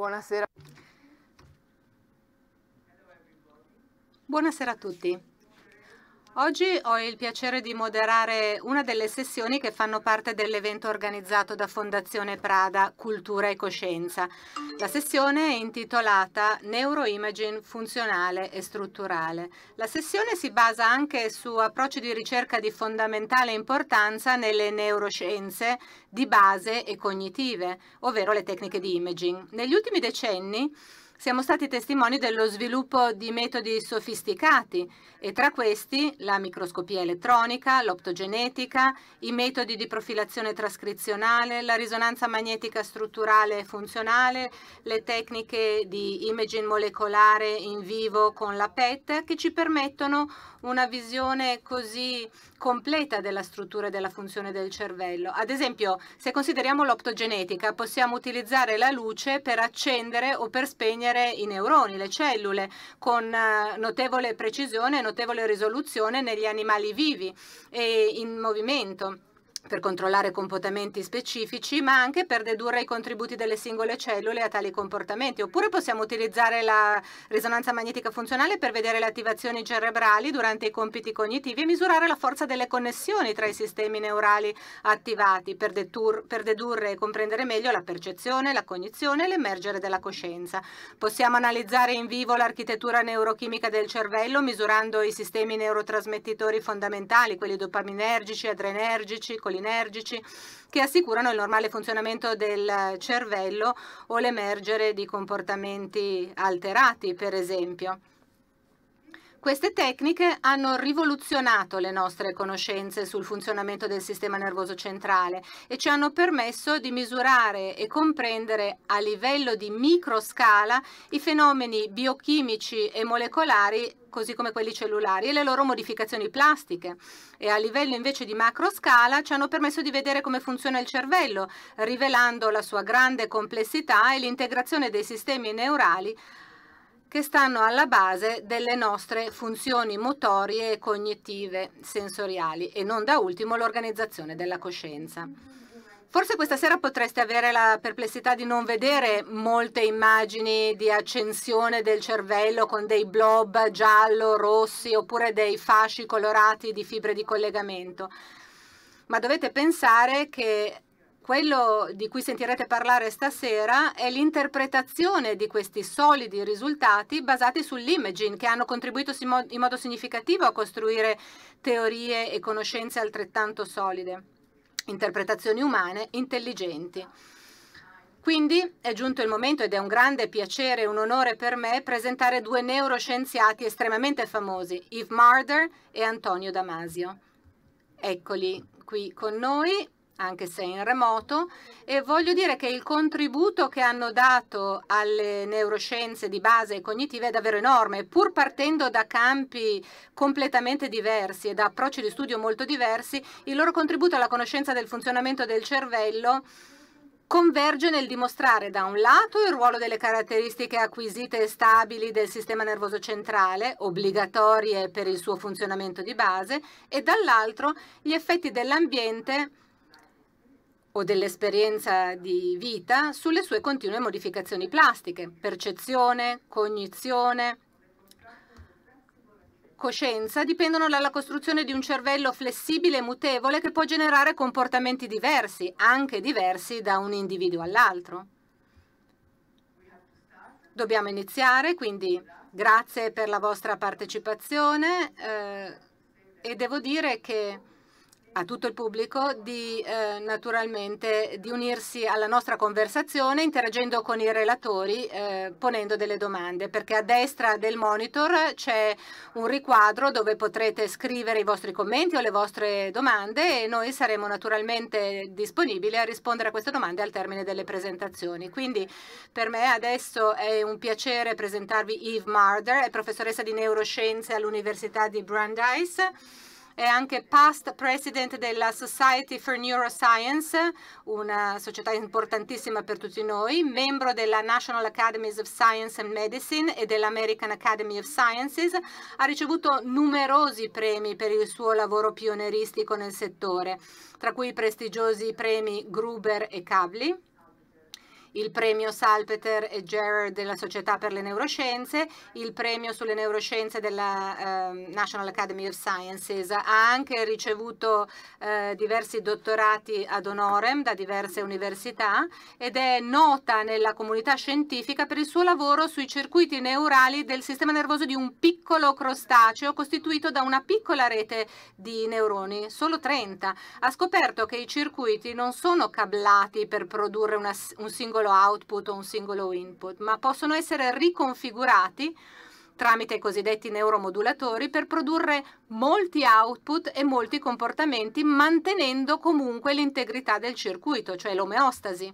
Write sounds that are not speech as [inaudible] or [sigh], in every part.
Buonasera. Buonasera a tutti. Oggi ho il piacere di moderare una delle sessioni che fanno parte dell'evento organizzato da Fondazione Prada Cultura e Coscienza. La sessione è intitolata Neuroimaging funzionale e strutturale. La sessione si basa anche su approcci di ricerca di fondamentale importanza nelle neuroscienze di base e cognitive, ovvero le tecniche di imaging. Negli ultimi decenni siamo stati testimoni dello sviluppo di metodi sofisticati e tra questi la microscopia elettronica, l'optogenetica, i metodi di profilazione trascrizionale, la risonanza magnetica strutturale e funzionale, le tecniche di imaging molecolare in vivo con la PET che ci permettono una visione così completa della struttura e della funzione del cervello. Ad esempio, se consideriamo l'optogenetica, possiamo utilizzare la luce per accendere o per spegnere vedere i neuroni, le cellule, con eh, notevole precisione e notevole risoluzione negli animali vivi e in movimento per controllare comportamenti specifici, ma anche per dedurre i contributi delle singole cellule a tali comportamenti. Oppure possiamo utilizzare la risonanza magnetica funzionale per vedere le attivazioni cerebrali durante i compiti cognitivi e misurare la forza delle connessioni tra i sistemi neurali attivati per, per dedurre e comprendere meglio la percezione, la cognizione e l'emergere della coscienza. Possiamo analizzare in vivo l'architettura neurochimica del cervello misurando i sistemi neurotrasmettitori fondamentali, quelli dopaminergici, adrenergici, cholinergici che assicurano il normale funzionamento del cervello o l'emergere di comportamenti alterati, per esempio. Queste tecniche hanno rivoluzionato le nostre conoscenze sul funzionamento del sistema nervoso centrale e ci hanno permesso di misurare e comprendere a livello di microscala i fenomeni biochimici e molecolari così come quelli cellulari e le loro modificazioni plastiche e a livello invece di macroscala ci hanno permesso di vedere come funziona il cervello, rivelando la sua grande complessità e l'integrazione dei sistemi neurali che stanno alla base delle nostre funzioni motorie, cognitive, sensoriali e non da ultimo l'organizzazione della coscienza. Forse questa sera potreste avere la perplessità di non vedere molte immagini di accensione del cervello con dei blob giallo, rossi oppure dei fasci colorati di fibre di collegamento, ma dovete pensare che quello di cui sentirete parlare stasera è l'interpretazione di questi solidi risultati basati sull'imaging che hanno contribuito in modo significativo a costruire teorie e conoscenze altrettanto solide, interpretazioni umane intelligenti. Quindi è giunto il momento ed è un grande piacere e un onore per me presentare due neuroscienziati estremamente famosi, Yves Marder e Antonio Damasio. Eccoli qui con noi anche se in remoto, e voglio dire che il contributo che hanno dato alle neuroscienze di base e cognitive è davvero enorme, pur partendo da campi completamente diversi e da approcci di studio molto diversi, il loro contributo alla conoscenza del funzionamento del cervello converge nel dimostrare da un lato il ruolo delle caratteristiche acquisite e stabili del sistema nervoso centrale, obbligatorie per il suo funzionamento di base, e dall'altro gli effetti dell'ambiente o dell'esperienza di vita sulle sue continue modificazioni plastiche, percezione, cognizione, coscienza dipendono dalla costruzione di un cervello flessibile e mutevole che può generare comportamenti diversi, anche diversi da un individuo all'altro. Dobbiamo iniziare, quindi grazie per la vostra partecipazione eh, e devo dire che a tutto il pubblico di eh, naturalmente di unirsi alla nostra conversazione interagendo con i relatori eh, ponendo delle domande perché a destra del monitor c'è un riquadro dove potrete scrivere i vostri commenti o le vostre domande e noi saremo naturalmente disponibili a rispondere a queste domande al termine delle presentazioni. Quindi per me adesso è un piacere presentarvi Eve Marder, è professoressa di neuroscienze all'Università di Brandeis è anche past president della Society for Neuroscience, una società importantissima per tutti noi, membro della National Academies of Science and Medicine e dell'American Academy of Sciences, ha ricevuto numerosi premi per il suo lavoro pionieristico nel settore, tra cui i prestigiosi premi Gruber e Cavli il premio Salpeter e Gerard della Società per le Neuroscienze, il premio sulle neuroscienze della eh, National Academy of Sciences. Ha anche ricevuto eh, diversi dottorati ad honorem da diverse università ed è nota nella comunità scientifica per il suo lavoro sui circuiti neurali del sistema nervoso di un piccolo crostaceo costituito da una piccola rete di neuroni, solo 30. Ha scoperto che i circuiti non sono cablati per produrre una, un singolo singolo output o un singolo input, ma possono essere riconfigurati tramite i cosiddetti neuromodulatori per produrre molti output e molti comportamenti mantenendo comunque l'integrità del circuito, cioè l'omeostasi.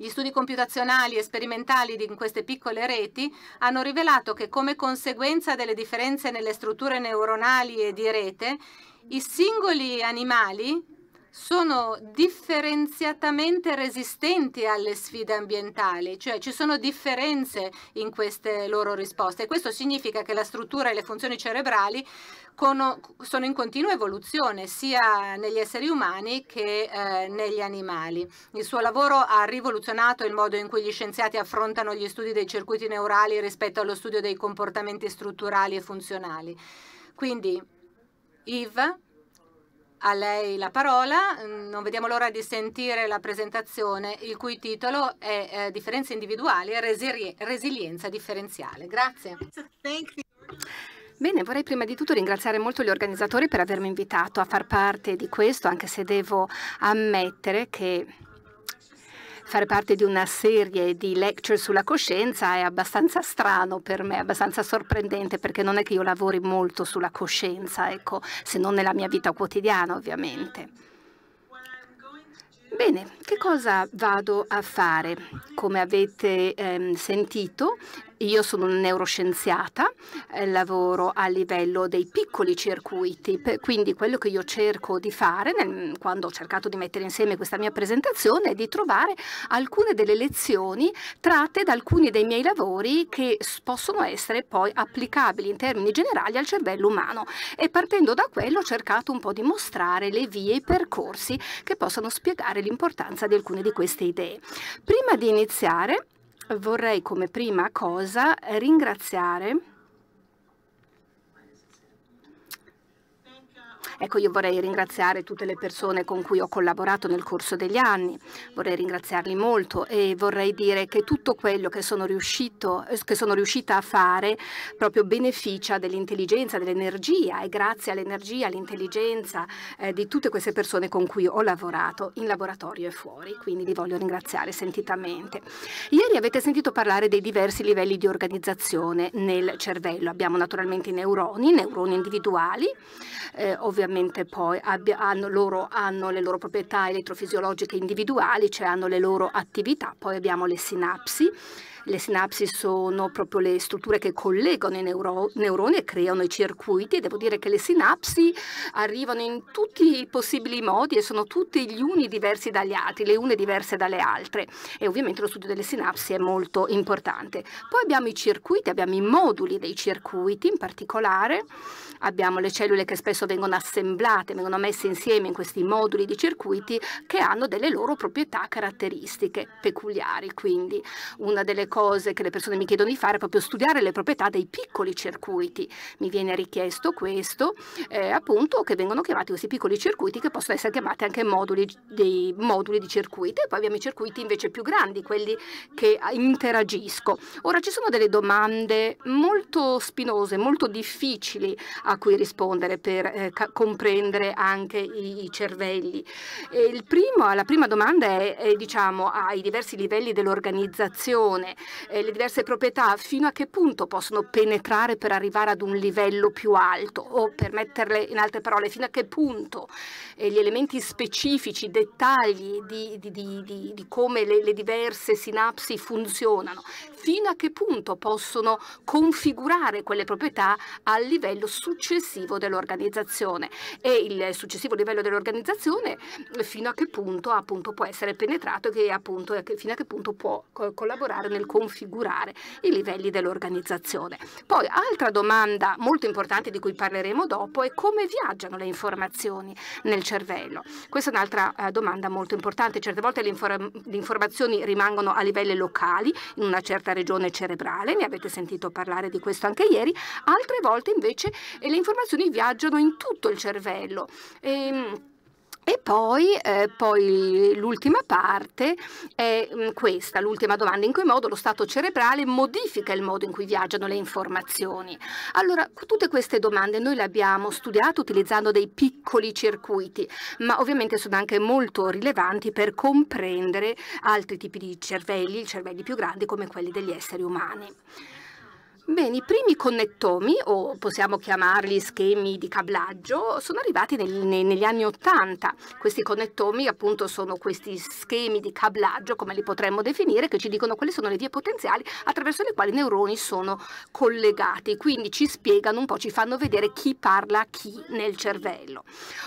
Gli studi computazionali e sperimentali in queste piccole reti hanno rivelato che come conseguenza delle differenze nelle strutture neuronali e di rete, i singoli animali sono differenziatamente resistenti alle sfide ambientali, cioè ci sono differenze in queste loro risposte. Questo significa che la struttura e le funzioni cerebrali sono in continua evoluzione sia negli esseri umani che eh, negli animali. Il suo lavoro ha rivoluzionato il modo in cui gli scienziati affrontano gli studi dei circuiti neurali rispetto allo studio dei comportamenti strutturali e funzionali. Quindi, Yves a lei la parola, mm, non vediamo l'ora di sentire la presentazione, il cui titolo è eh, Differenze individuali e resili resilienza differenziale. Grazie. Bene, vorrei prima di tutto ringraziare molto gli organizzatori per avermi invitato a far parte di questo, anche se devo ammettere che fare parte di una serie di lecture sulla coscienza è abbastanza strano per me, abbastanza sorprendente perché non è che io lavori molto sulla coscienza, ecco, se non nella mia vita quotidiana ovviamente. Bene, che cosa vado a fare? Come avete ehm, sentito, io sono una neuroscienziata, eh, lavoro a livello dei piccoli circuiti, quindi quello che io cerco di fare nel, quando ho cercato di mettere insieme questa mia presentazione è di trovare alcune delle lezioni tratte da alcuni dei miei lavori che possono essere poi applicabili in termini generali al cervello umano e partendo da quello ho cercato un po' di mostrare le vie e i percorsi che possano spiegare l'importanza di alcune di queste idee. Prima di iniziare vorrei come prima cosa ringraziare Ecco, io vorrei ringraziare tutte le persone con cui ho collaborato nel corso degli anni, vorrei ringraziarli molto e vorrei dire che tutto quello che sono, riuscito, eh, che sono riuscita a fare proprio beneficia dell'intelligenza, dell'energia e grazie all'energia, all'intelligenza eh, di tutte queste persone con cui ho lavorato in laboratorio e fuori, quindi li voglio ringraziare sentitamente. Ieri avete sentito parlare dei diversi livelli di organizzazione nel cervello, abbiamo naturalmente i neuroni, neuroni individuali, eh, ovviamente ovviamente poi abbia, hanno, loro hanno le loro proprietà elettrofisiologiche individuali, cioè hanno le loro attività, poi abbiamo le sinapsi. Le sinapsi sono proprio le strutture che collegano i neuro neuroni e creano i circuiti e devo dire che le sinapsi arrivano in tutti i possibili modi e sono tutti gli uni diversi dagli altri, le une diverse dalle altre e ovviamente lo studio delle sinapsi è molto importante. Poi abbiamo i circuiti, abbiamo i moduli dei circuiti in particolare Abbiamo le cellule che spesso vengono assemblate, vengono messe insieme in questi moduli di circuiti che hanno delle loro proprietà caratteristiche peculiari. Quindi una delle cose che le persone mi chiedono di fare è proprio studiare le proprietà dei piccoli circuiti. Mi viene richiesto questo, eh, appunto, che vengono chiamati questi piccoli circuiti che possono essere chiamati anche moduli, dei moduli di circuito. E poi abbiamo i circuiti invece più grandi, quelli che ah, interagisco. Ora ci sono delle domande molto spinose, molto difficili a cui rispondere per eh, comprendere anche i, i cervelli. Primo, la prima domanda è, è diciamo, ai diversi livelli dell'organizzazione, eh, le diverse proprietà, fino a che punto possono penetrare per arrivare ad un livello più alto o per metterle in altre parole, fino a che punto eh, gli elementi specifici, dettagli di, di, di, di come le, le diverse sinapsi funzionano, fino a che punto possono configurare quelle proprietà a livello superiore successivo dell'organizzazione e il successivo livello dell'organizzazione fino a che punto appunto può essere penetrato e appunto fino a che punto può collaborare nel configurare i livelli dell'organizzazione. Poi altra domanda molto importante di cui parleremo dopo è come viaggiano le informazioni nel cervello. Questa è un'altra eh, domanda molto importante. Certe volte le, inform le informazioni rimangono a livelli locali in una certa regione cerebrale, ne avete sentito parlare di questo anche ieri, altre volte invece e le informazioni viaggiano in tutto il cervello. E, ehm, e poi, eh, poi l'ultima parte è mm, questa, l'ultima domanda, in che modo lo stato cerebrale modifica il modo in cui viaggiano le informazioni. Allora, tutte queste domande noi le abbiamo studiate utilizzando dei piccoli circuiti, ma ovviamente sono anche molto rilevanti per comprendere altri tipi di cervelli, cervelli più grandi come quelli degli esseri umani. Bene, i primi connettomi, o possiamo chiamarli schemi di cablaggio, sono arrivati nel, ne, negli anni Ottanta. Questi connettomi appunto sono questi schemi di cablaggio, come li potremmo definire, che ci dicono quali sono le vie potenziali attraverso le quali i neuroni sono collegati. Quindi ci spiegano un po', ci fanno vedere chi parla a chi nel cervello.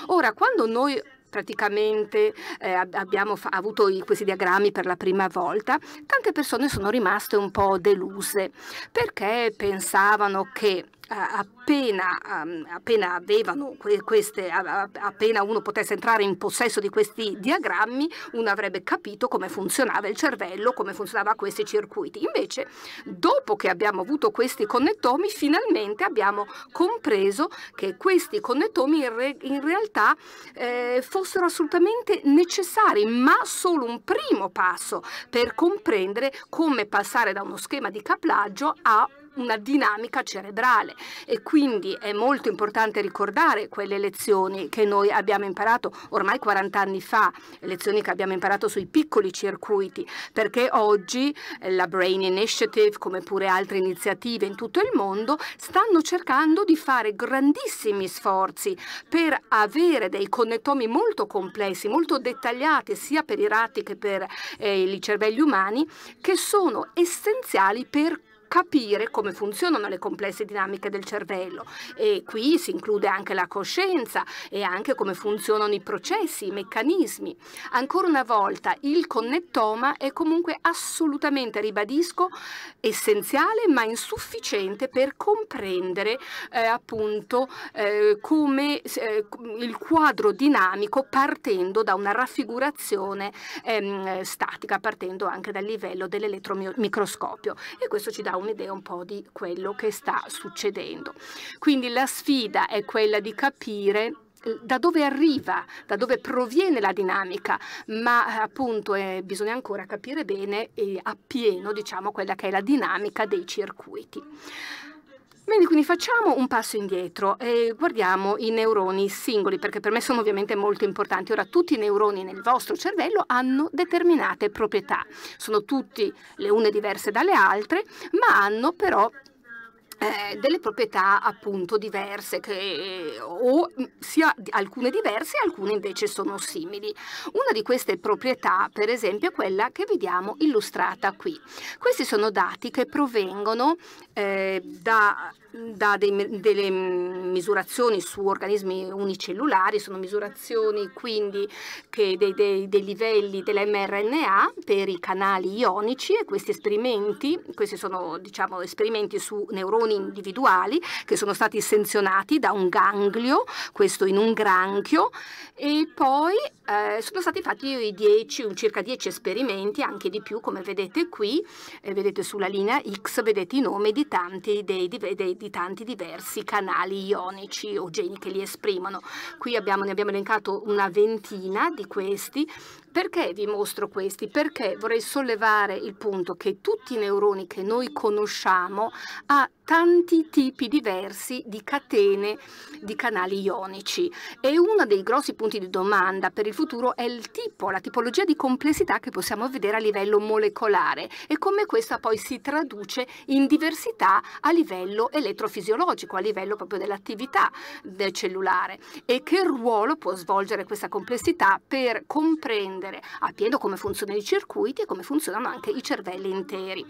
Ora, quando noi praticamente eh, abbiamo avuto i, questi diagrammi per la prima volta, tante persone sono rimaste un po' deluse perché pensavano che eh, appena, ehm, appena, avevano queste, appena uno potesse entrare in possesso di questi diagrammi, uno avrebbe capito come funzionava il cervello, come funzionava questi circuiti. Invece, dopo che abbiamo avuto questi connettomi, finalmente abbiamo compreso che questi connettomi in, re, in realtà eh, fossero assolutamente necessari, ma solo un primo passo per comprendere come passare da uno schema di caplaggio a una dinamica cerebrale e quindi è molto importante ricordare quelle lezioni che noi abbiamo imparato ormai 40 anni fa, lezioni che abbiamo imparato sui piccoli circuiti, perché oggi eh, la Brain Initiative, come pure altre iniziative in tutto il mondo, stanno cercando di fare grandissimi sforzi per avere dei connettomi molto complessi, molto dettagliati, sia per i ratti che per eh, i cervelli umani, che sono essenziali per capire come funzionano le complesse dinamiche del cervello e qui si include anche la coscienza e anche come funzionano i processi, i meccanismi. Ancora una volta il connettoma è comunque assolutamente, ribadisco, essenziale ma insufficiente per comprendere eh, appunto eh, come eh, il quadro dinamico partendo da una raffigurazione ehm, statica, partendo anche dal livello dell'elettromicroscopio e questo ci dà un'idea un po' di quello che sta succedendo. Quindi la sfida è quella di capire eh, da dove arriva, da dove proviene la dinamica, ma eh, appunto eh, bisogna ancora capire bene eh, appieno diciamo, quella che è la dinamica dei circuiti. Bene, quindi facciamo un passo indietro e guardiamo i neuroni singoli, perché per me sono ovviamente molto importanti. Ora, tutti i neuroni nel vostro cervello hanno determinate proprietà. Sono tutti le une diverse dalle altre, ma hanno però eh, delle proprietà appunto diverse che, o mm, sia alcune diverse e alcune invece sono simili. Una di queste proprietà per esempio è quella che vediamo illustrata qui. Questi sono dati che provengono eh, da da dei, delle misurazioni su organismi unicellulari, sono misurazioni quindi dei, dei, dei, livelli dell'mRNA per i canali ionici e questi esperimenti, questi sono diciamo, esperimenti su neuroni individuali che sono stati senzionati da un ganglio, questo in un granchio, e poi eh, sono stati fatti dieci, circa 10 esperimenti, anche di più come vedete qui, eh, vedete sulla linea X, vedete i nomi di tanti dei, dei di tanti diversi canali ionici o geni che li esprimono. Qui abbiamo, ne abbiamo elencato una ventina di questi perché vi mostro questi? Perché vorrei sollevare il punto che tutti i neuroni che noi conosciamo hanno tanti tipi diversi di catene di canali ionici e uno dei grossi punti di domanda per il futuro è il tipo, la tipologia di complessità che possiamo vedere a livello molecolare e come questa poi si traduce in diversità a livello elettrofisiologico, a livello proprio dell'attività del cellulare e che ruolo può svolgere questa complessità per comprendere comprendere appieno come funzionano i circuiti e come funzionano anche i cervelli interi.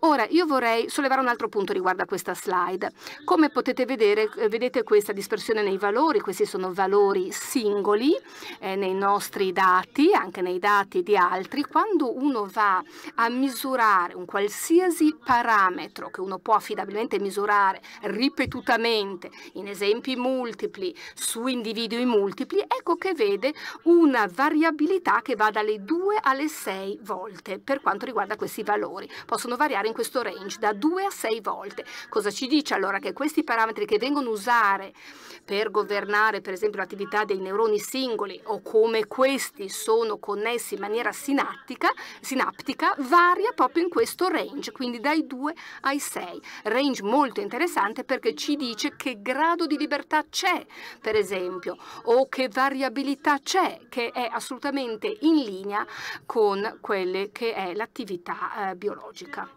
Ora, io vorrei sollevare un altro punto riguardo a questa slide. Come potete vedere, eh, vedete questa dispersione nei valori, questi sono valori singoli eh, nei nostri dati, anche nei dati di altri. Quando uno va a misurare un qualsiasi parametro che uno può affidabilmente misurare ripetutamente in esempi multipli su individui multipli, ecco che vede una variabilità che va dalle 2 alle 6 volte per quanto riguarda questi valori. Possono variare in questo range da 2 a 6 volte. Cosa ci dice allora? Che questi parametri che vengono usati per governare per esempio l'attività dei neuroni singoli o come questi sono connessi in maniera sinattica, sinaptica varia proprio in questo range, quindi dai 2 ai 6. Range molto interessante perché ci dice che grado di libertà c'è, per esempio, o che variabilità c'è, che è assolutamente in linea con quelle che è l'attività eh, biologica.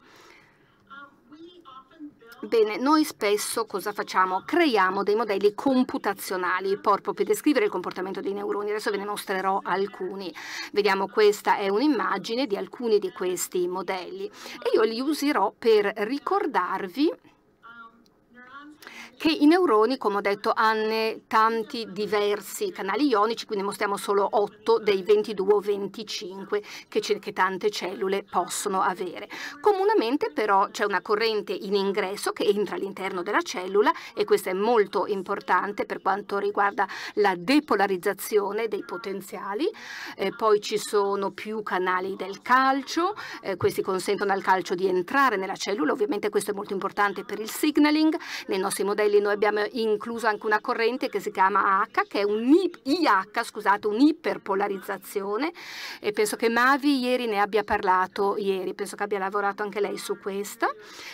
Bene, noi spesso cosa facciamo? Creiamo dei modelli computazionali proprio per descrivere il comportamento dei neuroni. Adesso ve ne mostrerò alcuni. Vediamo, questa è un'immagine di alcuni di questi modelli e io li userò per ricordarvi che i neuroni, come ho detto, hanno tanti diversi canali ionici, quindi mostriamo solo 8 dei 22 o 25 che, che tante cellule possono avere. Comunamente però c'è una corrente in ingresso che entra all'interno della cellula e questo è molto importante per quanto riguarda la depolarizzazione dei potenziali, eh, poi ci sono più canali del calcio, eh, questi consentono al calcio di entrare nella cellula, ovviamente questo è molto importante per il signaling, nei nostri modelli quelli noi abbiamo incluso anche una corrente che si chiama H, che è un IH, scusate, un'iperpolarizzazione e penso che Mavi ieri ne abbia parlato ieri, penso che abbia lavorato anche lei su questa.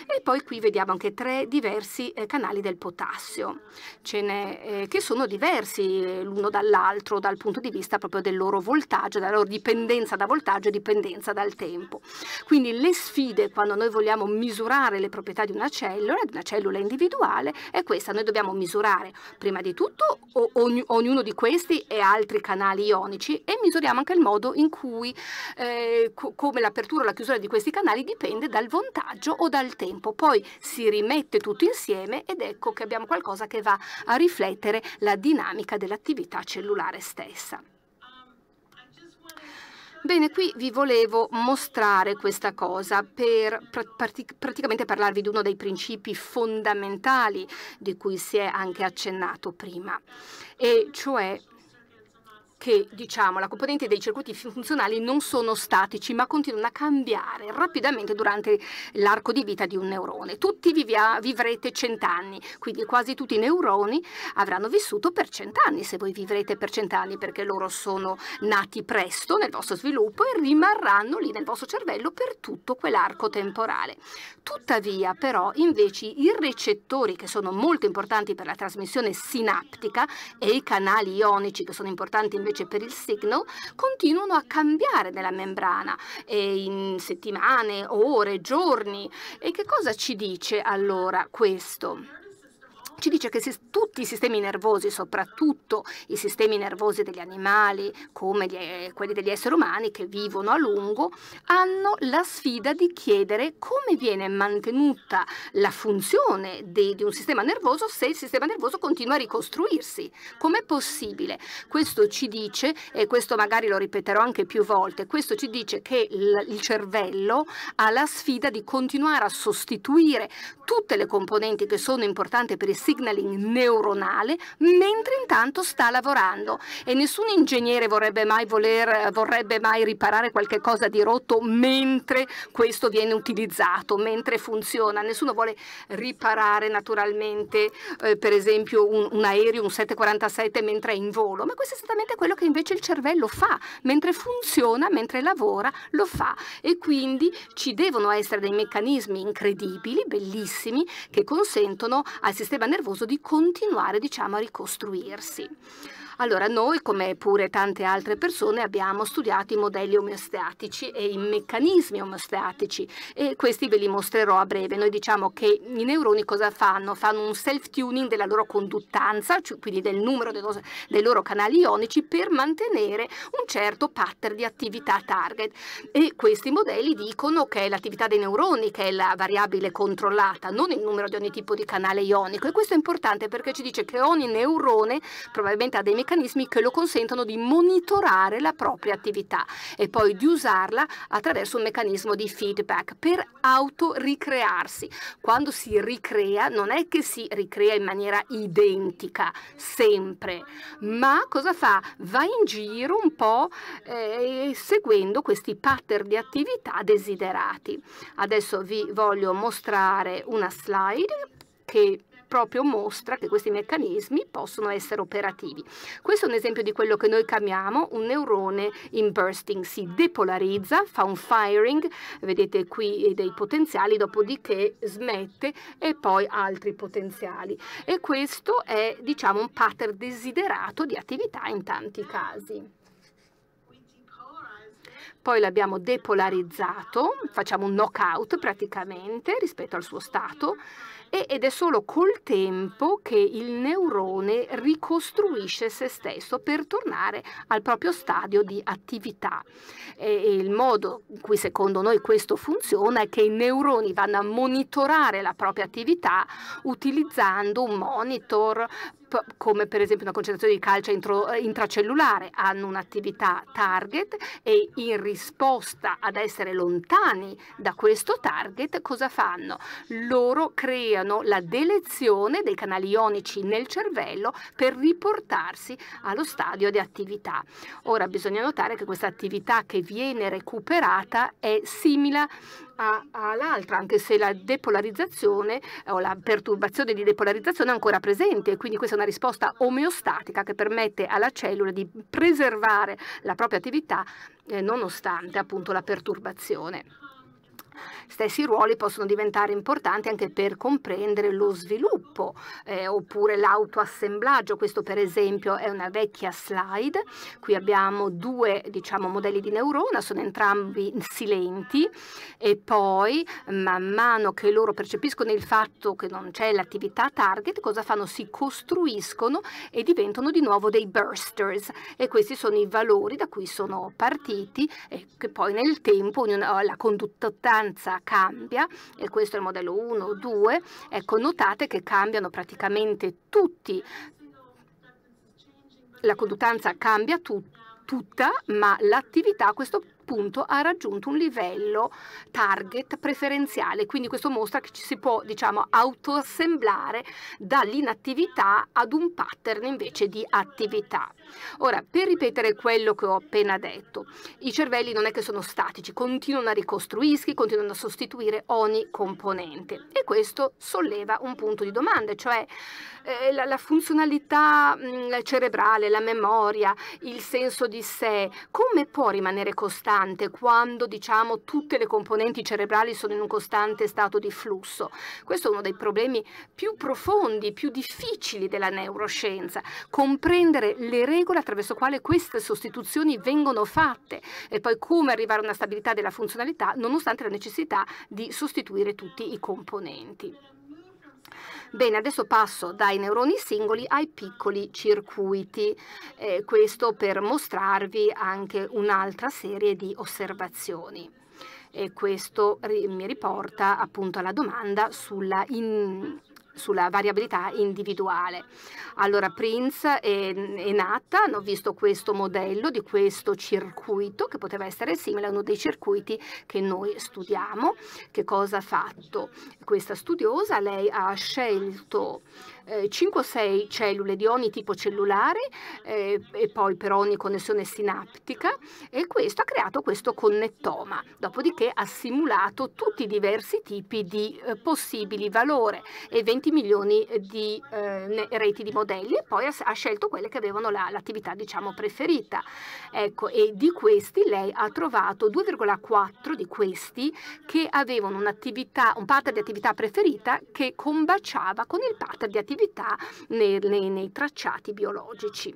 E poi qui vediamo anche tre diversi eh, canali del potassio, ce n'è eh, che sono diversi eh, l'uno dall'altro dal punto di vista proprio del loro voltaggio, della loro dipendenza da voltaggio e dipendenza dal tempo. Quindi le sfide quando noi vogliamo misurare le proprietà di una cellula, di una cellula individuale, è questa noi dobbiamo misurare prima di tutto ogni, ognuno di questi e altri canali ionici e misuriamo anche il modo in cui, eh, co come l'apertura o la chiusura di questi canali dipende dal voltaggio o dal tempo. Poi si rimette tutto insieme ed ecco che abbiamo qualcosa che va a riflettere la dinamica dell'attività cellulare stessa. Bene, qui vi volevo mostrare questa cosa per pratic praticamente parlarvi di uno dei principi fondamentali di cui si è anche accennato prima, e cioè che diciamo, la componente dei circuiti funzionali non sono statici ma continuano a cambiare rapidamente durante l'arco di vita di un neurone. Tutti vivia, vivrete cent'anni, quindi quasi tutti i neuroni avranno vissuto per cent'anni se voi vivrete per cent'anni perché loro sono nati presto nel vostro sviluppo e rimarranno lì nel vostro cervello per tutto quell'arco temporale. Tuttavia però invece i recettori che sono molto importanti per la trasmissione sinaptica e i canali ionici che sono importanti invece per il signal continuano a cambiare nella membrana eh, in settimane, ore, giorni. E che cosa ci dice allora questo? ci dice che se tutti i sistemi nervosi, soprattutto i sistemi nervosi degli animali come gli, eh, quelli degli esseri umani che vivono a lungo, hanno la sfida di chiedere come viene mantenuta la funzione di, di un sistema nervoso se il sistema nervoso continua a ricostruirsi. Com'è possibile? Questo ci dice, e questo magari lo ripeterò anche più volte, questo ci dice che il cervello ha la sfida di continuare a sostituire tutte le componenti che sono importanti per il signaling neuronale mentre intanto sta lavorando e nessun ingegnere vorrebbe mai, voler, vorrebbe mai riparare qualche cosa di rotto mentre questo viene utilizzato, mentre funziona, nessuno vuole riparare naturalmente eh, per esempio un, un aereo, un 747 mentre è in volo, ma questo è esattamente quello che invece il cervello fa, mentre funziona, mentre lavora, lo fa e quindi ci devono essere dei meccanismi incredibili, bellissimi, che consentono al sistema nervoso nervoso di continuare diciamo, a ricostruirsi. Allora noi, come pure tante altre persone, abbiamo studiato i modelli omeostatici e i meccanismi omeostatici e questi ve li mostrerò a breve. Noi diciamo che i neuroni cosa fanno? Fanno un self-tuning della loro conduttanza, cioè quindi del numero dei loro canali ionici per mantenere un certo pattern di attività target e questi modelli dicono che è l'attività dei neuroni che è la variabile controllata, non il numero di ogni tipo di canale ionico e questo è importante perché ci dice che ogni neurone probabilmente ha dei meccanismi meccanismi che lo consentono di monitorare la propria attività e poi di usarla attraverso un meccanismo di feedback per autoricrearsi. Quando si ricrea non è che si ricrea in maniera identica sempre, ma cosa fa? Va in giro un po' eh, seguendo questi pattern di attività desiderati. Adesso vi voglio mostrare una slide che proprio mostra che questi meccanismi possono essere operativi. Questo è un esempio di quello che noi chiamiamo un neurone in bursting, si depolarizza, fa un firing, vedete qui eh, dei potenziali, dopodiché smette e poi altri potenziali. E questo è diciamo un pattern desiderato di attività in tanti casi poi l'abbiamo depolarizzato, facciamo un knockout praticamente rispetto al suo stato ed è solo col tempo che il neurone ricostruisce se stesso per tornare al proprio stadio di attività. E il modo in cui secondo noi questo funziona è che i neuroni vanno a monitorare la propria attività utilizzando un monitor, come per esempio una concentrazione di calcio eh, intracellulare, hanno un'attività target e in risposta ad essere lontani da questo target cosa fanno? Loro creano la delezione dei canali ionici nel cervello per riportarsi allo stadio di attività. Ora bisogna notare che questa attività che viene recuperata è simile all'altra, anche se la depolarizzazione eh, o la perturbazione di depolarizzazione è ancora presente. Quindi questa è una risposta omeostatica che permette alla cellula di preservare la propria attività eh, nonostante appunto la perturbazione. Stessi ruoli possono diventare importanti anche per comprendere lo sviluppo eh, oppure l'autoassemblaggio. Questo per esempio è una vecchia slide. Qui abbiamo due diciamo, modelli di neurona, sono entrambi silenti e poi man mano che loro percepiscono il fatto che non c'è l'attività target, cosa fanno? Si costruiscono e diventano di nuovo dei bursters e questi sono i valori da cui sono partiti e che poi nel tempo la conduttività distanza cambia, e questo è il modello 1 2, ecco notate che cambiano praticamente tutti, la conduttanza cambia tut tutta, ma l'attività a questo punto appunto ha raggiunto un livello target preferenziale, quindi questo mostra che ci si può diciamo autoassemblare dall'inattività ad un pattern invece di attività. Ora, per ripetere quello che ho appena detto, i cervelli non è che sono statici, continuano a ricostruirsi, continuano a sostituire ogni componente e questo solleva un punto di domanda, cioè eh, la, la, funzionalità mh, mm, cerebrale, la memoria, il senso di sé, come può rimanere costante? importante quando diciamo tutte le componenti cerebrali sono in un costante stato di flusso. Questo è uno dei problemi più profondi, più difficili della neuroscienza, comprendere le regole attraverso quale queste sostituzioni vengono fatte e poi come arrivare a una stabilità della funzionalità nonostante la necessità di sostituire tutti i componenti. Bene, adesso passo dai neuroni singoli ai piccoli circuiti, eh, questo per mostrarvi anche un'altra serie di osservazioni. E questo mi riporta appunto alla domanda sulla in sulla variabilità individuale. Allora Prince e, e Natta hanno visto questo modello di questo circuito che poteva essere simile a uno dei circuiti che noi studiamo. Che cosa ha fatto questa studiosa? Lei ha scelto eh, 5 o 6 cellule di ogni tipo cellulare eh, e poi per ogni connessione sinaptica e questo ha creato questo connettoma. Dopodiché ha simulato tutti i diversi tipi di eh, possibili valore e 20 milioni di eh, reti di modelli e poi ha, ha scelto quelle che avevano l'attività diciamo preferita. Ecco, e di questi lei ha trovato 2,4 di questi che avevano un pattern di attività preferita che combaciava con il pattern di attività attività nei, nei, nei tracciati biologici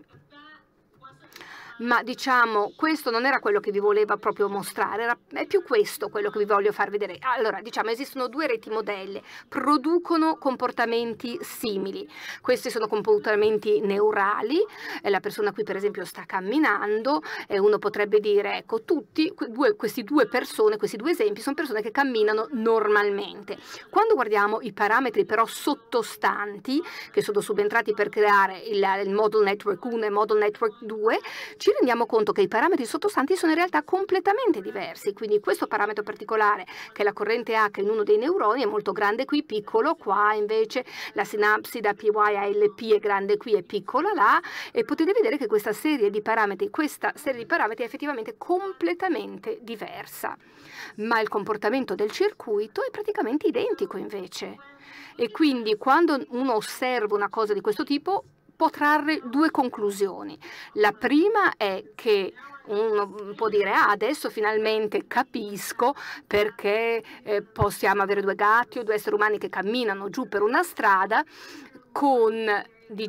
ma diciamo questo non era quello che vi voleva proprio mostrare, era, è più questo quello che vi voglio far vedere. Allora, diciamo, esistono due reti modelle, producono comportamenti simili. Questi sono comportamenti neurali, e eh, la persona qui per esempio sta camminando e uno potrebbe dire, ecco, tutti, due, questi due persone, questi due esempi, sono persone che camminano normalmente. Quando guardiamo i parametri però sottostanti, che sono subentrati per creare il, il Model Network 1 e il Model Network 2, ci ci rendiamo conto che i parametri sottostanti sono in realtà completamente diversi, quindi questo parametro particolare che è la corrente H in uno dei neuroni è molto grande qui, piccolo qua, invece la sinapsi da PY a LP è grande qui e piccola là e potete vedere che questa serie di parametri, questa serie di parametri è effettivamente completamente diversa, ma il comportamento del circuito è praticamente identico invece. E quindi quando uno osserva una cosa di questo tipo, può trarre due conclusioni. La prima è che uno mm, può dire ah, adesso finalmente capisco perché eh, possiamo avere due gatti o due esseri umani che camminano giù per una strada con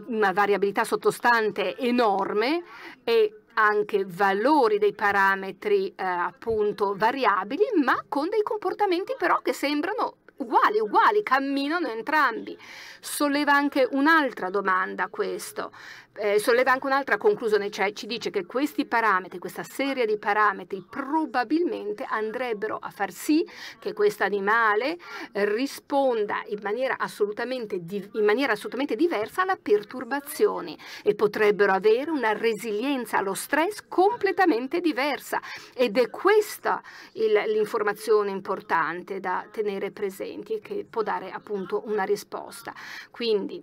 una variabilità sottostante enorme e anche valori dei parametri eh, appunto variabili ma con dei comportamenti però che sembrano uguali, uguali, camminano entrambi. Solleva anche un'altra domanda questo, eh, solleva anche un'altra conclusione, cioè ci dice che questi parametri, questa serie di parametri probabilmente andrebbero a far sì che questo animale risponda in maniera assolutamente, in maniera assolutamente diversa alla perturbazione e potrebbero avere una resilienza allo stress completamente diversa ed è questa l'informazione importante da tenere presenti e che può dare appunto una risposta. Quindi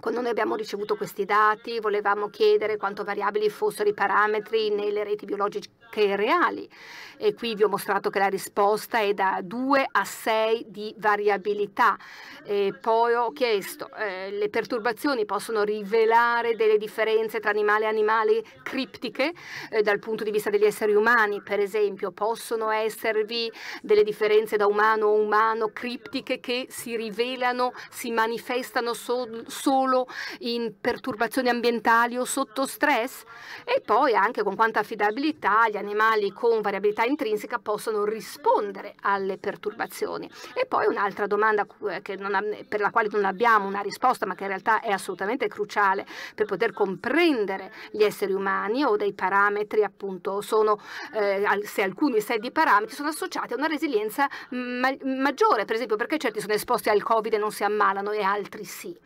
quando noi abbiamo ricevuto questi dati volevamo chiedere quanto variabili fossero i parametri nelle reti biologiche che reali. E qui vi ho mostrato che la risposta è da 2 a 6 di variabilità. E poi ho chiesto, eh, le perturbazioni possono rivelare delle differenze tra animali e animali criptiche eh, dal punto di vista degli esseri umani, per esempio, possono esservi delle differenze da umano a umano criptiche che si rivelano, si manifestano sol solo in perturbazioni ambientali o sotto stress? E poi anche con quanta affidabilità gli animali animali con variabilità intrinseca possono rispondere alle perturbazioni. E poi un'altra domanda ha, eh, per la quale non abbiamo una risposta, ma che in realtà è assolutamente cruciale per poter comprendere gli esseri umani o dei parametri, appunto, sono, eh, se alcuni set di parametri sono associati a una resilienza ma maggiore, per esempio perché certi sono esposti al Covid e non si ammalano e altri sì.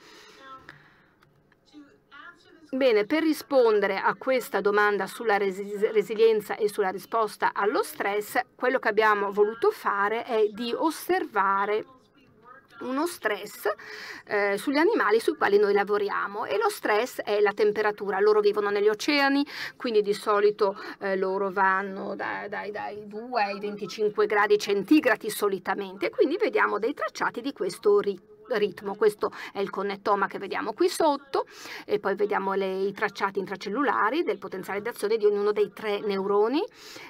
Bene, per rispondere a questa domanda sulla resi resilienza e sulla risposta allo stress, quello che abbiamo voluto fare è di osservare uno stress eh, sugli animali sui quali noi lavoriamo e lo stress è la temperatura. Loro vivono negli oceani, quindi di solito eh, loro vanno da, dai, dai 2 ai 25 gradi centigradi solitamente, quindi vediamo dei tracciati di questo ritmo ritmo. Questo è il connettoma che vediamo qui sotto e poi vediamo le, i tracciati intracellulari del potenziale d'azione di ognuno dei tre neuroni.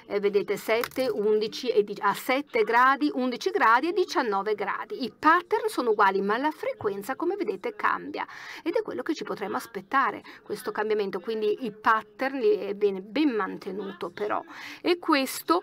Eh, vedete 7, 11 e a 7 gradi, 11 gradi e 19 gradi. I pattern sono uguali ma la frequenza come vedete cambia ed è quello che ci potremmo aspettare questo cambiamento. Quindi i pattern è ben, ben mantenuto però e questo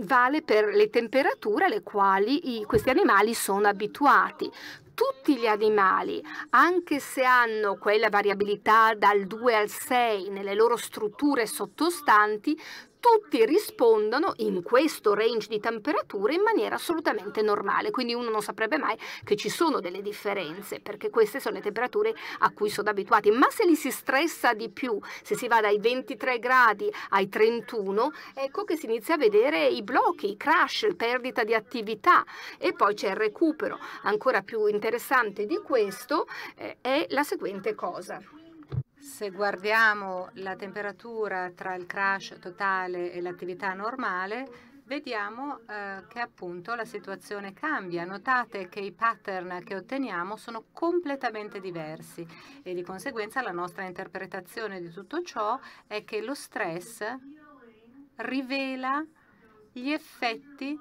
vale per le temperature alle quali i, questi animali sono abituati tutti gli animali, anche se hanno quella variabilità dal 2 al 6 nelle loro strutture sottostanti, tutti rispondono in questo range di temperature in maniera assolutamente normale, quindi uno non saprebbe mai che ci sono delle differenze, perché queste sono le temperature a cui sono abituati, ma se li si stressa di più, se si va dai 23 gradi ai 31, ecco che si inizia a vedere i blocchi, i crash, perdita di attività e poi c'è il recupero. Ancora più interessante di questo eh, è la seguente cosa. Se guardiamo la temperatura tra il crash totale e l'attività normale, vediamo eh, che appunto la situazione cambia. Notate che i pattern che otteniamo sono completamente diversi e di conseguenza la nostra interpretazione di tutto ciò è che lo stress rivela gli effetti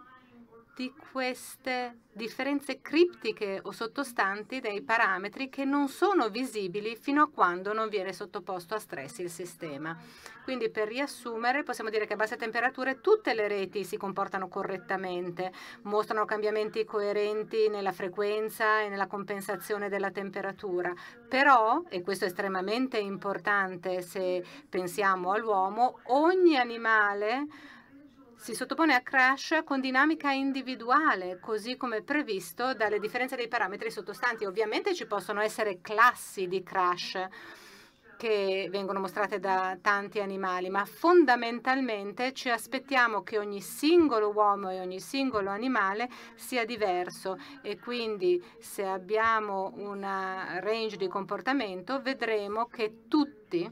di queste differenze criptiche o sottostanti dei parametri che non sono visibili fino a quando non viene sottoposto a stress il sistema. Quindi per riassumere possiamo dire che a basse temperature tutte le reti si comportano correttamente, mostrano cambiamenti coerenti nella frequenza e nella compensazione della temperatura, però, e questo è estremamente importante se pensiamo all'uomo, ogni animale si sottopone a crash con dinamica individuale, così come previsto dalle differenze dei parametri sottostanti. Ovviamente ci possono essere classi di crash che vengono mostrate da tanti animali, ma fondamentalmente ci aspettiamo che ogni singolo uomo e ogni singolo animale sia diverso e quindi se abbiamo una range di comportamento vedremo che tutti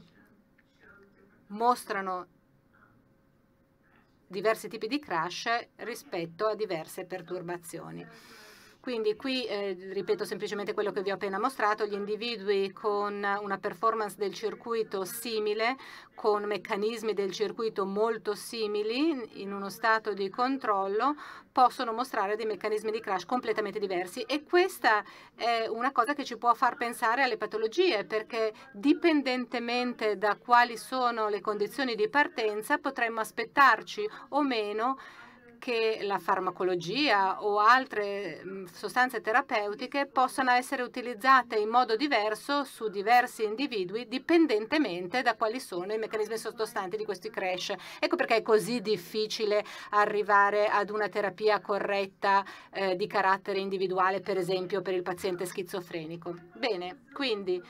mostrano diversi tipi di crash rispetto a diverse perturbazioni. Quindi qui eh, ripeto semplicemente quello che vi ho appena mostrato, gli individui con una performance del circuito simile, con meccanismi del circuito molto simili in uno stato di controllo, possono mostrare dei meccanismi di crash completamente diversi e questa è una cosa che ci può far pensare alle patologie perché dipendentemente da quali sono le condizioni di partenza potremmo aspettarci o meno che la farmacologia o altre mm, sostanze terapeutiche possano essere utilizzate in modo diverso su diversi individui dipendentemente da quali sono i meccanismi sottostanti di questi crash. Ecco perché è così difficile arrivare ad una terapia corretta eh, di carattere individuale, per esempio per il paziente schizofrenico. Bene, quindi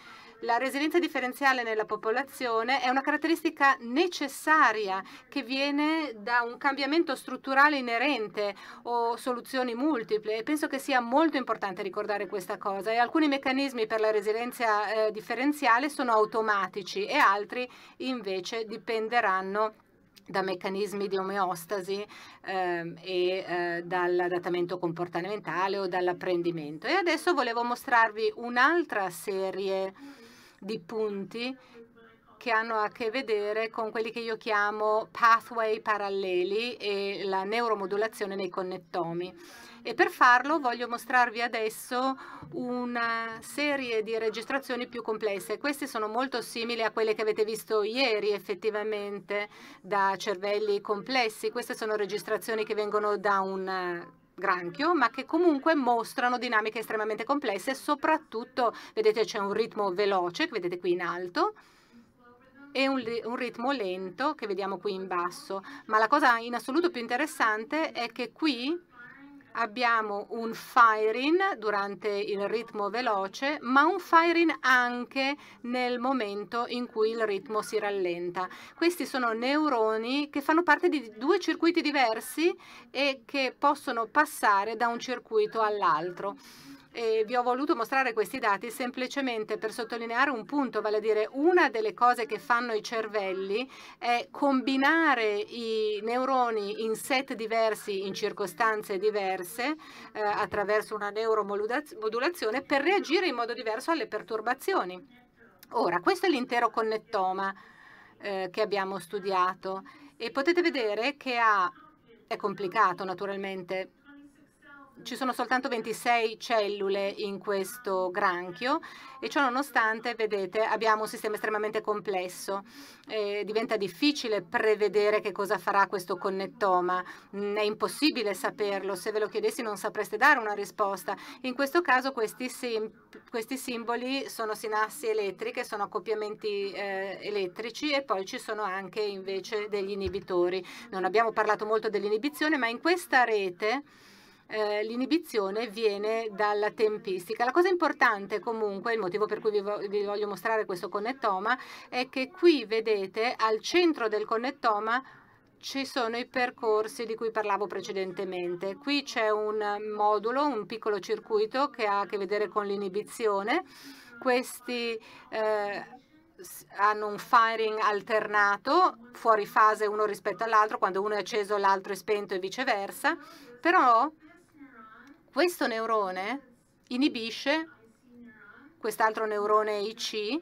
la resilienza differenziale nella popolazione è una caratteristica necessaria che viene da un cambiamento strutturale inerente o soluzioni multiple e penso che sia molto importante ricordare questa cosa e alcuni meccanismi per la resilienza eh, differenziale sono automatici e altri invece dipenderanno da meccanismi di omeostasi ehm, e eh, dall'adattamento comportamentale o dall'apprendimento. E adesso volevo mostrarvi un'altra serie di punti che hanno a che vedere con quelli che io chiamo pathway paralleli e la neuromodulazione nei connettomi. E per farlo voglio mostrarvi adesso una serie di registrazioni più complesse. Queste sono molto simili a quelle che avete visto ieri effettivamente da cervelli complessi. Queste sono registrazioni che vengono da un granchio, ma che comunque mostrano dinamiche estremamente complesse, soprattutto, vedete, c'è un ritmo veloce, che vedete qui in alto, e un, un, ritmo lento che vediamo qui in basso. Ma la cosa in assoluto più interessante è che qui abbiamo un firing durante il ritmo veloce, ma un firing anche nel momento in cui il ritmo si rallenta. Questi sono neuroni che fanno parte di due circuiti diversi e che possono passare da un circuito all'altro. E vi ho voluto mostrare questi dati semplicemente per sottolineare un punto, vale a dire una delle cose che fanno i cervelli è combinare i neuroni in set diversi, in circostanze diverse, eh, attraverso una neuromodulazione per reagire in modo diverso alle perturbazioni. Ora, questo è l'intero connettoma eh, che abbiamo studiato e potete vedere che ha, è complicato naturalmente, ci sono soltanto 26 cellule in questo granchio e ciò nonostante, vedete, abbiamo un sistema estremamente complesso. Eh, diventa difficile prevedere che cosa farà questo connettoma, mm, è impossibile saperlo, se ve lo chiedessi non sapreste dare una risposta. In questo caso questi, sim questi simboli sono sinassi elettriche, sono accoppiamenti eh, elettrici e poi ci sono anche invece degli inibitori. Non abbiamo parlato molto dell'inibizione, ma in questa rete eh, l'inibizione viene dalla tempistica. La cosa importante comunque, il motivo per cui vi, vo vi voglio mostrare questo connettoma, è che qui vedete al centro del connettoma ci sono i percorsi di cui parlavo precedentemente. Qui c'è un modulo, un piccolo circuito che ha a che vedere con l'inibizione. Questi eh, hanno un firing alternato, fuori fase uno rispetto all'altro, quando uno è acceso l'altro è spento e viceversa, però questo neurone inibisce quest'altro neurone IC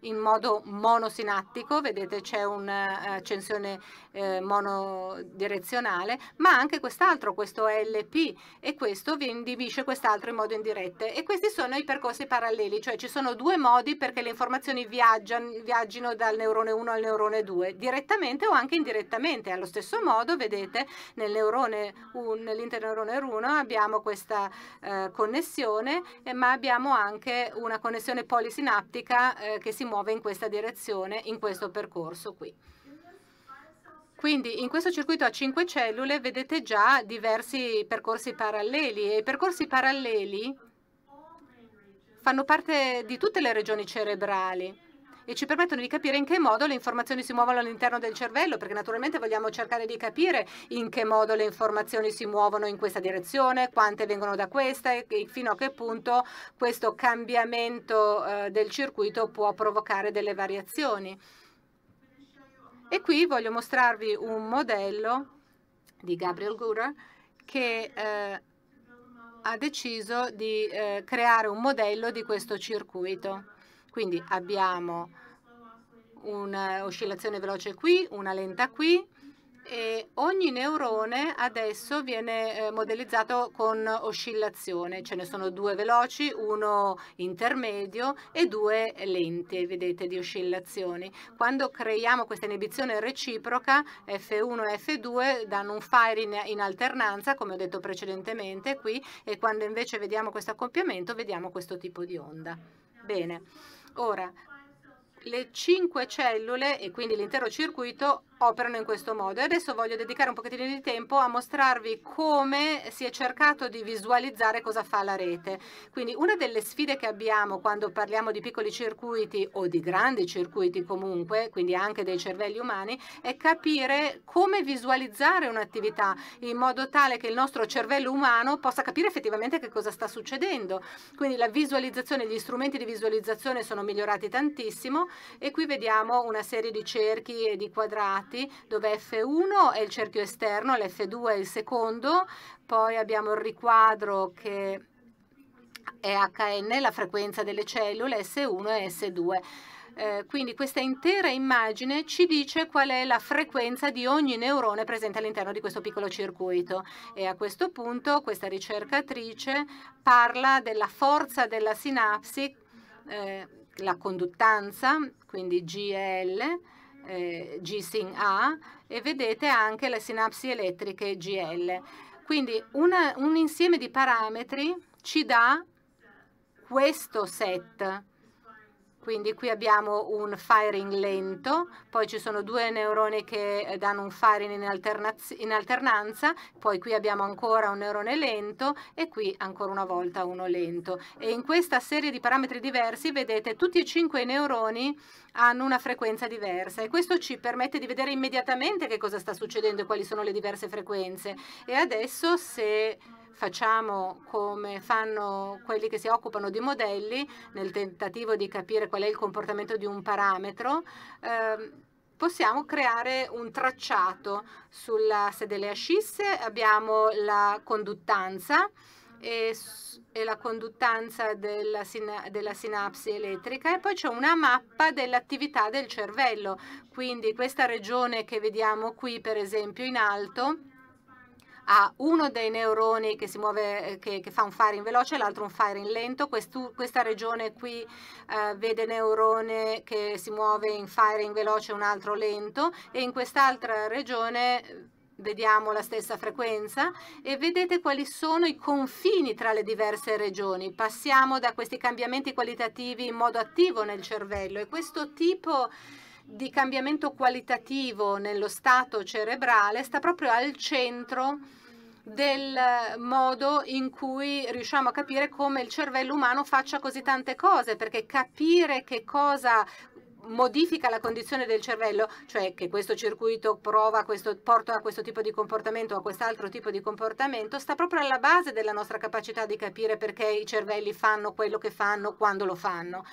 in modo monosinattico, vedete c'è un'accensione eh, eh, monodirezionale, ma anche quest'altro, questo LP e questo inibisce quest'altro in modo indiretto. E questi sono i percorsi paralleli, cioè ci sono due modi perché le informazioni viaggino dal neurone 1 al neurone 2, direttamente o anche indirettamente. Allo stesso modo, vedete, nel neurone 1, nell'interneurone 1 abbiamo questa eh, connessione, eh, ma abbiamo anche una connessione polisinaptica eh, che si muove in questa direzione, in questo percorso qui. Quindi in questo circuito a 5 cellule vedete già diversi percorsi paralleli e i percorsi paralleli fanno parte di tutte le regioni cerebrali e ci permettono di capire in che modo le informazioni si muovono all'interno del cervello, perché naturalmente vogliamo cercare di capire in che modo le informazioni si muovono in questa direzione, quante vengono da questa e fino a che punto questo cambiamento eh, del circuito può provocare delle variazioni. E qui voglio mostrarvi un modello di Gabriel Gurer che eh, ha deciso di eh, creare un modello di questo circuito. Quindi abbiamo un'oscillazione veloce qui, una lenta qui, e ogni neurone adesso viene eh, modellizzato con oscillazione, ce ne sono due veloci, uno intermedio e due lenti, vedete, di oscillazioni. Quando creiamo questa inibizione reciproca, F1 e F2 danno un fire in, in alternanza, come ho detto precedentemente qui, e quando invece vediamo questo accoppiamento vediamo questo tipo di onda. Bene, ora le cinque cellule e quindi l'intero circuito operano in questo modo. E adesso voglio dedicare un pochettino di tempo a mostrarvi come si è cercato di visualizzare cosa fa la rete. Quindi una delle sfide che abbiamo quando parliamo di piccoli circuiti o di grandi circuiti comunque, quindi anche dei cervelli umani, è capire come visualizzare un'attività in modo tale che il nostro cervello umano possa capire effettivamente che cosa sta succedendo. Quindi la visualizzazione, gli strumenti di visualizzazione sono migliorati tantissimo e qui vediamo una serie di cerchi e di quadrati quadrati, dove F1 è il cerchio esterno, l'F2 è il secondo, poi abbiamo il riquadro che è HN, la frequenza delle cellule, S1 e S2. Eh, quindi questa intera immagine ci dice qual è la frequenza di ogni neurone presente all'interno di questo piccolo circuito e a questo punto questa ricercatrice parla della forza della sinapsi, eh, la conduttanza, quindi GL, eh, G-SYN-A e vedete anche le sinapsi elettriche GL. Quindi una, un insieme di parametri ci dà questo set quindi qui abbiamo un firing lento, poi ci sono due neuroni che eh, danno un firing in, in, alternanza, poi qui abbiamo ancora un neurone lento e qui ancora una volta uno lento. E in questa serie di parametri diversi vedete tutti e cinque i neuroni hanno una frequenza diversa e questo ci permette di vedere immediatamente che cosa sta succedendo e quali sono le diverse frequenze. E adesso se facciamo come fanno quelli che si occupano di modelli nel tentativo di capire qual è il comportamento di un parametro, ehm, possiamo creare un tracciato sulla delle ascisse, abbiamo la conduttanza e, e la conduttanza della, sina della, sinapsi elettrica e poi c'è una mappa dell'attività del cervello, quindi questa regione che vediamo qui per esempio in alto ha uno dei neuroni che si muove, eh, che, che fa un firing veloce e l'altro un firing lento. Questu, questa regione qui eh, vede neurone che si muove in firing veloce e un altro lento e in quest'altra regione eh, vediamo la stessa frequenza e vedete quali sono i confini tra le diverse regioni. Passiamo da questi cambiamenti qualitativi in modo attivo nel cervello e questo tipo di di cambiamento qualitativo nello stato cerebrale sta proprio al centro del modo in cui riusciamo a capire come il cervello umano faccia così tante cose, perché capire che cosa modifica la condizione del cervello, cioè che questo circuito prova questo, porta a questo tipo di comportamento o a quest'altro tipo di comportamento, sta proprio alla base della nostra capacità di capire perché i cervelli fanno quello che fanno quando lo fanno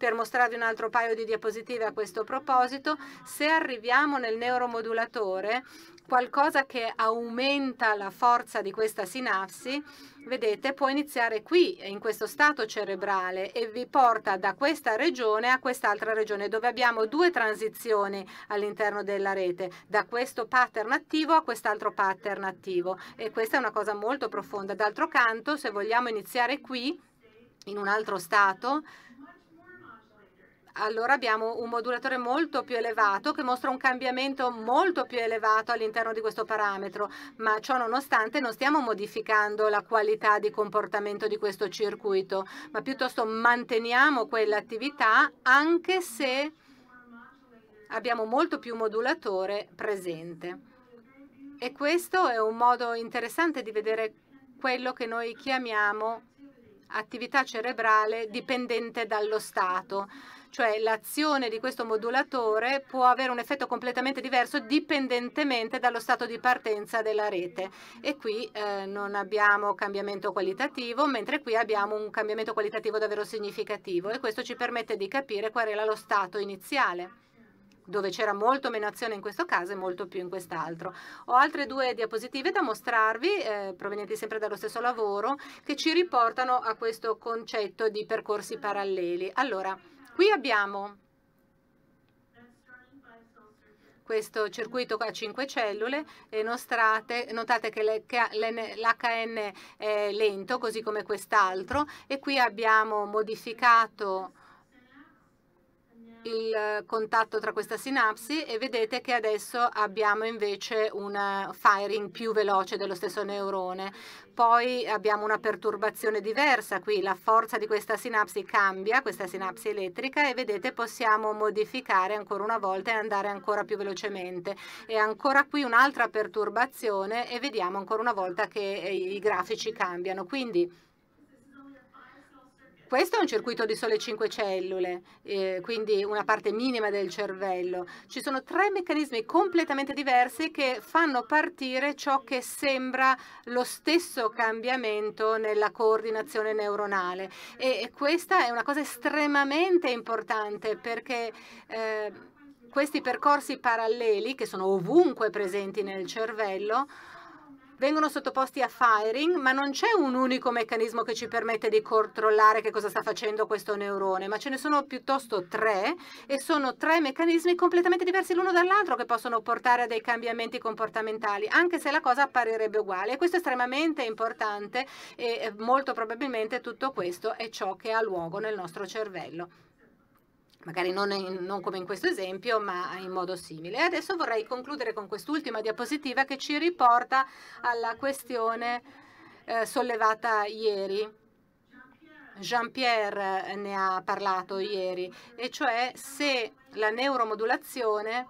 per mostrarvi un altro paio di diapositive a questo proposito, se arriviamo nel neuromodulatore, qualcosa che aumenta la forza di questa sinapsi, vedete, può iniziare qui, in questo stato cerebrale e vi porta da questa regione a quest'altra regione dove abbiamo due transizioni all'interno della rete, da questo pattern attivo a quest'altro pattern attivo e questa è una cosa molto profonda. D'altro canto, se vogliamo iniziare qui, in un altro stato, allora abbiamo un modulatore molto più elevato che mostra un cambiamento molto più elevato all'interno di questo parametro, ma ciò nonostante non stiamo modificando la qualità di comportamento di questo circuito, ma piuttosto manteniamo quell'attività anche se abbiamo molto più modulatore presente. E questo è un modo interessante di vedere quello che noi chiamiamo attività cerebrale dipendente dallo stato cioè l'azione di questo modulatore può avere un effetto completamente diverso dipendentemente dallo stato di partenza della rete e qui eh, non abbiamo cambiamento qualitativo, mentre qui abbiamo un cambiamento qualitativo davvero significativo e questo ci permette di capire qual era lo stato iniziale dove c'era molto meno azione in questo caso e molto più in quest'altro. Ho altre due diapositive da mostrarvi, eh, provenienti sempre dallo stesso lavoro, che ci riportano a questo concetto di percorsi paralleli. Allora, Qui abbiamo questo circuito a 5 cellule e nostrate, notate che l'HN è lento così come quest'altro e qui abbiamo modificato il contatto tra questa sinapsi e vedete che adesso abbiamo invece un firing più veloce dello stesso neurone. Poi abbiamo una perturbazione diversa qui, la forza di questa sinapsi cambia, questa sinapsi elettrica e vedete possiamo modificare ancora una volta e andare ancora più velocemente. E ancora qui un'altra perturbazione e vediamo ancora una volta che i grafici cambiano. Quindi questo è un circuito di sole 5 cellule, eh, quindi una parte minima del cervello. Ci sono tre meccanismi completamente diversi che fanno partire ciò che sembra lo stesso cambiamento nella coordinazione neuronale. E, e questa è una cosa estremamente importante perché... Eh, questi percorsi paralleli, che sono ovunque presenti nel cervello, vengono sottoposti a firing, ma non c'è un unico meccanismo che ci permette di controllare che cosa sta facendo questo neurone, ma ce ne sono piuttosto tre e sono tre meccanismi completamente diversi l'uno dall'altro che possono portare a dei cambiamenti comportamentali, anche se la cosa apparirebbe uguale. E questo è estremamente importante e molto probabilmente tutto questo è ciò che ha luogo nel nostro cervello magari non, in, non, come in questo esempio, ma in modo simile. adesso vorrei concludere con quest'ultima diapositiva che ci riporta alla questione eh, sollevata ieri. Jean-Pierre eh, ne ha parlato ieri, e cioè se la neuromodulazione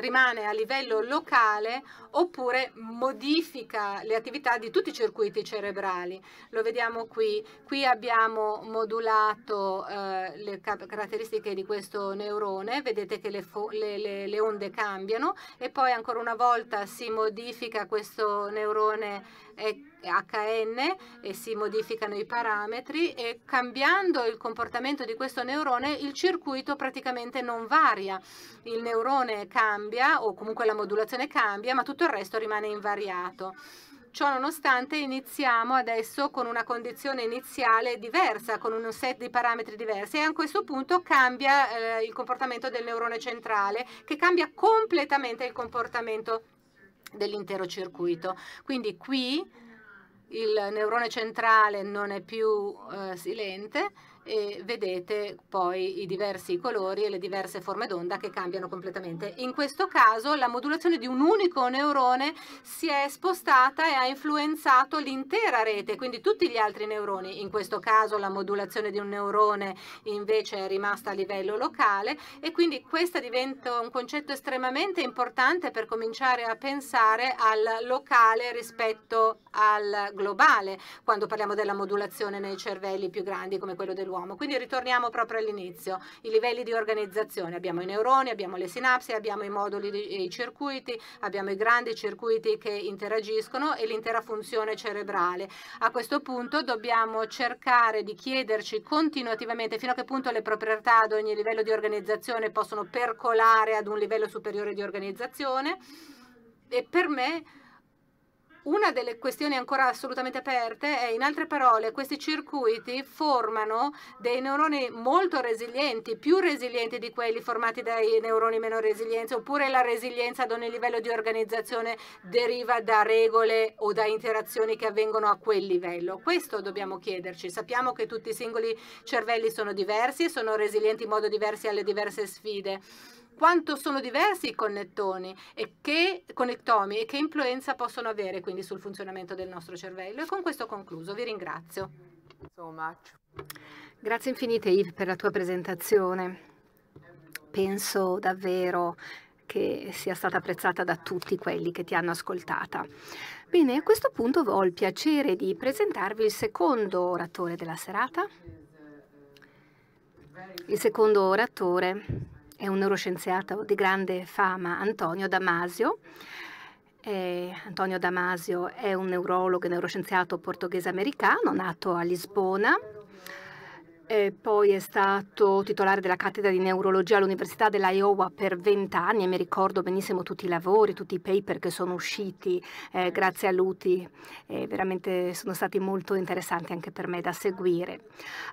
rimane a livello locale oppure modifica le attività di tutti i circuiti cerebrali. Lo vediamo qui. Qui abbiamo modulato eh, le caratteristiche di questo neurone, vedete che le, le, le, le onde cambiano e poi ancora una volta si modifica questo neurone HN e si modificano i parametri e cambiando il comportamento di questo neurone il circuito praticamente non varia. Il neurone cambia o comunque la modulazione cambia ma tutto il resto rimane invariato. Ciò nonostante iniziamo adesso con una condizione iniziale diversa, con un set di parametri diversi e a questo punto cambia eh, il comportamento del neurone centrale che cambia completamente il comportamento dell'intero circuito. Quindi qui il neurone centrale non è più eh, silente e vedete poi i diversi colori e le diverse forme d'onda che cambiano completamente. In questo caso la modulazione di un unico neurone si è spostata e ha influenzato l'intera rete, quindi tutti gli altri neuroni. In questo caso la modulazione di un neurone invece è rimasta a livello locale e quindi questo diventa un concetto estremamente importante per cominciare a pensare al locale rispetto al globale quando parliamo della modulazione nei cervelli più grandi come quello dell'uomo uomo. Quindi ritorniamo proprio all'inizio, i livelli di organizzazione. Abbiamo i neuroni, abbiamo le sinapsi, abbiamo i moduli e i circuiti, abbiamo i grandi circuiti che interagiscono e l'intera funzione cerebrale. A questo punto dobbiamo cercare di chiederci continuativamente fino a che punto le proprietà ad ogni livello di organizzazione possono percolare ad un livello superiore di organizzazione e per me una delle questioni ancora assolutamente aperte è, in altre parole, questi circuiti formano dei neuroni molto resilienti, più resilienti di quelli formati dai neuroni meno resilienti, oppure la resilienza ad ogni livello di organizzazione deriva da regole o da interazioni che avvengono a quel livello. Questo dobbiamo chiederci. Sappiamo che tutti i singoli cervelli sono diversi e sono resilienti in modo diverso alle diverse sfide quanto sono diversi i connettoni e che connettomi e che influenza possono avere quindi sul funzionamento del nostro cervello. E con questo concluso, vi ringrazio. So Grazie infinite Yves per la tua presentazione. Penso davvero che sia stata apprezzata da tutti quelli che ti hanno ascoltata. Bene, a questo punto ho il piacere di presentarvi il secondo oratore della serata. Il secondo oratore è un neuroscienziato di grande fama, Antonio Damasio. Eh, Antonio Damasio è un neurologo e neuroscienziato portoghese-americano, nato a Lisbona. Eh, poi è stato titolare della cattedra di neurologia all'Università dell'Iowa per vent'anni e mi ricordo benissimo tutti i lavori, tutti i paper che sono usciti eh, grazie a Luti, veramente sono stati molto interessanti anche per me da seguire.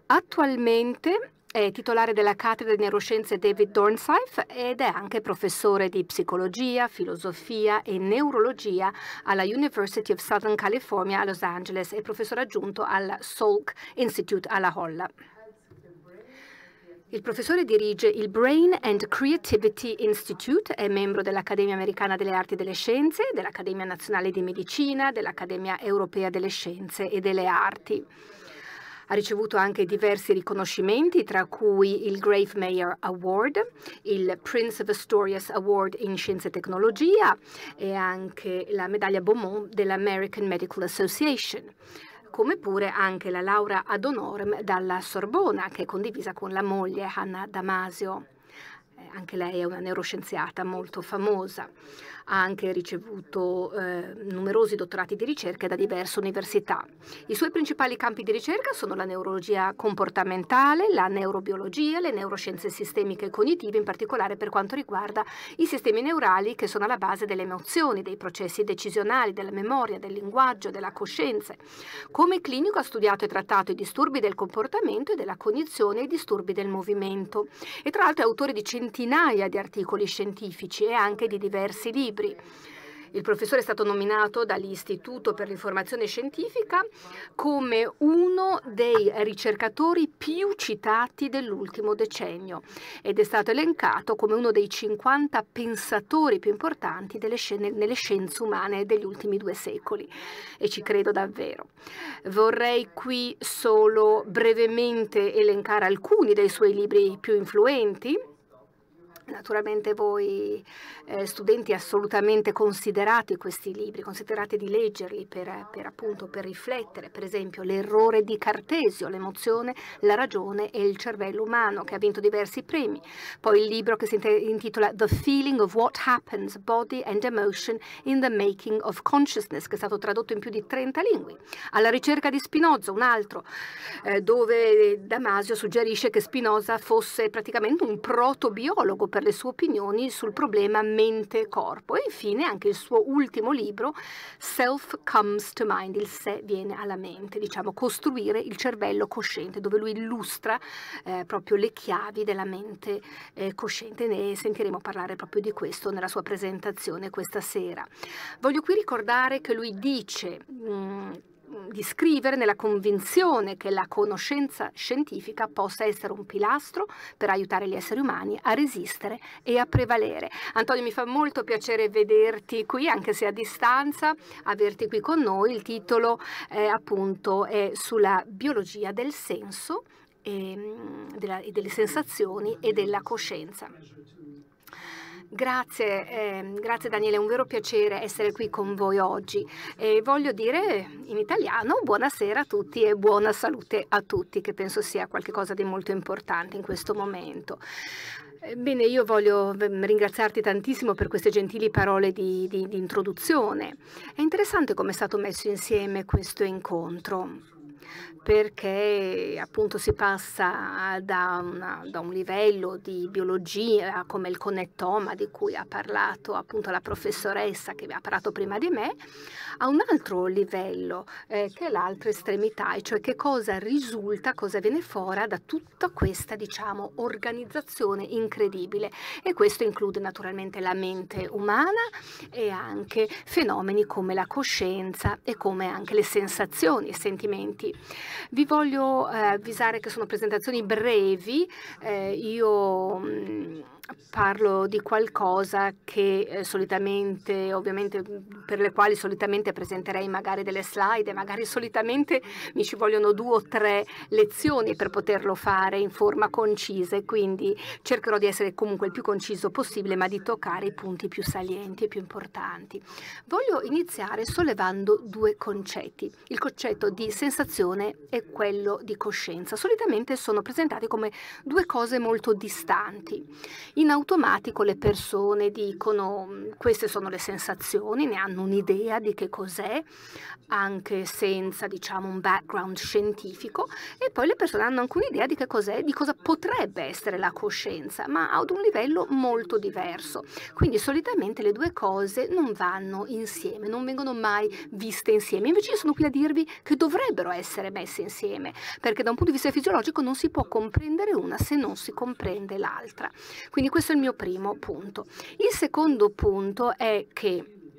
Attualmente è titolare della cattedra di neuroscienze David Dornfife ed è anche professore di psicologia, filosofia e neurologia alla University of Southern California a Los Angeles e professore aggiunto al Salk Institute alla Holla. Il professore dirige il Brain and Creativity Institute, è membro dell'Accademia Americana delle Arti e delle Scienze, dell'Accademia Nazionale di Medicina, dell'Accademia Europea delle Scienze e delle Arti. Ha ricevuto anche diversi riconoscimenti, tra cui il Grave Mayor Award, il Prince of Asturias Award in Scienze e Tecnologia e anche la medaglia Beaumont dell'American Medical Association come pure anche la laurea ad honorem dalla Sorbona, che è condivisa con la moglie Hanna Damasio. Eh, anche lei è una neuroscienziata molto famosa ha anche ricevuto eh, numerosi dottorati di ricerca da diverse università. I suoi principali campi di ricerca sono la neurologia comportamentale, la neurobiologia, le neuroscienze sistemiche e cognitive, in particolare per quanto riguarda i sistemi neurali che sono alla base delle emozioni, dei processi decisionali, della memoria, del linguaggio, della coscienza. Come clinico ha studiato e trattato i disturbi del comportamento e della cognizione e i disturbi del movimento. E tra l'altro è autore di centinaia di articoli scientifici e anche di diversi libri libri. Il professore è stato nominato dall'Istituto per l'informazione scientifica come uno dei ricercatori più citati dell'ultimo decennio ed è stato elencato come uno dei 50 pensatori più importanti scene, nelle scienze umane degli ultimi due secoli e ci credo davvero. Vorrei qui solo brevemente elencare alcuni dei suoi libri più influenti Naturalmente voi eh, studenti assolutamente considerate questi libri, considerate di leggerli per, per, appunto, per riflettere, per esempio l'errore di Cartesio, l'emozione, la ragione e il cervello umano che ha vinto diversi premi, poi il libro che si intitola The Feeling of What Happens, Body and Emotion in the Making of Consciousness che è stato tradotto in più di 30 lingue, alla ricerca di Spinoza, un altro, eh, dove Damasio suggerisce che Spinoza fosse praticamente un protobiologo per le sue opinioni sul problema mente corpo e infine anche il suo ultimo libro Self Comes to Mind, il sé viene alla mente, diciamo costruire il cervello cosciente dove lui illustra eh, proprio le chiavi della mente eh, cosciente, ne sentiremo parlare proprio di questo nella sua presentazione questa sera. Voglio qui ricordare che lui dice mh, mm, Mm, di scrivere nella convinzione che la conoscenza scientifica possa essere un pilastro per aiutare gli esseri umani a resistere e a prevalere. Antonio, mi fa molto piacere vederti qui, anche se a distanza, averti qui con noi. Il titolo eh, appunto è sulla biologia del senso e, ehm, della, e delle sensazioni e della coscienza. Grazie, eh, grazie Daniele, è un vero piacere essere qui con voi oggi e voglio dire in italiano buonasera a tutti e buona salute a tutti, che penso sia qualcosa di molto importante in questo momento. Bene, io voglio ehm, ringraziarti tantissimo per queste gentili parole di, di, di introduzione. È interessante come è stato messo insieme questo incontro perché appunto si passa da, una, da, un livello di biologia come il connettoma di cui ha parlato appunto la professoressa che vi ha parlato prima di me, a un altro livello eh, che è l'altra estremità, e cioè che cosa risulta, cosa viene fuori da tutta questa diciamo organizzazione incredibile e questo include naturalmente la mente umana e anche fenomeni come la coscienza e come anche le sensazioni i sentimenti. Vi voglio eh, avvisare che sono presentazioni brevi, eh, io mh, mm, parlo di qualcosa che eh, solitamente, ovviamente per le quali solitamente presenterei magari delle slide, magari solitamente mi ci vogliono due o tre lezioni per poterlo fare in forma concisa e quindi cercherò di essere comunque il più conciso possibile ma di toccare i punti più salienti e più importanti. Voglio iniziare sollevando due concetti, il concetto di sensazione e quello di coscienza. Solitamente sono presentati come due cose molto distanti in automatico le persone dicono mm, queste sono le sensazioni, ne hanno un'idea di che cos'è, anche senza diciamo un background scientifico, e poi le persone hanno anche un'idea di che cos'è, di cosa potrebbe essere la coscienza, ma ad un livello molto diverso. Quindi solitamente le due cose non vanno insieme, non vengono mai viste insieme. Invece io sono qui a dirvi che dovrebbero essere messe insieme, perché da un punto di vista fisiologico non si può comprendere una se non si comprende l'altra. Quindi quindi questo è il mio primo punto. Il secondo punto è che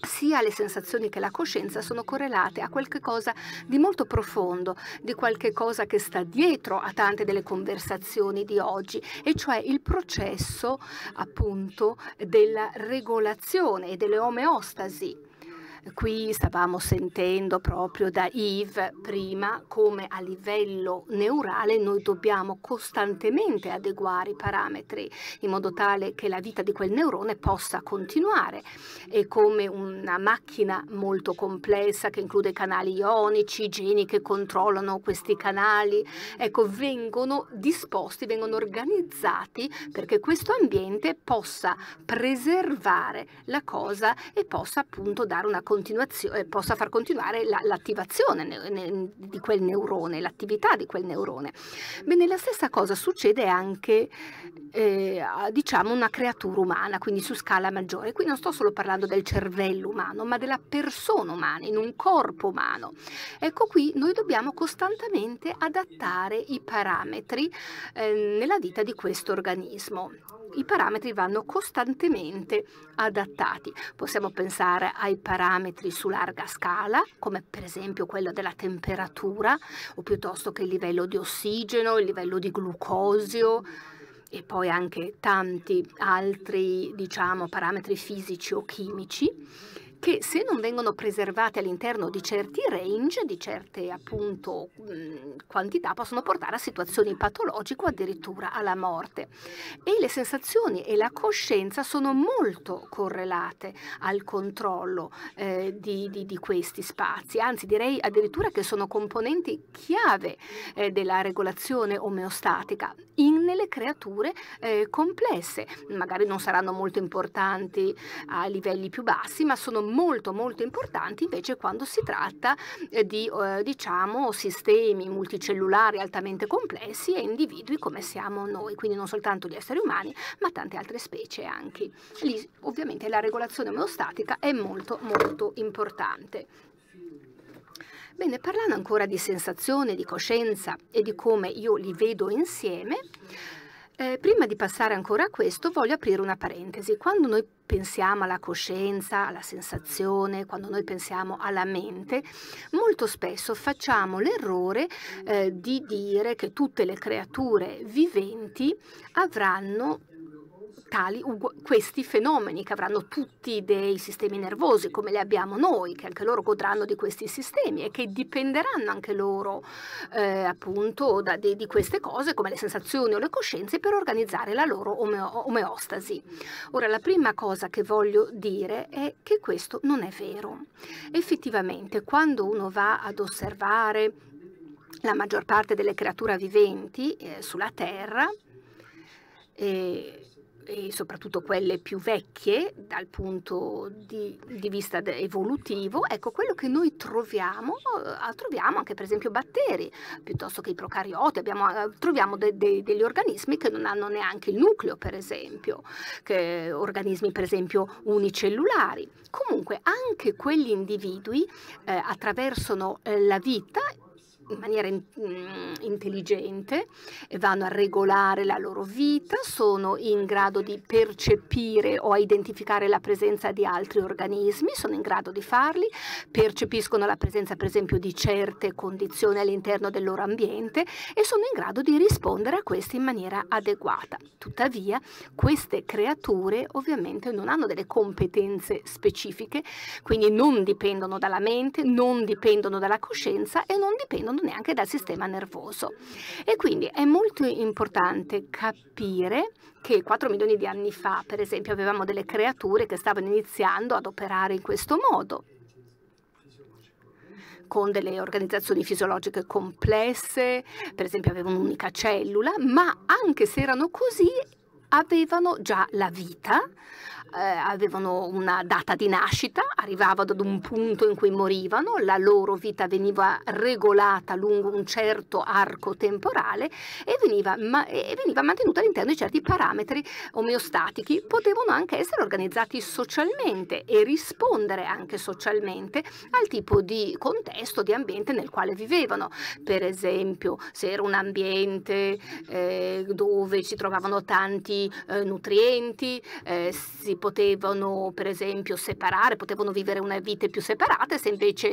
sia le sensazioni che la coscienza sono correlate a qualche cosa di molto profondo, di qualche cosa che sta dietro a tante delle conversazioni di oggi, e cioè il processo appunto della regolazione e delle omeostasi Qui stavamo sentendo proprio da Yves prima come a livello neurale noi dobbiamo costantemente adeguare i parametri in modo tale che la vita di quel neurone possa continuare. È come una macchina molto complessa che include canali ionici, geni che controllano questi canali. Ecco, vengono disposti, vengono organizzati perché questo ambiente possa preservare la cosa e possa appunto dare una continuità eh, possa far continuare l'attivazione la, di quel neurone, l'attività di quel neurone. Bene, la stessa cosa succede anche eh, a diciamo, una creatura umana, quindi su scala maggiore. Qui non sto solo parlando del cervello umano, ma della persona umana, in un corpo umano. Ecco qui noi dobbiamo costantemente adattare i parametri eh, nella vita di questo organismo i parametri vanno costantemente adattati. Possiamo pensare ai parametri parametri su larga scala, come per esempio quella della temperatura o piuttosto che il livello di ossigeno, il livello di glucosio e poi anche tanti altri diciamo, parametri fisici o chimici che se non vengono preservate all'interno di certi range, di certe appunto mm, quantità, possono portare a situazioni patologiche o addirittura alla morte. E le sensazioni e la coscienza sono molto correlate al controllo eh, di, di, di, questi spazi, anzi direi addirittura che sono componenti chiave eh, della regolazione omeostatica in, nelle creature eh, complesse. Magari non saranno molto importanti a livelli più bassi, ma sono molto molto importanti invece quando si tratta eh, di eh, diciamo, sistemi multicellulari altamente complessi e individui come siamo noi, quindi non soltanto gli esseri umani ma tante altre specie anche. Lì ovviamente la regolazione omeostatica è molto molto importante. Bene, parlando ancora di sensazione, di coscienza e di come io li vedo insieme, eh, prima di passare ancora a questo voglio aprire una parentesi. Quando noi pensiamo alla coscienza, alla sensazione, quando noi pensiamo alla mente, molto spesso facciamo l'errore eh, di dire che tutte le creature viventi avranno tali, questi fenomeni che avranno tutti dei sistemi nervosi come li abbiamo noi, che anche loro godranno di questi sistemi e che dipenderanno anche loro eh, appunto da, di, di, queste cose come le sensazioni o le coscienze per organizzare la loro omeo omeostasi. Ora la prima cosa che voglio dire è che questo non è vero. Effettivamente quando uno va ad osservare la maggior parte delle creature viventi eh, sulla Terra, eh, e soprattutto quelle più vecchie dal punto di, di vista evolutivo, ecco quello che noi troviamo, eh, troviamo anche per esempio batteri, piuttosto che i procarioti, abbiamo, eh, troviamo de, de, degli organismi che non hanno neanche il nucleo, per esempio, che, organismi per esempio unicellulari. Comunque anche quegli individui eh, attraversano eh, la vita in maniera in, mh, mm, intelligente, vanno a regolare la loro vita, sono in grado di percepire o identificare la presenza di altri organismi, sono in grado di farli, percepiscono la presenza per esempio di certe condizioni all'interno del loro ambiente e sono in grado di rispondere a queste in maniera adeguata. Tuttavia queste creature ovviamente non hanno delle competenze specifiche, quindi non dipendono dalla mente, non dipendono dalla coscienza e non dipendono quando neanche dal sistema nervoso. E quindi è molto importante capire che 4 milioni di anni fa, per esempio, avevamo delle creature che stavano iniziando ad operare in questo modo con delle organizzazioni fisiologiche complesse, per esempio avevano un'unica cellula, ma anche se erano così avevano già la vita eh, avevano una data di nascita, arrivavano ad un punto in cui morivano, la loro vita veniva regolata lungo un certo arco temporale e veniva, ma, e veniva mantenuta all'interno di certi parametri omeostatici, potevano anche essere organizzati socialmente e rispondere anche socialmente al tipo di contesto, di ambiente nel quale vivevano. Per esempio, se era un ambiente eh, dove si trovavano tanti eh, nutrienti, eh, si potevano per esempio separare, potevano vivere una vita più separata, se invece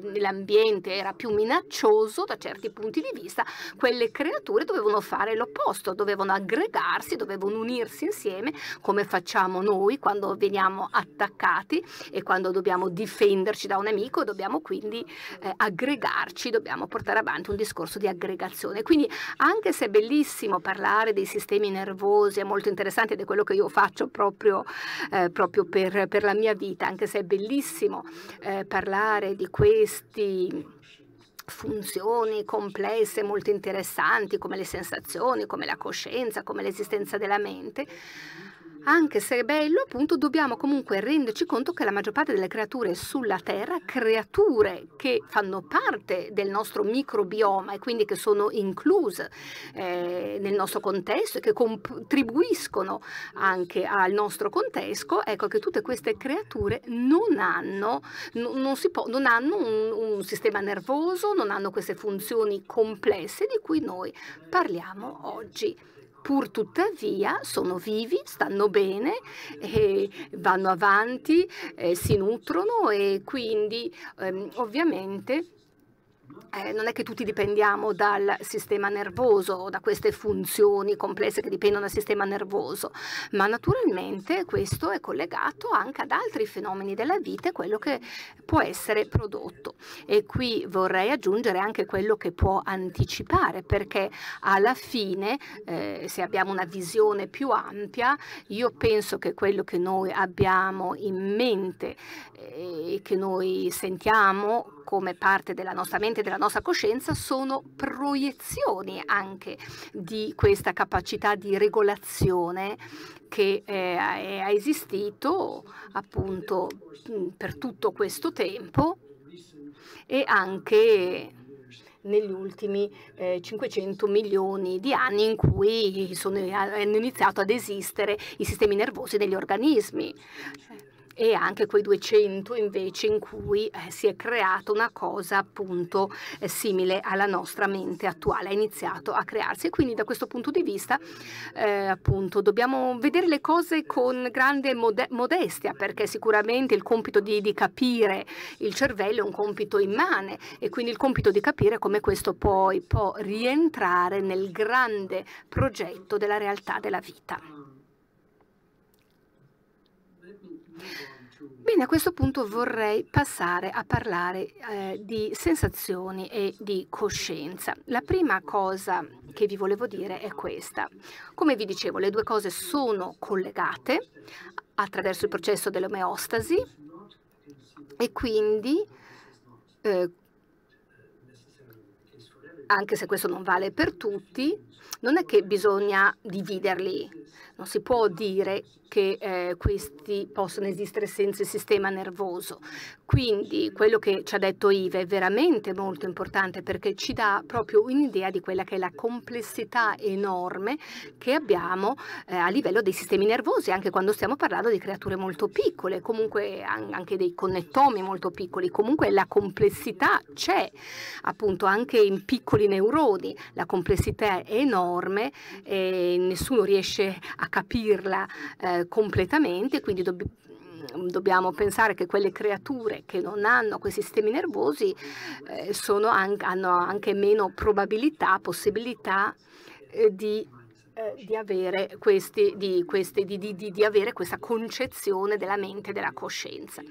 mhmm, l'ambiente era più minaccioso da certi punti di vista, quelle creature dovevano fare l'opposto, dovevano aggregarsi, dovevano unirsi insieme come facciamo noi quando veniamo attaccati e quando dobbiamo difenderci da un amico, dobbiamo quindi eh, aggregarci, dobbiamo portare avanti un discorso di aggregazione. Quindi anche se è bellissimo parlare dei sistemi nervosi, è molto interessante ed è quello che io faccio proprio eh, proprio per, per, la mia vita, anche se è bellissimo eh, parlare di questi funzioni complesse, molto interessanti, come le sensazioni, come la coscienza, come l'esistenza della mente anche se è bello, appunto, dobbiamo comunque renderci conto che la maggior parte delle creature sulla Terra, creature che fanno parte del nostro microbioma e quindi che sono incluse eh, nel nostro contesto e che contribuiscono anche al nostro contesto, ecco che tutte queste creature non hanno, non può, non hanno un, un sistema nervoso, non hanno queste funzioni complesse di cui noi parliamo oggi pur tuttavia sono vivi, stanno bene, vanno avanti, eh, si nutrono e quindi ehm, ovviamente eh, non è che tutti dipendiamo dal sistema nervoso o da queste funzioni complesse che dipendono dal sistema nervoso, ma naturalmente questo è collegato anche ad altri fenomeni della vita e quello che può essere prodotto. E qui vorrei aggiungere anche quello che può anticipare, perché alla fine, eh, se abbiamo una visione più ampia, io penso che quello che noi abbiamo in mente eh, e eh, che noi sentiamo come parte della nostra mente e della nostra coscienza sono proiezioni anche di questa capacità di regolazione che eh, ha esistito appunto mm, per tutto questo tempo e anche negli ultimi eh, 500 milioni di anni in cui sono, eh, hanno iniziato ad esistere i sistemi nervosi degli organismi e anche quei 200 invece in cui eh, si è creata una cosa appunto eh, simile alla nostra mente attuale, ha iniziato a crearsi e quindi da questo punto di vista eh, appunto dobbiamo vedere le cose con grande mod modestia perché sicuramente il compito di, di capire il cervello è un compito immane e quindi il compito di capire come questo poi può rientrare nel grande progetto della realtà della vita. Bene, a questo punto vorrei passare a parlare eh, di sensazioni e di coscienza. La prima cosa che vi volevo dire è questa. Come vi dicevo, le due cose sono collegate attraverso il processo dell'omeostasi e quindi eh, anche se questo non vale per tutti, non è che bisogna dividerli, non si può dire che eh, questi possono esistere senza il sistema nervoso. Quindi quello che ci ha detto Ive è veramente molto importante perché ci dà proprio un'idea di quella che è la complessità enorme che abbiamo eh, a livello dei sistemi nervosi, anche quando stiamo parlando di creature molto piccole, comunque anche dei connettomi molto piccoli, comunque la complessità c'è, appunto anche in piccoli neuroni, la complessità è enorme e nessuno riesce a capirla eh, completamente, quindi dobbiamo mm, dobbiamo pensare che quelle creature che non hanno quei sistemi nervosi eh, anche, hanno anche meno probabilità, possibilità eh, di, eh, di, avere questi, di, questi, di, avere questa concezione della mente e della coscienza.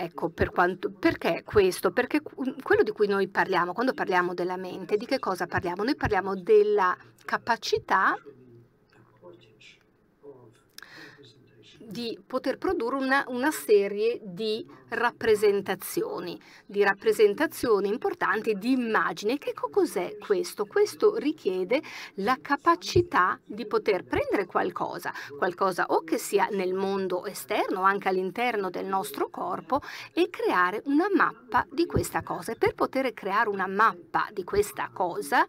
Ecco, per quanto, perché questo? Perché mm, quello di cui noi parliamo, quando parliamo della mente, di che cosa parliamo? Noi parliamo della capacità di poter produrre una, una, serie di rappresentazioni, di rappresentazioni importanti, di immagini. Che cos'è questo? Questo richiede la capacità di poter prendere qualcosa, qualcosa o che sia nel mondo esterno, anche all'interno del nostro corpo, e creare una mappa di questa cosa. E per poter creare una mappa di questa cosa,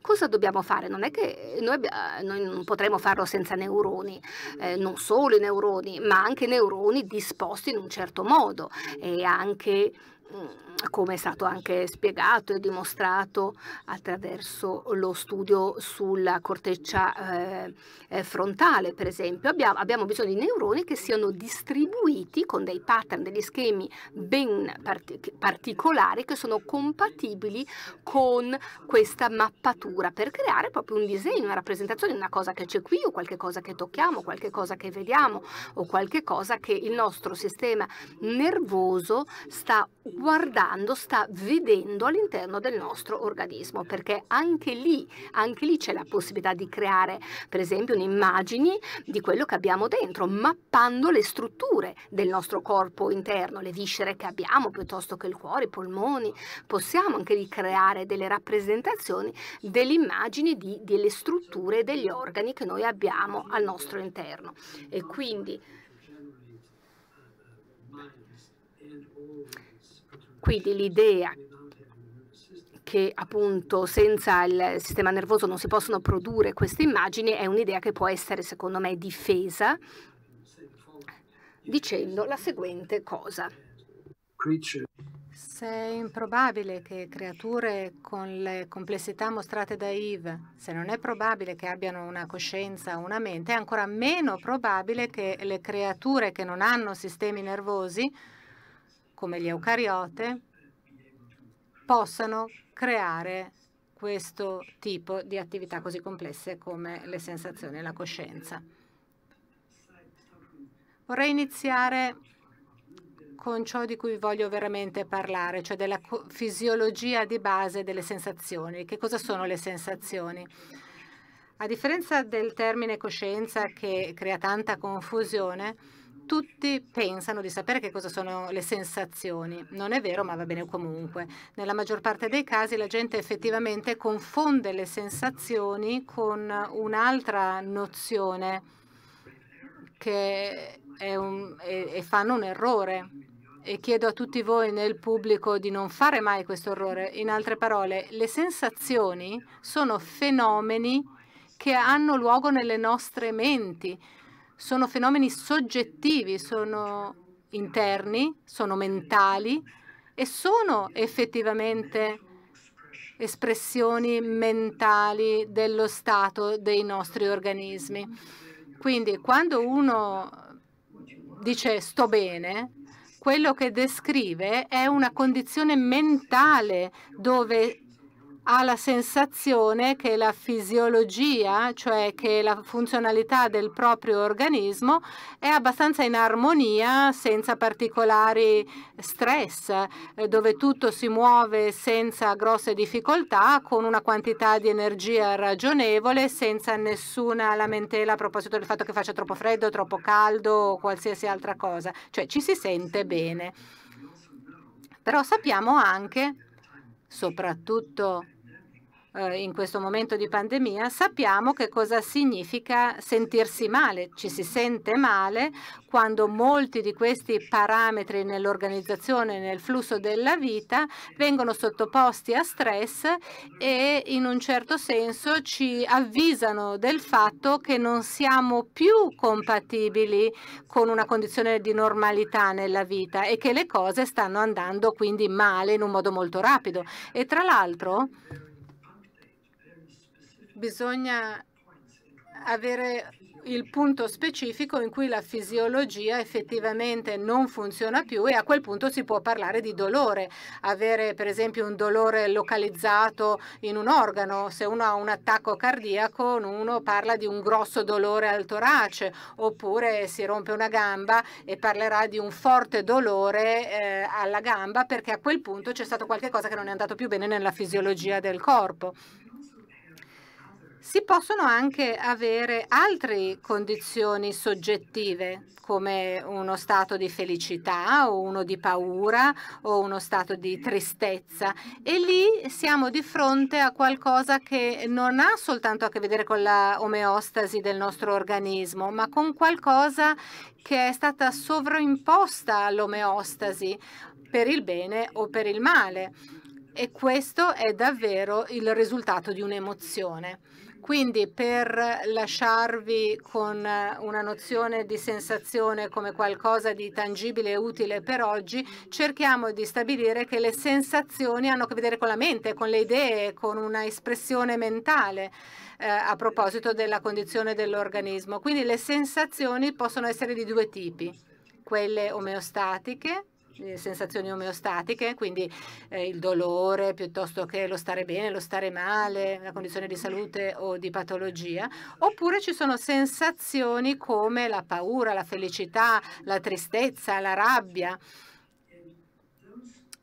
cosa dobbiamo fare? Non è che noi, noi non potremo farlo senza neuroni, eh, non solo i neuroni, neuroni, ma anche neuroni disposti in un certo modo e anche mm, come è stato anche spiegato e dimostrato attraverso lo studio sulla corteccia eh, eh frontale, per esempio. Abbiamo, abbiamo, bisogno di neuroni che siano distribuiti con dei pattern, degli schemi ben partic particolari che sono compatibili con questa mappatura per creare proprio un disegno, una rappresentazione di una cosa che c'è qui o qualche cosa che tocchiamo, qualche cosa che vediamo o qualche cosa che il nostro sistema nervoso sta guardando osservando, sta vedendo all'interno del nostro organismo, perché anche lì, anche lì c'è la possibilità di creare, per esempio, un'immagine di quello che abbiamo dentro, mappando le strutture del nostro corpo interno, le viscere che abbiamo, piuttosto che il cuore, i polmoni. Possiamo anche lì creare delle rappresentazioni delle immagini di, delle strutture degli organi che noi abbiamo al nostro interno. E quindi Quindi l'idea che appunto senza il sistema nervoso non si possono produrre queste immagini è un'idea che può essere secondo me difesa dicendo la seguente cosa. Se è improbabile che creature con le complessità mostrate da Eve, se non è probabile che abbiano una coscienza o una mente, è ancora meno probabile che le creature che non hanno sistemi nervosi come gli eucariote, possano creare questo tipo di attività così complesse come le sensazioni e la coscienza. Vorrei iniziare con ciò di cui voglio veramente parlare, cioè della fisiologia di base delle sensazioni. Che cosa sono le sensazioni? A differenza del termine coscienza che crea tanta confusione, tutti pensano di sapere che cosa sono le sensazioni. Non è vero, ma va bene comunque. Nella maggior parte dei casi la gente effettivamente confonde le sensazioni con un'altra nozione che un, e, e fanno un errore e chiedo a tutti voi nel pubblico di non fare mai questo errore. In altre parole, le sensazioni sono fenomeni che hanno luogo nelle nostre menti, sono fenomeni soggettivi, sono interni, sono mentali e sono effettivamente espressioni mentali dello stato dei nostri organismi. Quindi quando uno dice sto bene, quello che descrive è una condizione mentale dove ha la sensazione che la fisiologia, cioè che la funzionalità del proprio organismo è abbastanza in armonia senza particolari stress, eh, dove tutto si muove senza grosse difficoltà, con una quantità di energia ragionevole, senza nessuna lamentela a proposito del fatto che faccia troppo freddo, troppo caldo o qualsiasi altra cosa. Cioè ci si sente bene. Però sappiamo anche soprattutto eh, in questo momento di pandemia, sappiamo che cosa significa sentirsi male. Ci si sente male quando molti di questi parametri nell'organizzazione, nel flusso della vita, vengono sottoposti a stress e in un certo senso ci avvisano del fatto che non siamo più compatibili con una condizione di normalità nella vita e che le cose stanno andando quindi male in un modo molto rapido. E tra l'altro bisogna avere il punto specifico in cui la fisiologia effettivamente non funziona più e a quel punto si può parlare di dolore. Avere per esempio un dolore localizzato in un organo, se uno ha un attacco cardiaco uno parla di un grosso dolore al torace oppure si rompe una gamba e parlerà di un forte dolore eh, alla gamba perché a quel punto c'è stato qualcosa che non è andato più bene nella fisiologia del corpo si possono anche avere altre condizioni soggettive, come uno stato di felicità o uno di paura o uno stato di tristezza. E lì siamo di fronte a qualcosa che non ha soltanto a che vedere con la omeostasi del nostro organismo, ma con qualcosa che è stata sovraimposta all'omeostasi per il bene o per il male. E questo è davvero il risultato di un'emozione. Quindi per lasciarvi con una nozione di sensazione come qualcosa di tangibile e utile per oggi, cerchiamo di stabilire che le sensazioni hanno a che vedere con la mente, con le idee, con una espressione mentale eh, a proposito della condizione dell'organismo. Quindi le sensazioni possono essere di due tipi, quelle omeostatiche eh, sensazioni omeostatiche, quindi eh, il dolore piuttosto che lo stare bene, lo stare male, una condizione di salute o di patologia, oppure ci sono sensazioni come la paura, la felicità, la tristezza, la rabbia.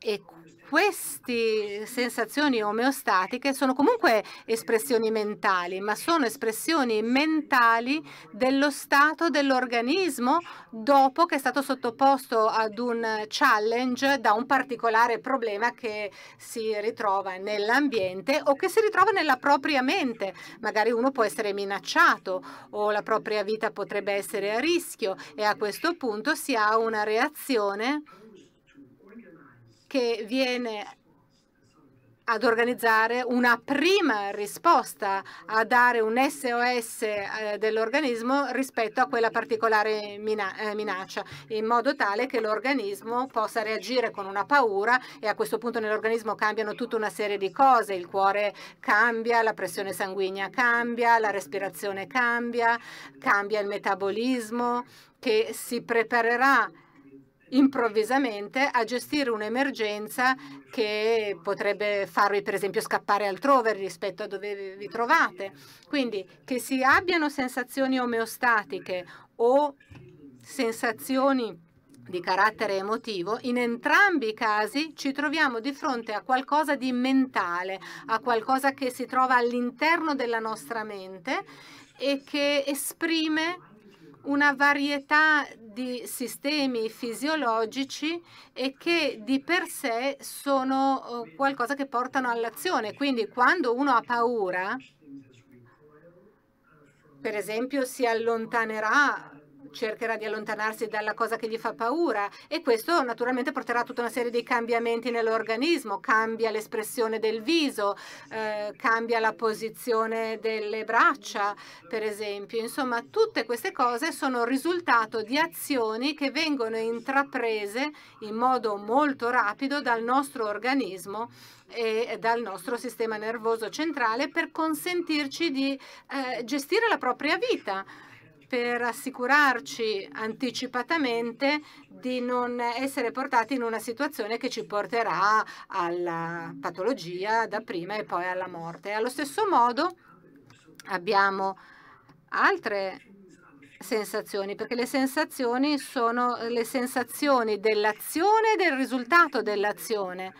E queste sensazioni omeostatiche sono comunque espressioni mentali, ma sono espressioni mentali dello stato dell'organismo dopo che è stato sottoposto ad un challenge da un particolare problema che si ritrova nell'ambiente o che si ritrova nella propria mente. Magari uno può essere minacciato o la propria vita potrebbe essere a rischio e a questo punto si ha una reazione che viene ad organizzare una prima risposta, a dare un SOS eh, dell'organismo rispetto a quella particolare eh, minaccia, in modo tale che l'organismo possa reagire con una paura e a questo punto nell'organismo cambiano tutta una serie di cose, il cuore cambia, la pressione sanguigna cambia, la respirazione cambia, cambia il metabolismo che si preparerà improvvisamente a gestire un'emergenza che potrebbe farvi per esempio scappare altrove rispetto a dove vi trovate. Quindi che si abbiano sensazioni omeostatiche o sensazioni di carattere emotivo, in entrambi i casi ci troviamo di fronte a qualcosa di mentale, a qualcosa che si trova all'interno della nostra mente e che esprime una varietà di sistemi fisiologici e che di per sé sono eh, qualcosa che portano all'azione. Quindi quando uno ha paura, per esempio, si allontanerà cercherà di allontanarsi dalla cosa che gli fa paura e questo naturalmente porterà a tutta una serie di cambiamenti nell'organismo, cambia l'espressione del viso, eh, cambia la posizione delle braccia, per esempio. Insomma, tutte queste cose sono il risultato di azioni che vengono intraprese in modo molto rapido dal nostro organismo e dal nostro sistema nervoso centrale per consentirci di eh, gestire la propria vita per assicurarci anticipatamente di non essere portati in una situazione che ci porterà alla patologia da prima e poi alla morte. Allo stesso modo abbiamo altre sensazioni, perché le sensazioni sono le sensazioni dell'azione e del risultato dell'azione.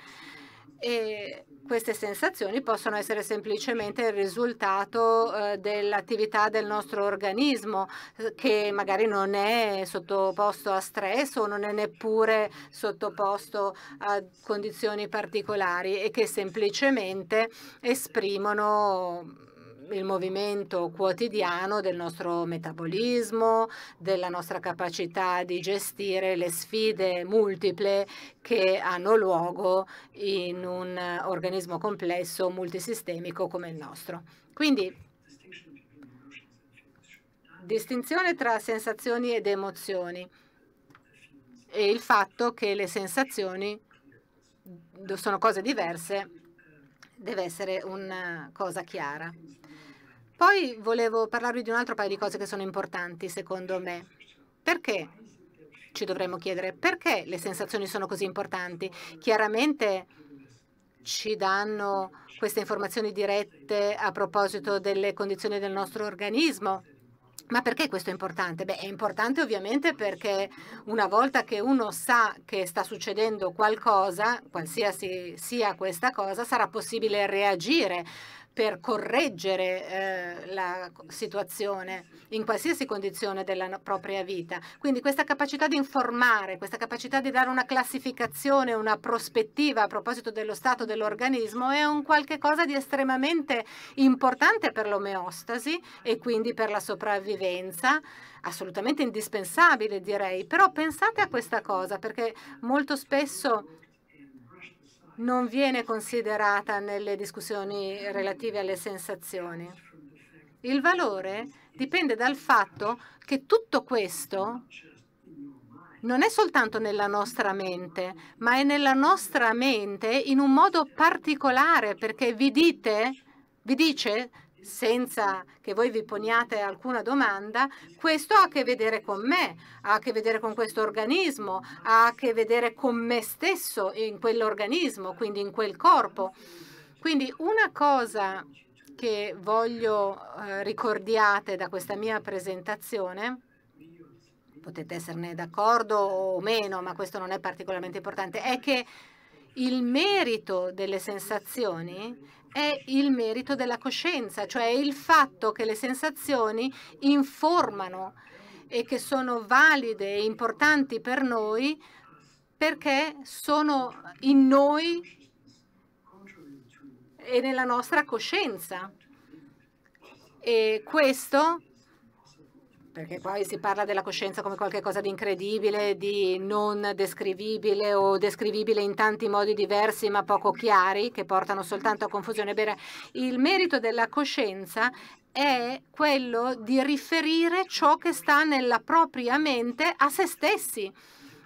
E queste sensazioni possono essere semplicemente il risultato eh, dell'attività del nostro organismo eh, che magari non è sottoposto a stress o non è neppure sottoposto a condizioni particolari e che semplicemente esprimono il movimento quotidiano del nostro metabolismo, della nostra capacità di gestire le sfide multiple che hanno luogo in un organismo complesso multisistemico come il nostro. Quindi distinzione tra sensazioni ed emozioni e il fatto che le sensazioni sono cose diverse deve essere una cosa chiara. Poi volevo parlarvi di un altro paio di cose che sono importanti, secondo me. Perché? Ci dovremmo chiedere perché le sensazioni sono così importanti. Chiaramente ci danno queste informazioni dirette a proposito delle condizioni del nostro organismo. Ma perché questo è importante? Beh, è importante ovviamente perché una volta che uno sa che sta succedendo qualcosa, qualsiasi sia questa cosa, sarà possibile reagire per correggere eh, la situazione in qualsiasi condizione della propria vita. Quindi questa capacità di informare, questa capacità di dare una classificazione, una prospettiva a proposito dello stato dell'organismo è un qualche cosa di estremamente importante per l'omeostasi e quindi per la sopravvivenza assolutamente indispensabile direi, però pensate a questa cosa perché molto spesso non viene considerata nelle discussioni relative alle sensazioni. Il valore dipende dal fatto che tutto questo non è soltanto nella nostra mente, ma è nella nostra mente in un modo particolare, perché vi, dite, vi dice senza che voi vi poniate alcuna domanda, questo ha a che vedere con me, ha a che vedere con questo organismo, ha a che vedere con me stesso in quell'organismo, quindi in quel corpo. Quindi una cosa che voglio eh, ricordiate da questa mia presentazione, potete esserne d'accordo o meno, ma questo non è particolarmente importante, è che il merito delle sensazioni è il merito della coscienza, cioè il fatto che le sensazioni informano e che sono valide e importanti per noi perché sono in noi e nella nostra coscienza. E questo perché poi si parla della coscienza come qualcosa di incredibile, di non descrivibile o descrivibile in tanti modi diversi ma poco chiari che portano soltanto a confusione. Bene, il merito della coscienza è quello di riferire ciò che sta nella propria mente a se stessi.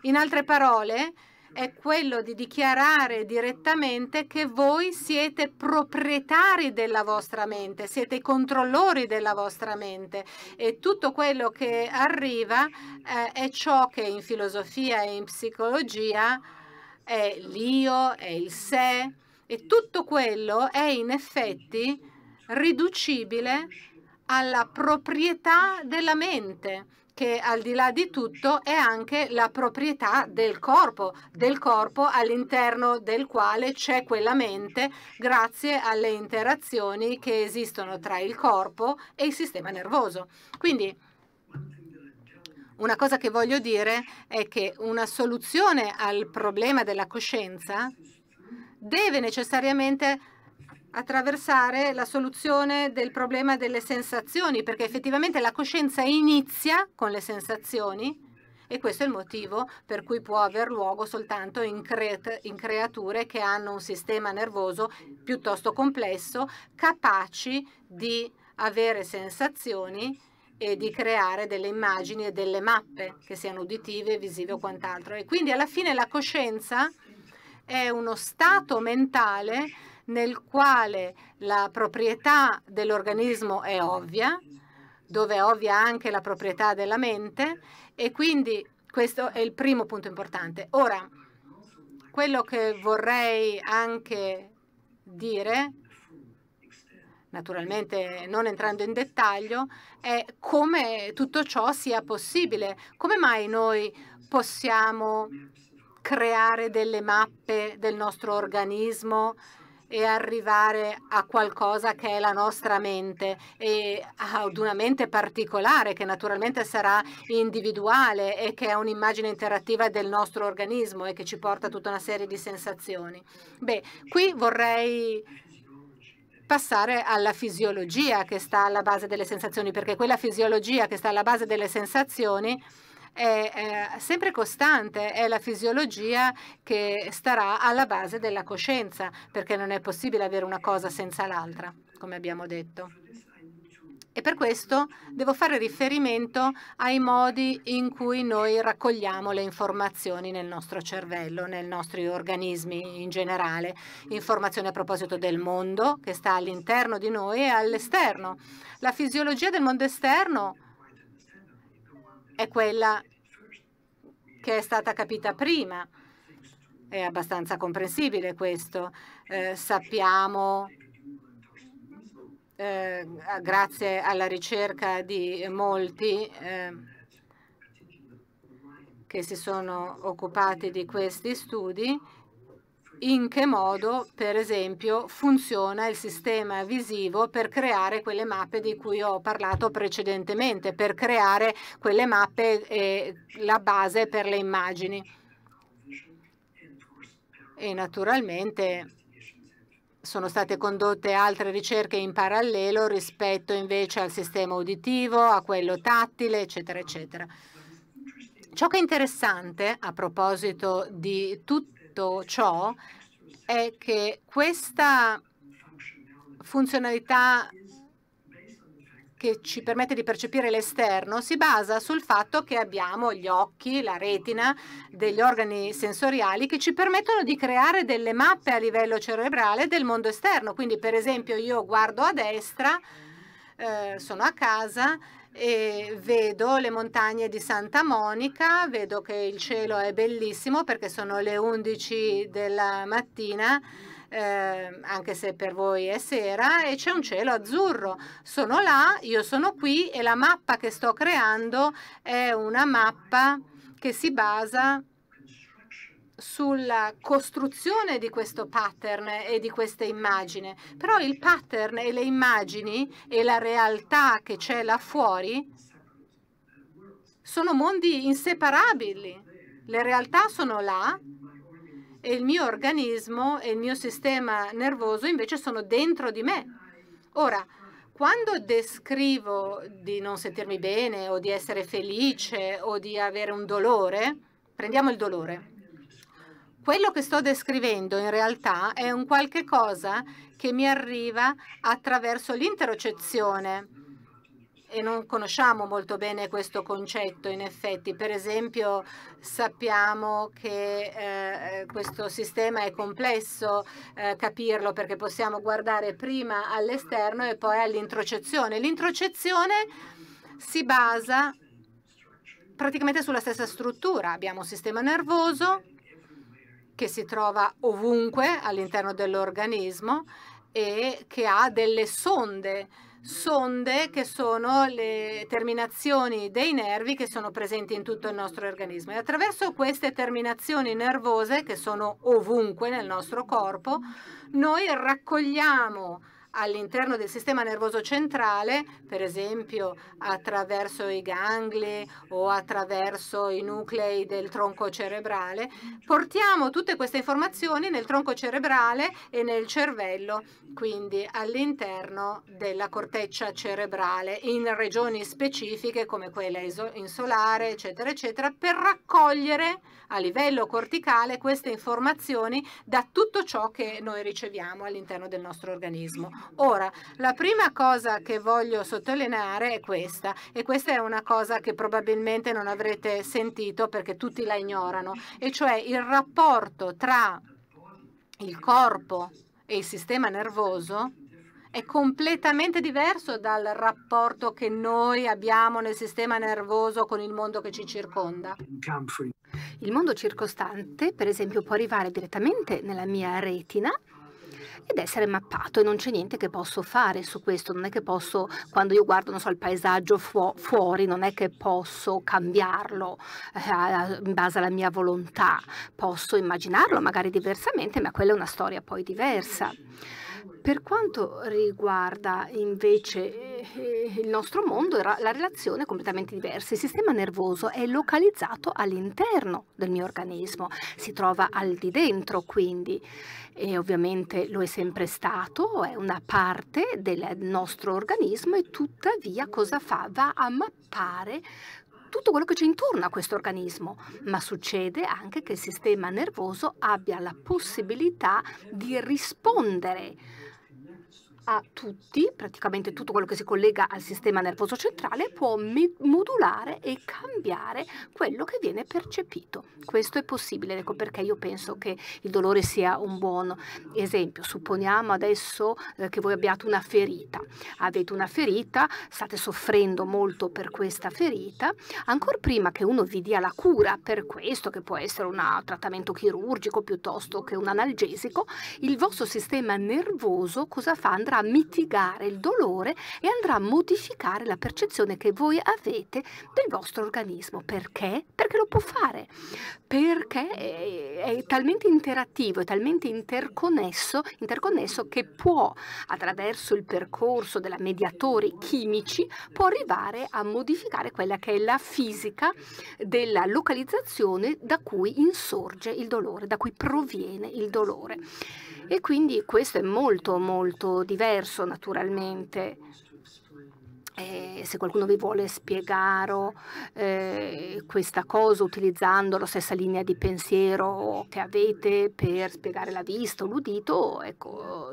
In altre parole, è quello di dichiarare direttamente che voi siete proprietari della vostra mente, siete i controllori della vostra mente e tutto quello che arriva eh, è ciò che in filosofia e in psicologia è l'io, è il sé e tutto quello è in effetti riducibile alla proprietà della mente che al di là di tutto è anche la proprietà del corpo, del corpo all'interno del quale c'è quella mente grazie alle interazioni che esistono tra il corpo e il sistema nervoso. Quindi una cosa che voglio dire è che una soluzione al problema della coscienza deve necessariamente attraversare la soluzione del problema delle sensazioni, perché effettivamente la coscienza inizia con le sensazioni e questo è il motivo per cui può aver luogo soltanto in, creat in creature che hanno un sistema nervoso piuttosto complesso, capaci di avere sensazioni e di creare delle immagini e delle mappe, che siano uditive, visive o quant'altro. E quindi alla fine la coscienza è uno stato mentale nel quale la proprietà dell'organismo è ovvia, dove è ovvia anche la proprietà della mente e quindi questo è il primo punto importante. Ora, quello che vorrei anche dire, naturalmente non entrando in dettaglio, è come tutto ciò sia possibile. Come mai noi possiamo creare delle mappe del nostro organismo e arrivare a qualcosa che è la nostra mente e ad una mente particolare che naturalmente sarà individuale e che è un'immagine interattiva del nostro organismo e che ci porta a tutta una serie di sensazioni. Beh, qui vorrei passare alla fisiologia che sta alla base delle sensazioni, perché quella fisiologia che sta alla base delle sensazioni è, è sempre costante, è la fisiologia che starà alla base della coscienza, perché non è possibile avere una cosa senza l'altra, come abbiamo detto. E per questo devo fare riferimento ai modi in cui noi raccogliamo le informazioni nel nostro cervello, nei nostri organismi in generale, informazioni a proposito del mondo che sta all'interno di noi e all'esterno. La fisiologia del mondo esterno è quella che è stata capita prima. È abbastanza comprensibile questo. Eh, sappiamo, eh, grazie alla ricerca di molti eh, che si sono occupati di questi studi, in che modo, per esempio, funziona il sistema visivo per creare quelle mappe di cui ho parlato precedentemente, per creare quelle mappe e eh, la base per le immagini. E naturalmente sono state condotte altre ricerche in parallelo rispetto invece al sistema uditivo, a quello tattile, eccetera, eccetera. Ciò che è interessante a proposito di tutte Detto ciò, è che questa funzionalità che ci permette di percepire l'esterno si basa sul fatto che abbiamo gli occhi, la retina, degli organi sensoriali che ci permettono di creare delle mappe a livello cerebrale del mondo esterno. Quindi per esempio io guardo a destra, eh, sono a casa e vedo le montagne di Santa Monica, vedo che il cielo è bellissimo perché sono le 11 della mattina, eh, anche se per voi è sera, e c'è un cielo azzurro. Sono là, io sono qui e la mappa che sto creando è una mappa che si basa sulla costruzione di questo pattern e di questa immagine, però il pattern e le immagini e la realtà che c'è là fuori sono mondi inseparabili. Le realtà sono là e il mio organismo e il mio sistema nervoso invece sono dentro di me. Ora, quando descrivo di non sentirmi bene o di essere felice o di avere un dolore, prendiamo il dolore. Quello che sto descrivendo in realtà è un qualche cosa che mi arriva attraverso l'interocezione e non conosciamo molto bene questo concetto in effetti. Per esempio sappiamo che eh, questo sistema è complesso eh, capirlo perché possiamo guardare prima all'esterno e poi all'introcezione. L'introcezione si basa praticamente sulla stessa struttura. Abbiamo un sistema nervoso che si trova ovunque all'interno dell'organismo e che ha delle sonde, sonde che sono le terminazioni dei nervi che sono presenti in tutto il nostro organismo. E attraverso queste terminazioni nervose che sono ovunque nel nostro corpo, noi raccogliamo all'interno del sistema nervoso centrale, per esempio attraverso i gangli o attraverso i nuclei del tronco cerebrale, portiamo tutte queste informazioni nel tronco cerebrale e nel cervello, quindi all'interno della corteccia cerebrale, in regioni specifiche come quella insolare, eccetera, eccetera, per raccogliere a livello corticale queste informazioni da tutto ciò che noi riceviamo all'interno del nostro organismo. Ora, la prima cosa che voglio sottolineare è questa, e questa è una cosa che probabilmente non avrete sentito perché tutti la ignorano, e cioè il rapporto tra il corpo e il sistema nervoso è completamente diverso dal rapporto che noi abbiamo nel sistema nervoso con il mondo che ci circonda. Il mondo circostante, per esempio, può arrivare direttamente nella mia retina ed essere mappato e non c'è niente che posso fare su questo, non è che posso, quando io guardo, non so, il paesaggio fu fuori, non è che posso cambiarlo eh, in base alla mia volontà, posso immaginarlo magari diversamente, ma quella è una storia poi diversa. Per quanto riguarda invece eh, il nostro mondo, la relazione è completamente diversa. Il sistema nervoso è localizzato all'interno del mio organismo, si trova al di dentro quindi e ovviamente lo è sempre stato, è una parte del nostro organismo e tuttavia cosa fa? Va a mappare tutto quello che c'è intorno a questo organismo, ma succede anche che il sistema nervoso abbia la possibilità di rispondere a tutti, praticamente tutto quello che si collega al sistema nervoso centrale può modulare e cambiare quello che viene percepito. Questo è possibile, ecco perché io penso che il dolore sia un buon esempio. Supponiamo adesso eh, che voi abbiate una ferita, avete una ferita, state soffrendo molto per questa ferita, ancora prima che uno vi dia la cura per questo, che può essere un trattamento chirurgico piuttosto che un analgesico, il vostro sistema nervoso cosa fa? Andrà andrà a mitigare il dolore e andrà a modificare la percezione che voi avete del vostro organismo. Perché? Perché lo può fare, perché è, è talmente interattivo, è talmente interconnesso, interconnesso che può, attraverso il percorso della mediatori chimici, può arrivare a modificare quella che è la fisica della localizzazione da cui insorge il dolore, da cui proviene il dolore. E quindi questo è molto molto diverso diverso naturalmente, e eh, se qualcuno vi vuole spiegare eh, questa cosa utilizzando la stessa linea di pensiero che avete per spiegare la vista o l'udito, ecco,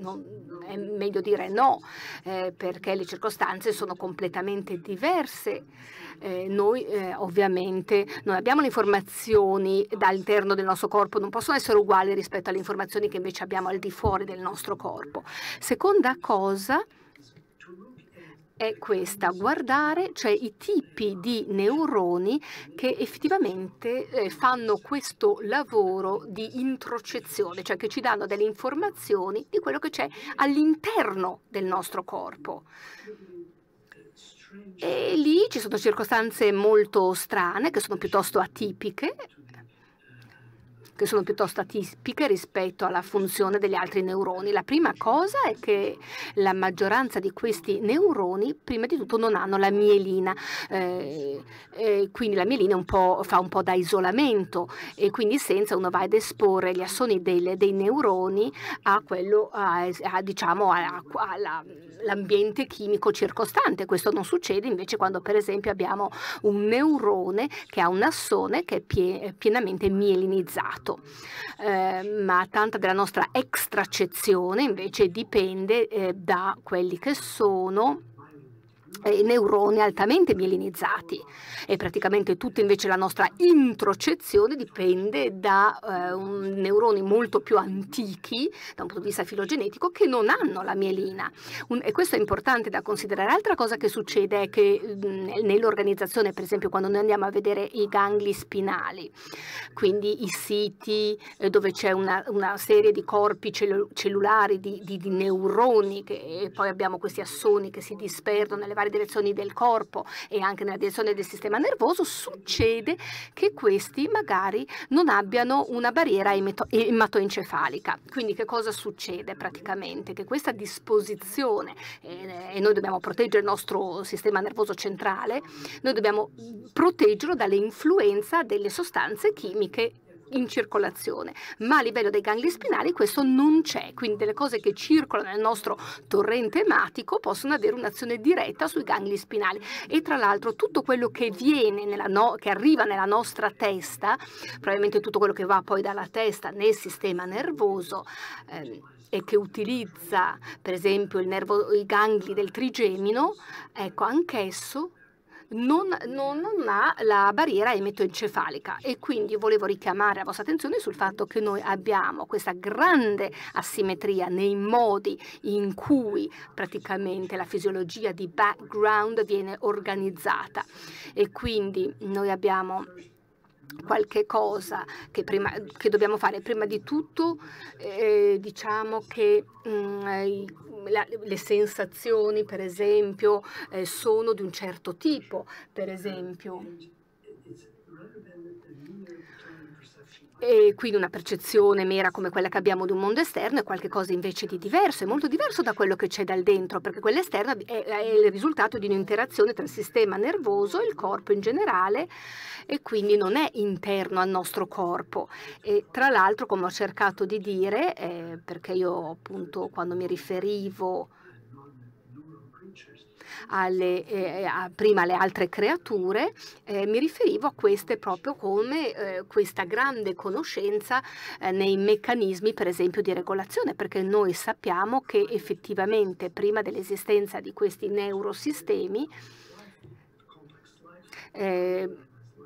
non, è meglio dire no, eh, perché le circostanze sono completamente diverse. Eh, noi eh, ovviamente non abbiamo le informazioni dall'interno del nostro corpo, non possono essere uguali rispetto alle informazioni che invece abbiamo al di fuori del nostro corpo. Seconda cosa, è questa, guardare cioè i tipi di neuroni che effettivamente eh, fanno questo lavoro di introcezione, cioè che ci danno delle informazioni di quello che c'è all'interno del nostro corpo. E lì ci sono circostanze molto strane, che sono piuttosto atipiche, che sono piuttosto atipiche rispetto alla funzione degli altri neuroni. La prima cosa è che la maggioranza di questi neuroni prima di tutto non hanno la mielina, eh, eh, quindi la mielina un fa un po' da isolamento e quindi senza uno va ad esporre gli assoni dei, dei neuroni a quello, a, a, diciamo, all'ambiente chimico circostante. Questo non succede invece quando per esempio abbiamo un neurone che ha un assone che è pienamente mielinizzato fatto, eh, ma tanta della nostra extraccezione invece dipende eh, da quelli che sono neuroni altamente mielinizzati e praticamente tutta invece la nostra introcezione dipende da eh, un, neuroni molto più antichi da un punto di vista filogenetico che non hanno la mielina un, e questo è importante da considerare. Altra cosa che succede è che mm, nell'organizzazione per esempio quando noi andiamo a vedere i gangli spinali quindi i siti eh, dove c'è una, una, serie di corpi cellulari di, di, di neuroni che poi abbiamo questi assoni che si disperdono nelle varie varie direzioni del corpo e anche nella direzione del sistema nervoso, succede che questi magari non abbiano una barriera ematoencefalica. Quindi che cosa succede praticamente? Che questa disposizione, eh, e noi dobbiamo proteggere il nostro sistema nervoso centrale, noi dobbiamo proteggerlo dall'influenza delle sostanze chimiche in circolazione, ma a livello dei gangli spinali questo non c'è, quindi delle cose che circolano nel nostro torrente ematico possono avere un'azione diretta sui gangli spinali e tra l'altro tutto quello che viene, no che arriva nella nostra testa, probabilmente tutto quello che va poi dalla testa nel sistema nervoso, ehm, e che utilizza per esempio nervo, i gangli del trigemino, ecco anch'esso non, non, ha la barriera emetoencefalica e quindi volevo richiamare la vostra attenzione sul fatto che noi abbiamo questa grande asimmetria nei modi in cui praticamente la fisiologia di background viene organizzata e quindi noi abbiamo qualche cosa che, prima, che, dobbiamo fare. Prima di tutto eh, diciamo che mh, mm, eh, la, le sensazioni, per esempio, eh, sono di un certo tipo, per esempio E quindi una percezione mera come quella che abbiamo di un mondo esterno è qualcosa invece di diverso, è molto diverso da quello che c'è dal dentro, perché quell'esterno è, è il risultato di un'interazione tra il sistema nervoso e il corpo in generale e quindi non è interno al nostro corpo. E tra l'altro, come ho cercato di dire, eh, perché io appunto quando mi riferivo alle, eh, eh, a, prima alle altre creature, eh, mi riferivo a queste proprio come eh, questa grande conoscenza eh, nei meccanismi per esempio di regolazione, perché noi sappiamo che effettivamente prima dell'esistenza di questi neurosistemi eh,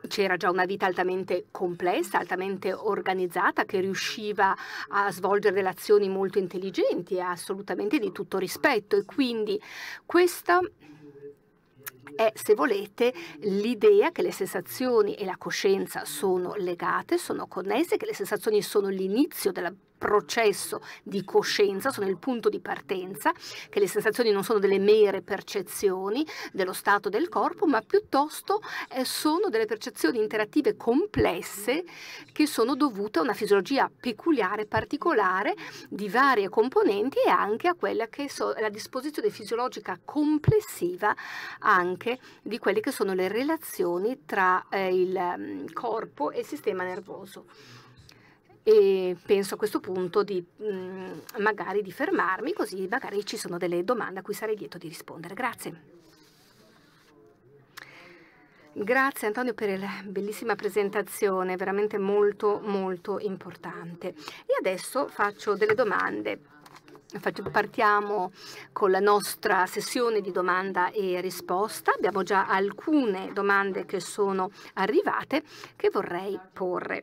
c'era già una vita altamente complessa, altamente organizzata, che riusciva a svolgere delle azioni molto intelligenti e assolutamente di tutto rispetto. E quindi questa è, se volete, l'idea che le sensazioni e la coscienza sono legate, sono connesse, che le sensazioni sono l'inizio della processo di coscienza, sono il punto di partenza, che le sensazioni non sono delle mere percezioni dello stato del corpo, ma piuttosto eh, sono delle percezioni interattive complesse che sono dovute a una fisiologia peculiare, particolare, di varie componenti e anche a quella che so, è la disposizione fisiologica complessiva anche di quelle che sono le relazioni tra eh, il mm, corpo e il sistema nervoso e penso a questo punto di mh, mm, magari di fermarmi così magari ci sono delle domande a cui sarei lieto di rispondere. Grazie. Grazie Antonio per la bellissima presentazione, veramente molto molto importante. E adesso faccio delle domande Partiamo con la nostra sessione di domanda e risposta. Abbiamo già alcune domande che sono arrivate che vorrei porre.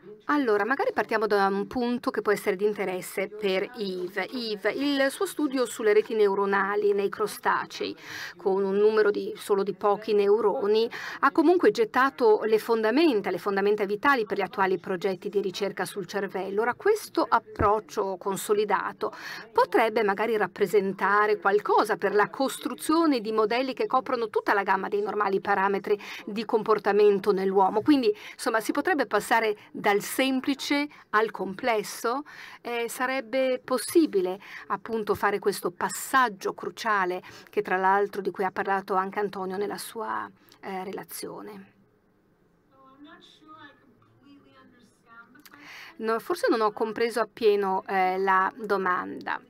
Allora, magari partiamo da un punto che può essere di interesse per Yves. Yves, il suo studio sulle reti neuronali nei crostacei, con un numero di, solo di pochi neuroni, ha comunque gettato le fondamenta, le fondamenta vitali per gli attuali progetti di ricerca sul cervello. Ora, questo approccio consolidato potrebbe magari rappresentare qualcosa per la costruzione di modelli che coprono tutta la gamma dei normali parametri di comportamento nell'uomo. Quindi, insomma, si potrebbe passare dal senso semplice al complesso, eh, sarebbe possibile appunto fare questo passaggio cruciale che tra l'altro di cui ha parlato anche Antonio nella sua eh, relazione. No, forse non ho compreso appieno eh, la domanda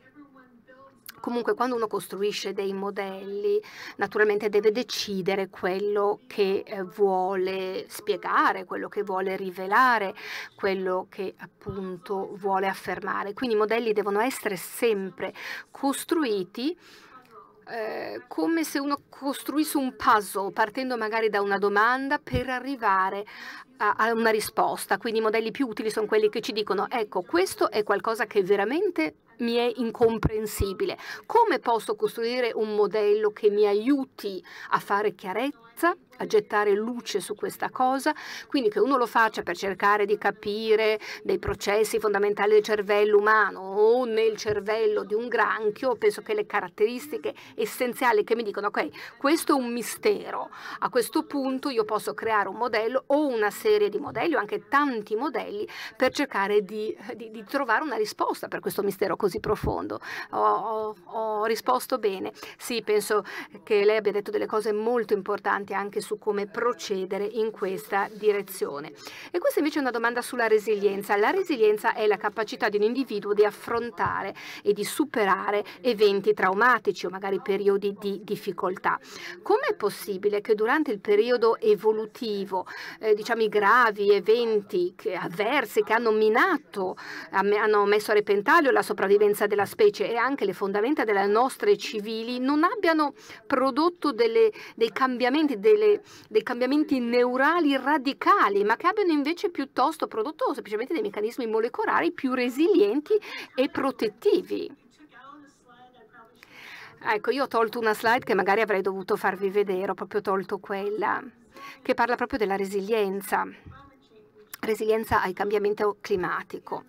comunque quando uno costruisce dei modelli naturalmente deve decidere quello che eh, vuole spiegare, quello che vuole rivelare, quello che appunto vuole affermare. Quindi i modelli devono essere sempre costruiti eh, come se uno costruisse un puzzle partendo magari da una domanda per arrivare a, a una risposta. Quindi i modelli più utili sono quelli che ci dicono ecco questo è qualcosa che veramente mi è incomprensibile. Come posso costruire un modello che mi aiuti a fare chiarezza? a gettare luce su questa cosa, quindi che uno lo faccia per cercare di capire dei processi fondamentali del cervello umano o nel cervello di un granchio, penso che le caratteristiche essenziali che mi dicono, ok, questo è un mistero, a questo punto io posso creare un modello o una serie di modelli o anche tanti modelli per cercare di, di, di trovare una risposta per questo mistero così profondo. Ho, ho, ho risposto bene. Sì, penso che lei abbia detto delle cose molto importanti anche su su come procedere in questa direzione. E questa invece è una domanda sulla resilienza. La resilienza è la capacità di un individuo di affrontare e di superare eventi traumatici o magari periodi di difficoltà. Com'è possibile che durante il periodo evolutivo, eh, diciamo i gravi eventi che, avversi che hanno minato, hanno messo a repentaglio la sopravvivenza della specie e anche le fondamenta delle nostre civili, non abbiano prodotto delle, dei cambiamenti, delle dei cambiamenti neurali radicali, ma che abbiano invece piuttosto prodotto semplicemente dei meccanismi molecolari più resilienti e protettivi. Ecco, io ho tolto una slide che magari avrei dovuto farvi vedere, ho proprio tolto quella, che parla proprio della resilienza, resilienza al cambiamento climatico.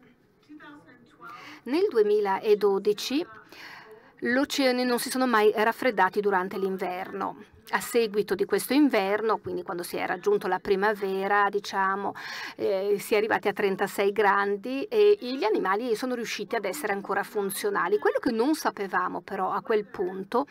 Nel 2012 gli oceani non si sono mai raffreddati durante l'inverno a seguito di questo inverno, quindi quando si è raggiunto la primavera, diciamo, eh, si è arrivati a 36 gradi e gli animali sono riusciti ad essere ancora funzionali. Quello che non sapevamo però a quel punto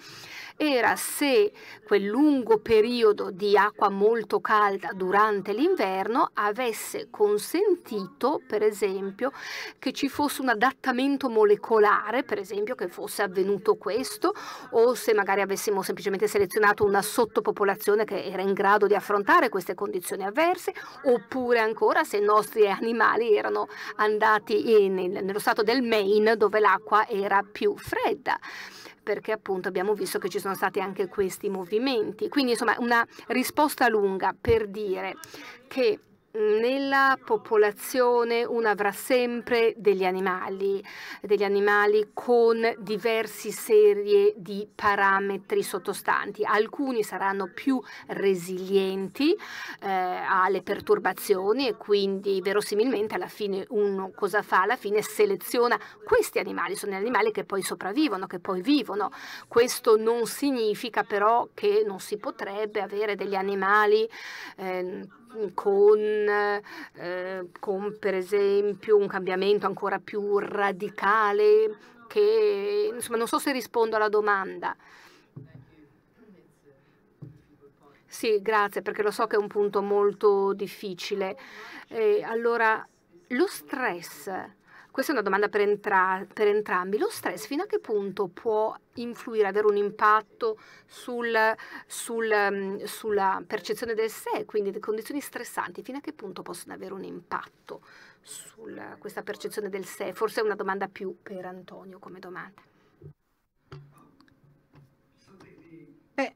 era se quel lungo periodo di acqua molto calda durante l'inverno avesse consentito, per esempio, che ci fosse un adattamento molecolare, per esempio che fosse avvenuto questo, o se magari avessimo semplicemente selezionato una sottopopolazione che era in grado di affrontare queste condizioni avverse, oppure ancora se i nostri animali erano andati in, in, nello stato del Maine dove l'acqua era più fredda perché appunto abbiamo visto che ci sono stati anche questi movimenti. Quindi insomma una risposta lunga per dire che Mm, nella popolazione uno avrà sempre degli animali, degli animali con diverse serie di parametri sottostanti. Alcuni saranno più resilienti eh, alle perturbazioni e quindi verosimilmente alla fine uno cosa fa? Alla fine seleziona questi animali, sono gli animali che poi sopravvivono, che poi vivono. Questo non significa però che non si potrebbe avere degli animali eh, con, eh, con per esempio un cambiamento ancora più radicale che insomma non so se rispondo alla domanda. Sì, grazie, perché lo so che è un punto molto difficile. Eh, allora, lo stress questa è una domanda per, entra per entrambi. Lo stress fino a che punto può influire, avere un impatto sul, sul, mm, sulla percezione del sé, quindi le condizioni stressanti, fino a che punto possono avere un impatto su questa percezione del sé? Forse è una domanda più per Antonio come domanda. Beh,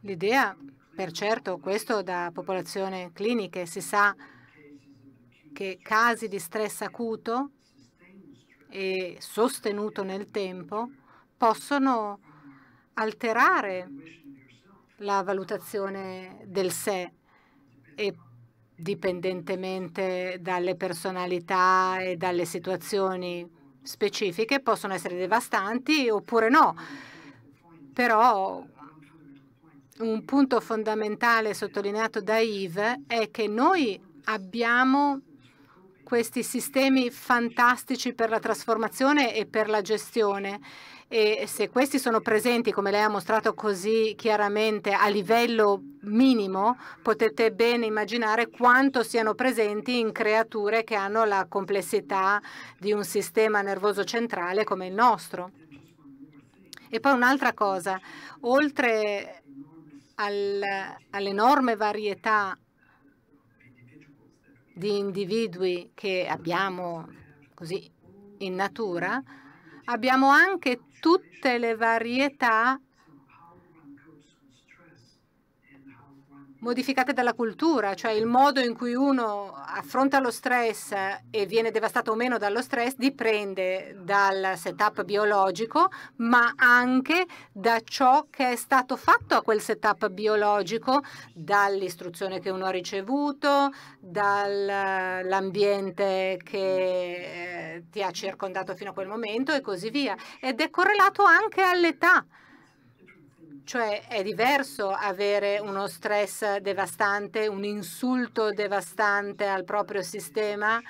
l'idea, per certo, questo da popolazione clinica si sa che casi di stress acuto e sostenuto nel tempo possono alterare la valutazione del sé e dipendentemente dalle personalità e dalle situazioni specifiche possono essere devastanti oppure no. Però un punto fondamentale sottolineato da Yves è che noi abbiamo questi sistemi fantastici per la trasformazione e per la gestione. E se questi sono presenti, come lei ha mostrato così chiaramente, a livello minimo, potete bene immaginare quanto siano presenti in creature che hanno la complessità di un sistema nervoso centrale come il nostro. E poi un'altra cosa, oltre all'enorme varietà di individui che abbiamo così in natura, abbiamo anche tutte le varietà modificate dalla cultura, cioè il modo in cui uno affronta lo stress e viene devastato o meno dallo stress dipende dal setup biologico, ma anche da ciò che è stato fatto a quel setup biologico, dall'istruzione che uno ha ricevuto, dall'ambiente che eh, ti ha circondato fino a quel momento e così via. Ed è correlato anche all'età. Cioè è diverso avere uno stress devastante, un insulto devastante al proprio sistema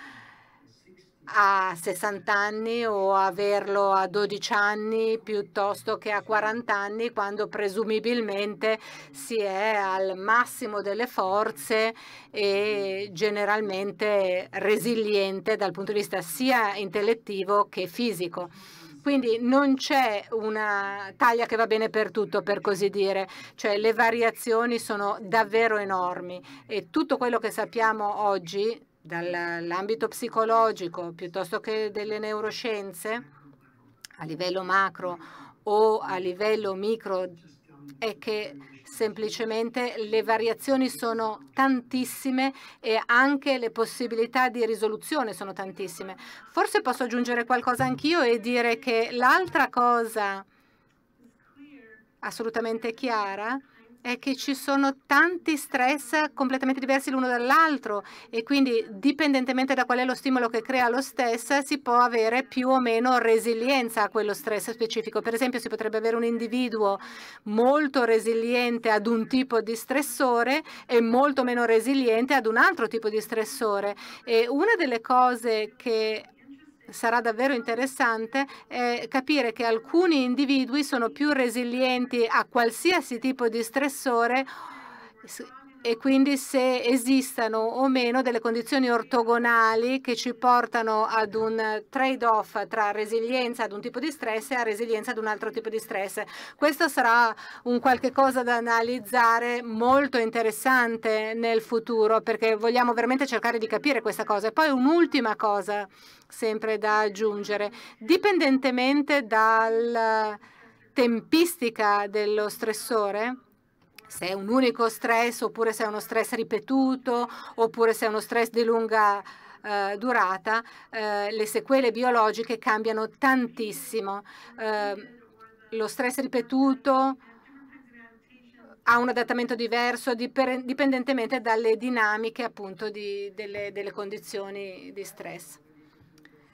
a 60 anni o averlo a 12 anni piuttosto che a 40 anni quando presumibilmente si è al massimo delle forze e generalmente resiliente dal punto di vista sia intellettivo che fisico. Quindi non c'è una taglia che va bene per tutto, per così dire, cioè le variazioni sono davvero enormi e tutto quello che sappiamo oggi dall'ambito psicologico piuttosto che delle neuroscienze a livello macro o a livello micro è che semplicemente le variazioni sono tantissime e anche le possibilità di risoluzione sono tantissime. Forse posso aggiungere qualcosa anch'io e dire che l'altra cosa assolutamente chiara è che ci sono tanti stress completamente diversi l'uno dall'altro e quindi dipendentemente da qual è lo stimolo che crea lo stress si può avere più o meno resilienza a quello stress specifico. Per esempio si potrebbe avere un individuo molto resiliente ad un tipo di stressore e molto meno resiliente ad un altro tipo di stressore. E una delle cose che sarà davvero interessante eh, capire che alcuni individui sono più resilienti a qualsiasi tipo di stressore e quindi se esistano o meno delle condizioni ortogonali che ci portano ad un trade-off tra resilienza ad un tipo di stress e a resilienza ad un altro tipo di stress. Questo sarà un qualche cosa da analizzare molto interessante nel futuro perché vogliamo veramente cercare di capire questa cosa. E poi un'ultima cosa sempre da aggiungere, dipendentemente dalla tempistica dello stressore, se è un unico stress oppure se è uno stress ripetuto oppure se è uno stress di lunga eh, durata, eh, le sequele biologiche cambiano tantissimo. Eh, lo stress ripetuto ha un adattamento diverso dipendentemente dalle dinamiche appunto di, delle, delle condizioni di stress.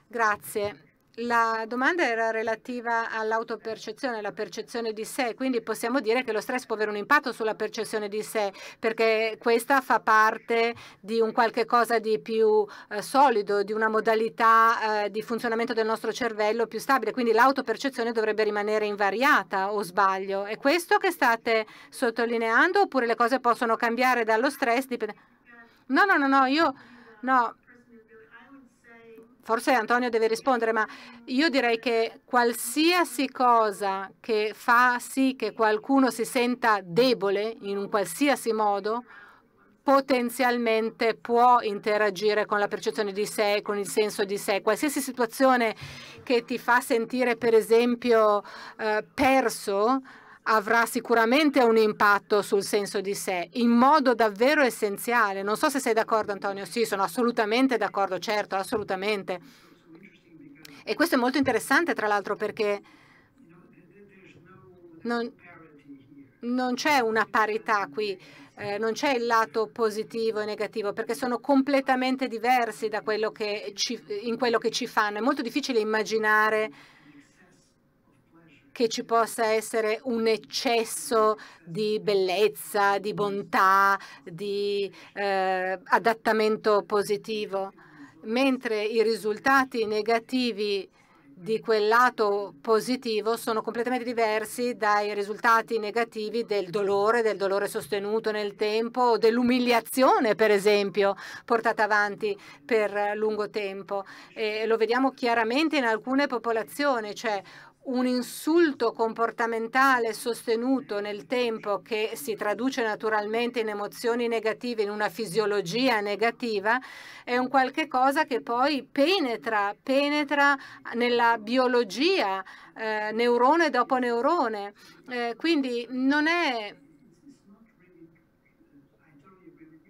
Grazie. La domanda era relativa all'autopercezione, alla percezione di sé, quindi possiamo dire che lo stress può avere un impatto sulla percezione di sé, perché questa fa parte di un qualche cosa di più eh, solido, di una modalità eh, di funzionamento del nostro cervello più stabile, quindi l'autopercezione dovrebbe rimanere invariata o sbaglio. È questo che state sottolineando oppure le cose possono cambiare dallo stress? Dipende... No, no, no, no, io no forse Antonio deve rispondere, ma io direi che qualsiasi cosa che fa sì che qualcuno si senta debole in un qualsiasi modo potenzialmente può interagire con la percezione di sé, con il senso di sé. Qualsiasi situazione che ti fa sentire, per esempio, eh, perso, avrà sicuramente un impatto sul senso di sé in modo davvero essenziale. Non so se sei d'accordo Antonio, sì, sono assolutamente d'accordo, certo, assolutamente. E questo è molto interessante tra l'altro perché non, non c'è una parità qui, eh, non c'è il lato positivo e negativo perché sono completamente diversi da quello che ci, in quello che ci fanno. È molto difficile immaginare che ci possa essere un eccesso di bellezza, di bontà, di eh, adattamento positivo, mentre i risultati negativi di quel lato positivo sono completamente diversi dai risultati negativi del dolore, del dolore sostenuto nel tempo o dell'umiliazione, per esempio, portata avanti per lungo tempo. E lo vediamo chiaramente in alcune popolazioni, cioè un insulto comportamentale sostenuto nel tempo che si traduce naturalmente in emozioni negative, in una fisiologia negativa, è un qualche cosa che poi penetra, penetra nella biologia, eh, neurone dopo neurone. Eh, quindi non è...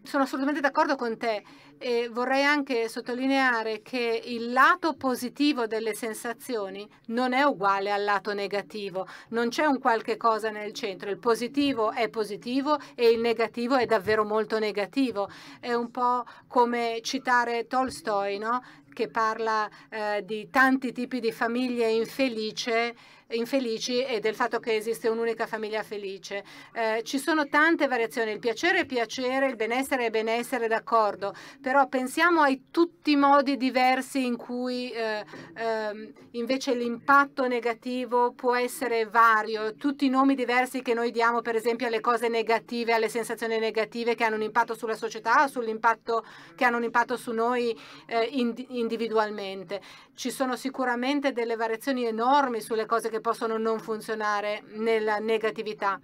Sono assolutamente d'accordo con te e vorrei anche sottolineare che il lato positivo delle sensazioni non è uguale al lato negativo, non c'è un qualche cosa nel centro, il positivo è positivo e il negativo è davvero molto negativo, è un po' come citare Tolstoi no? che parla eh, di tanti tipi di famiglie infelice infelici e del fatto che esiste un'unica famiglia felice. Eh, ci sono tante variazioni, il piacere è piacere, il benessere è benessere, d'accordo, però pensiamo ai tutti i modi diversi in cui eh, eh, invece l'impatto negativo può essere vario, tutti i nomi diversi che noi diamo per esempio alle cose negative, alle sensazioni negative che hanno un impatto sulla società sull'impatto che hanno un impatto su noi eh, individualmente. Ci sono sicuramente delle variazioni enormi sulle cose che possono non funzionare nella negatività.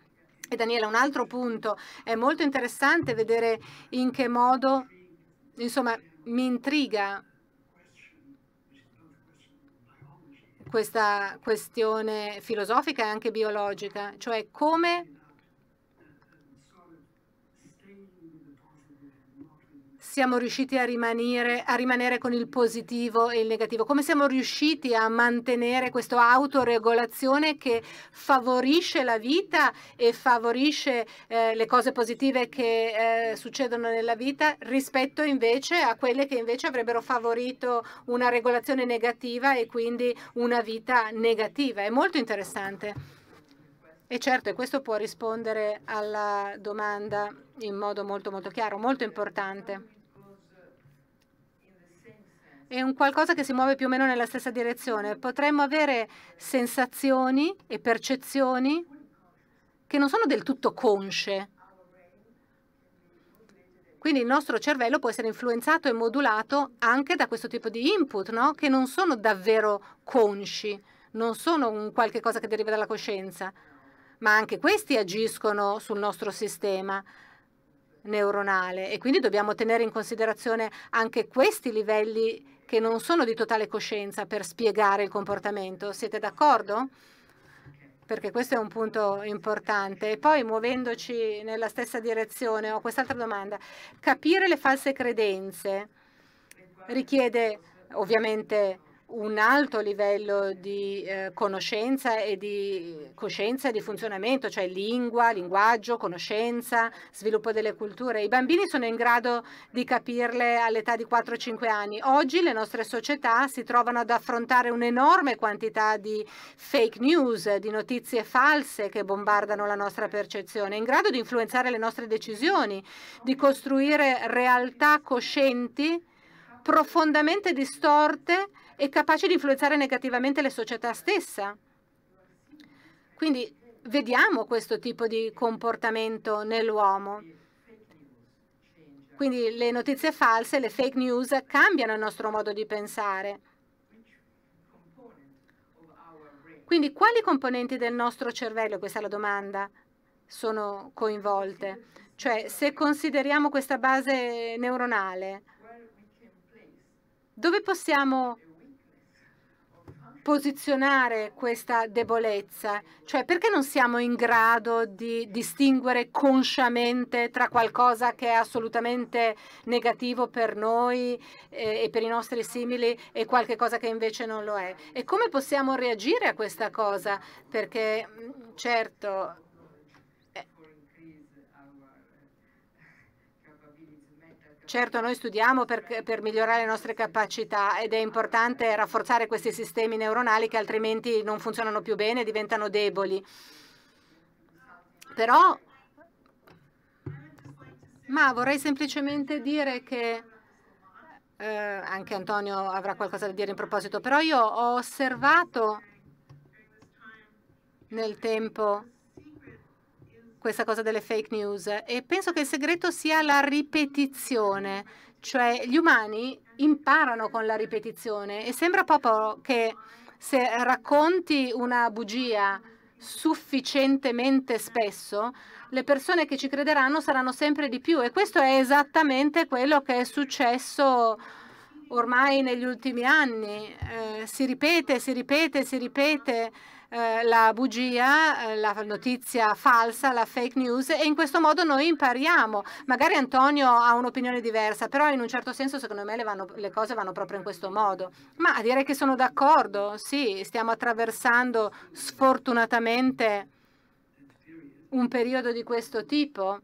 E Daniela, un altro punto, è molto interessante vedere in che modo, insomma, mi intriga questa questione filosofica e anche biologica, cioè come siamo riusciti a rimanere, a rimanere, con il positivo e il negativo? Come siamo riusciti a mantenere questa autoregolazione che favorisce la vita e favorisce eh, le cose positive che eh, succedono nella vita rispetto invece a quelle che invece avrebbero favorito una regolazione negativa e quindi una vita negativa? È molto interessante. E certo, e questo può rispondere alla domanda in modo molto molto chiaro, molto importante è un qualcosa che si muove più o meno nella stessa direzione. Potremmo avere sensazioni e percezioni che non sono del tutto consce. Quindi il nostro cervello può essere influenzato e modulato anche da questo tipo di input, no? che non sono davvero consci, non sono un qualche cosa che deriva dalla coscienza, ma anche questi agiscono sul nostro sistema neuronale e quindi dobbiamo tenere in considerazione anche questi livelli che non sono di totale coscienza per spiegare il comportamento. Siete d'accordo? Perché questo è un punto importante. E poi, muovendoci nella stessa direzione, ho quest'altra domanda. Capire le false credenze richiede ovviamente un alto livello di eh, conoscenza e di coscienza e di funzionamento, cioè lingua, linguaggio, conoscenza, sviluppo delle culture. I bambini sono in grado di capirle all'età di 4-5 anni. Oggi le nostre società si trovano ad affrontare un'enorme quantità di fake news, di notizie false che bombardano la nostra percezione, in grado di influenzare le nostre decisioni, di costruire realtà coscienti profondamente distorte è capace di influenzare negativamente la società stessa. Quindi vediamo questo tipo di comportamento nell'uomo. Quindi le notizie false, le fake news cambiano il nostro modo di pensare. Quindi quali componenti del nostro cervello, questa è la domanda, sono coinvolte? Cioè se consideriamo questa base neuronale, dove possiamo posizionare questa debolezza? Cioè perché non siamo in grado di distinguere consciamente tra qualcosa che è assolutamente negativo per noi eh, e per i nostri simili e qualche cosa che invece non lo è? E come possiamo reagire a questa cosa? Perché certo Certo, noi studiamo per, per, migliorare le nostre capacità ed è importante rafforzare questi sistemi neuronali che altrimenti non funzionano più bene, e diventano deboli. Però, ma vorrei semplicemente dire che eh, anche Antonio avrà qualcosa da dire in proposito, però io ho osservato nel tempo questa cosa delle fake news e penso che il segreto sia la ripetizione, cioè gli umani imparano con la ripetizione e sembra proprio che se racconti una bugia sufficientemente spesso, le persone che ci crederanno saranno sempre di più e questo è esattamente quello che è successo ormai negli ultimi anni. Eh, si ripete, si ripete, si ripete eh, la bugia, eh, la notizia falsa, la fake news e in questo modo noi impariamo. Magari Antonio ha un'opinione diversa, però in un certo senso secondo me le, vanno, le cose vanno proprio in questo modo. Ma direi che sono d'accordo, sì, stiamo attraversando sfortunatamente un periodo di questo tipo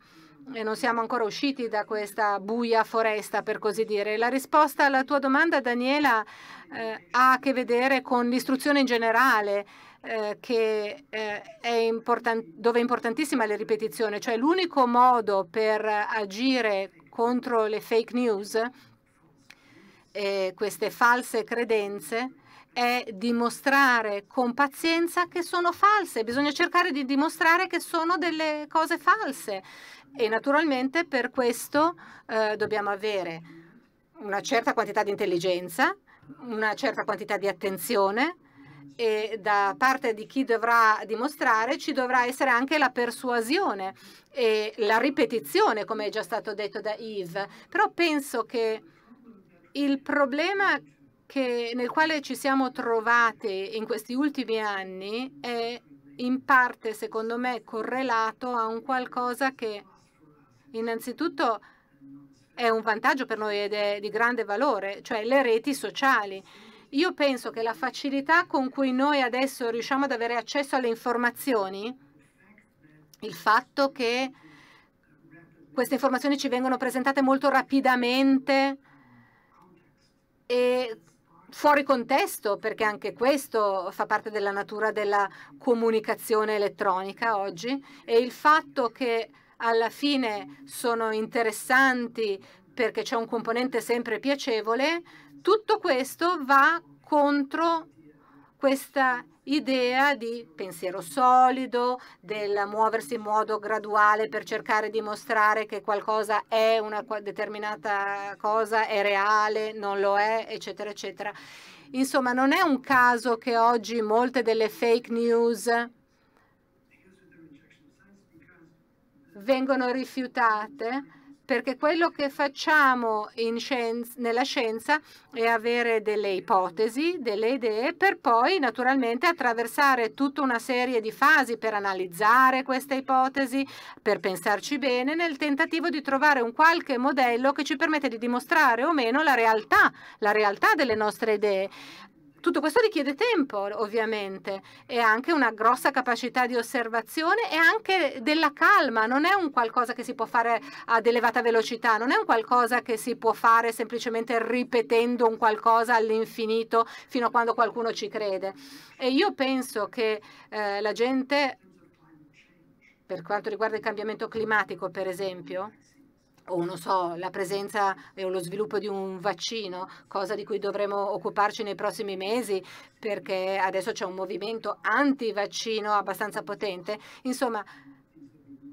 e non siamo ancora usciti da questa buia foresta, per così dire. La risposta alla tua domanda, Daniela, eh, ha a che vedere con l'istruzione in generale. Eh, eh, è important- dove è importantissima la ripetizione, cioè l'unico modo per agire contro le fake news, eh, queste false credenze, è dimostrare con pazienza che sono false. Bisogna cercare di dimostrare che sono delle cose false. E naturalmente per questo eh, dobbiamo avere una certa quantità di intelligenza, una certa quantità di attenzione, e da parte di chi dovrà dimostrare ci dovrà essere anche la persuasione e la ripetizione, come è già stato detto da Yves. Però penso che il problema che, nel quale ci siamo trovati in questi ultimi anni è in parte, secondo me, correlato a un qualcosa che innanzitutto è un vantaggio per noi ed è di grande valore, cioè le reti sociali. Io penso che la facilità con cui noi adesso riusciamo ad avere accesso alle informazioni, il fatto che queste informazioni ci vengono presentate molto rapidamente e fuori contesto, perché anche questo fa parte della natura della comunicazione elettronica oggi, e il fatto che alla fine sono interessanti perché c'è un componente sempre piacevole, tutto questo va contro questa idea di pensiero solido, del muoversi in modo graduale per cercare di mostrare che qualcosa è una determinata cosa, è reale, non lo è, eccetera, eccetera. Insomma, non è un caso che oggi molte delle fake news vengono rifiutate perché quello che facciamo scienza, nella scienza è avere delle ipotesi, delle idee, per poi naturalmente attraversare tutta una serie di fasi per analizzare queste ipotesi, per pensarci bene, nel tentativo di trovare un qualche modello che ci permette di dimostrare o meno la realtà, la realtà delle nostre idee. Tutto questo richiede tempo, ovviamente, e anche una grossa capacità di osservazione e anche della calma. Non è un qualcosa che si può fare ad elevata velocità, non è un qualcosa che si può fare semplicemente ripetendo un qualcosa all'infinito fino a quando qualcuno ci crede. E io penso che eh, la gente, per quanto riguarda il cambiamento climatico, per esempio, o non so, la presenza o lo sviluppo di un vaccino, cosa di cui dovremo occuparci nei prossimi mesi perché adesso c'è un movimento anti-vaccino abbastanza potente. Insomma,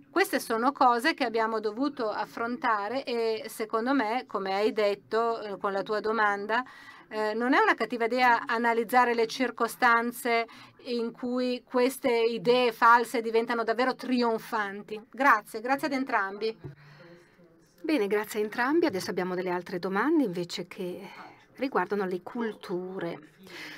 queste sono cose che abbiamo dovuto affrontare e secondo me, come hai detto eh, con la tua domanda, eh, non è una cattiva idea analizzare le circostanze in cui queste idee false diventano davvero trionfanti. Grazie, grazie ad entrambi. Bene, grazie a entrambi. Adesso abbiamo delle altre domande invece che riguardano le culture.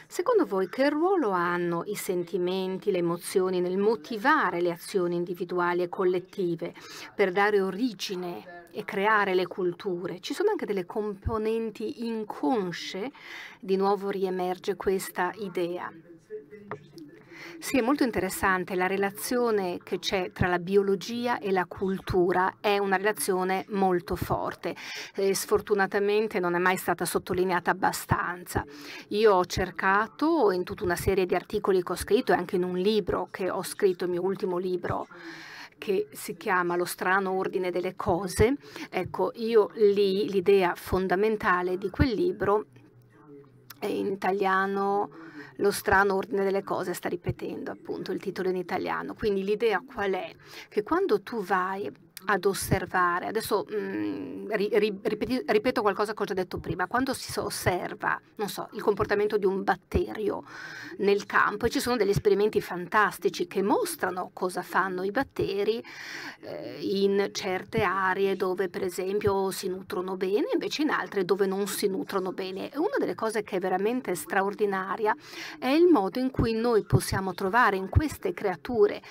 Secondo voi che ruolo hanno i sentimenti, le emozioni nel motivare le azioni individuali e collettive per dare origine e creare le culture? Ci sono anche delle componenti inconsce? Di nuovo riemerge questa idea. Sì, è molto interessante la relazione che c'è tra la biologia e la cultura, è una relazione molto forte, eh, sfortunatamente non è mai stata sottolineata abbastanza. Io ho cercato in tutta una serie di articoli che ho scritto e anche in un libro che ho scritto, il mio ultimo libro, che si chiama Lo strano ordine delle cose, ecco, io lì l'idea fondamentale di quel libro in italiano lo strano ordine delle cose sta ripetendo appunto il titolo in italiano. Quindi l'idea qual è? Che quando tu vai ad osservare. Adesso mh, mhmm, ri, ripeti, ripeto qualcosa che ho già detto prima. Quando si osserva, non so, il comportamento di un batterio nel campo, e ci sono degli esperimenti fantastici che mostrano cosa fanno i batteri eh, in certe aree dove per esempio si nutrono bene, invece in altre dove non si nutrono bene. una delle cose che è veramente straordinaria è il modo in cui noi possiamo trovare in queste creature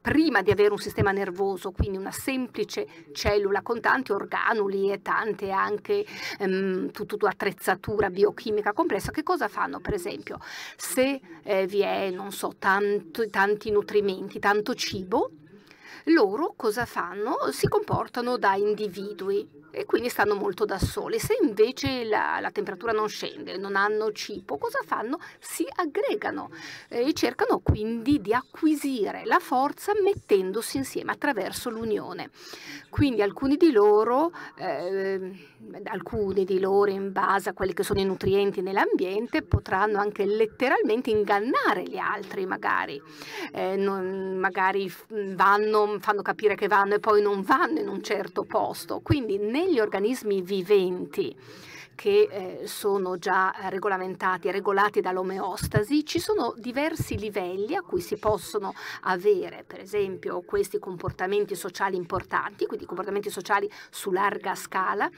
prima di avere un sistema nervoso, quindi una semplice cellula con tanti organuli e tante anche ehm, tutta attrezzatura biochimica complessa, che cosa fanno per esempio? Se eh, vi è, non so, tanto, tanti nutrimenti, tanto cibo, loro cosa fanno? Si comportano da individui e quindi stanno molto da soli. Se invece la, la, temperatura non scende, non hanno cibo, cosa fanno? Si aggregano eh, e cercano quindi di acquisire la forza mettendosi insieme attraverso l'unione. Quindi alcuni di loro, eh, alcuni di loro in base a quelli che sono i nutrienti nell'ambiente, potranno anche letteralmente ingannare gli altri magari. Eh, non, magari vanno, fanno capire che vanno e poi non vanno in un certo posto. Quindi nel gli organismi viventi che eh, sono già eh, regolamentati e regolati dall'omeostasi, ci sono diversi livelli a cui si possono avere, per esempio, questi comportamenti sociali importanti, quindi comportamenti sociali su larga scala,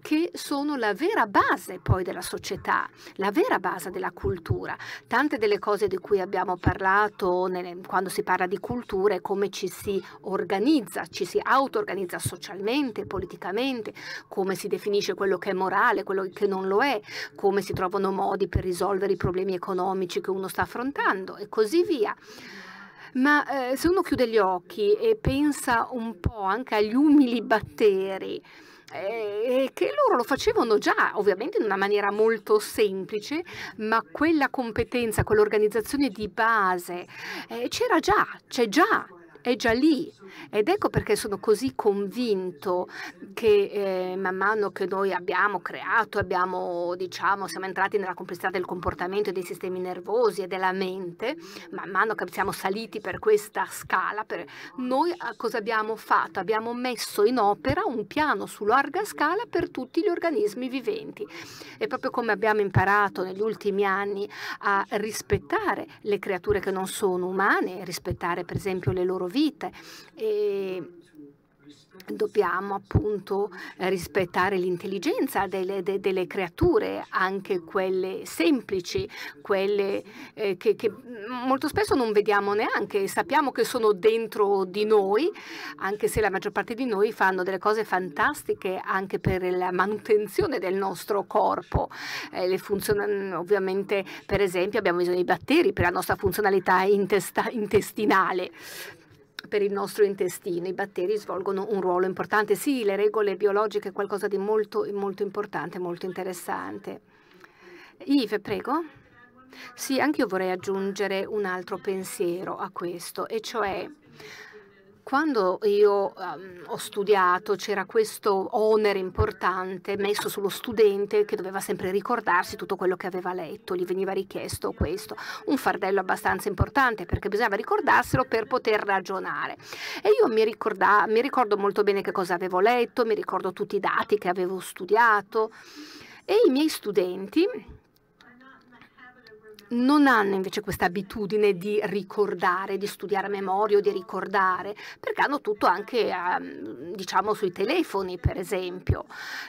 che sono la vera base poi della società, la vera base della cultura. Tante delle cose di cui abbiamo parlato nelle, quando si parla di cultura è come ci si organizza, ci si auto-organizza socialmente, politicamente, come si definisce quello che è morale, quello lo, che non lo è, come si trovano modi per risolvere i problemi economici che uno sta affrontando e così via. Ma eh, se uno chiude gli occhi e pensa un po' anche agli umili batteri, eh, che loro lo facevano già, ovviamente in una maniera molto semplice, ma quella competenza, quell'organizzazione di base eh, c'era già, c'è già, è già lì. Ed ecco perché sono così convinto che eh, man mano che noi abbiamo creato, abbiamo, diciamo, siamo entrati nella complessità del comportamento dei sistemi nervosi e della mente, man mano che siamo saliti per questa scala, per... noi eh, cosa abbiamo fatto? Abbiamo messo in opera un piano su larga scala per tutti gli organismi viventi. E proprio come abbiamo imparato negli ultimi anni a rispettare le creature che non sono umane, rispettare per esempio le loro vite e dobbiamo appunto eh, rispettare l'intelligenza delle, de, delle, creature, anche quelle semplici, quelle eh, che, che, molto spesso non vediamo neanche, sappiamo che sono dentro di noi, anche se la maggior parte di noi fanno delle cose fantastiche anche per la manutenzione del nostro corpo. Eh, ovviamente, per esempio, abbiamo bisogno di batteri per la nostra funzionalità intestinale per il nostro intestino. I batteri svolgono un ruolo importante. Sì, le regole biologiche è qualcosa di molto, molto importante, molto interessante. Yves, prego. Sì, anche io vorrei aggiungere un altro pensiero a questo, e cioè quando io um, ho studiato c'era questo onere importante messo sullo studente che doveva sempre ricordarsi tutto quello che aveva letto, gli veniva richiesto questo, un fardello abbastanza importante perché bisognava ricordarselo per poter ragionare. E io mi, ricorda, mi ricordo molto bene che cosa avevo letto, mi ricordo tutti i dati che avevo studiato e i miei studenti non hanno invece questa abitudine di ricordare, di studiare a memoria o di ricordare, perché hanno tutto anche ehm, diciamo sui telefoni per esempio.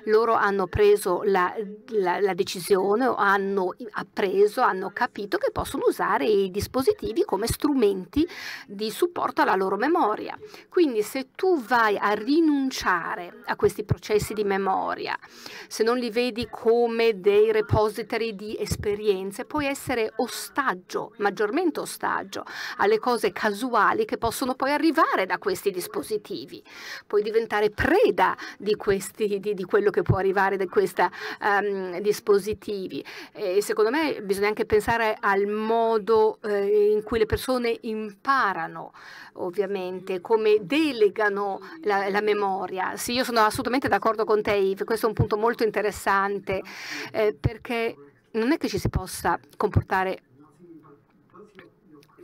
Loro hanno preso la, la, la decisione o hanno appreso, hanno capito che possono usare i dispositivi come strumenti di supporto alla loro memoria. Quindi se tu vai a rinunciare a questi processi di memoria, se non li vedi come dei repository di esperienze, puoi essere ostaggio, maggiormente ostaggio, alle cose casuali che possono poi arrivare da questi dispositivi. Puoi diventare preda di, questi, di, di quello che può arrivare da questi um, ehm, dispositivi. E secondo me bisogna anche pensare al modo eh, in cui le persone imparano, ovviamente, come delegano la, la memoria. Sì, io sono assolutamente d'accordo con te, Yves, questo è un punto molto interessante eh, perché non è che ci si possa comportare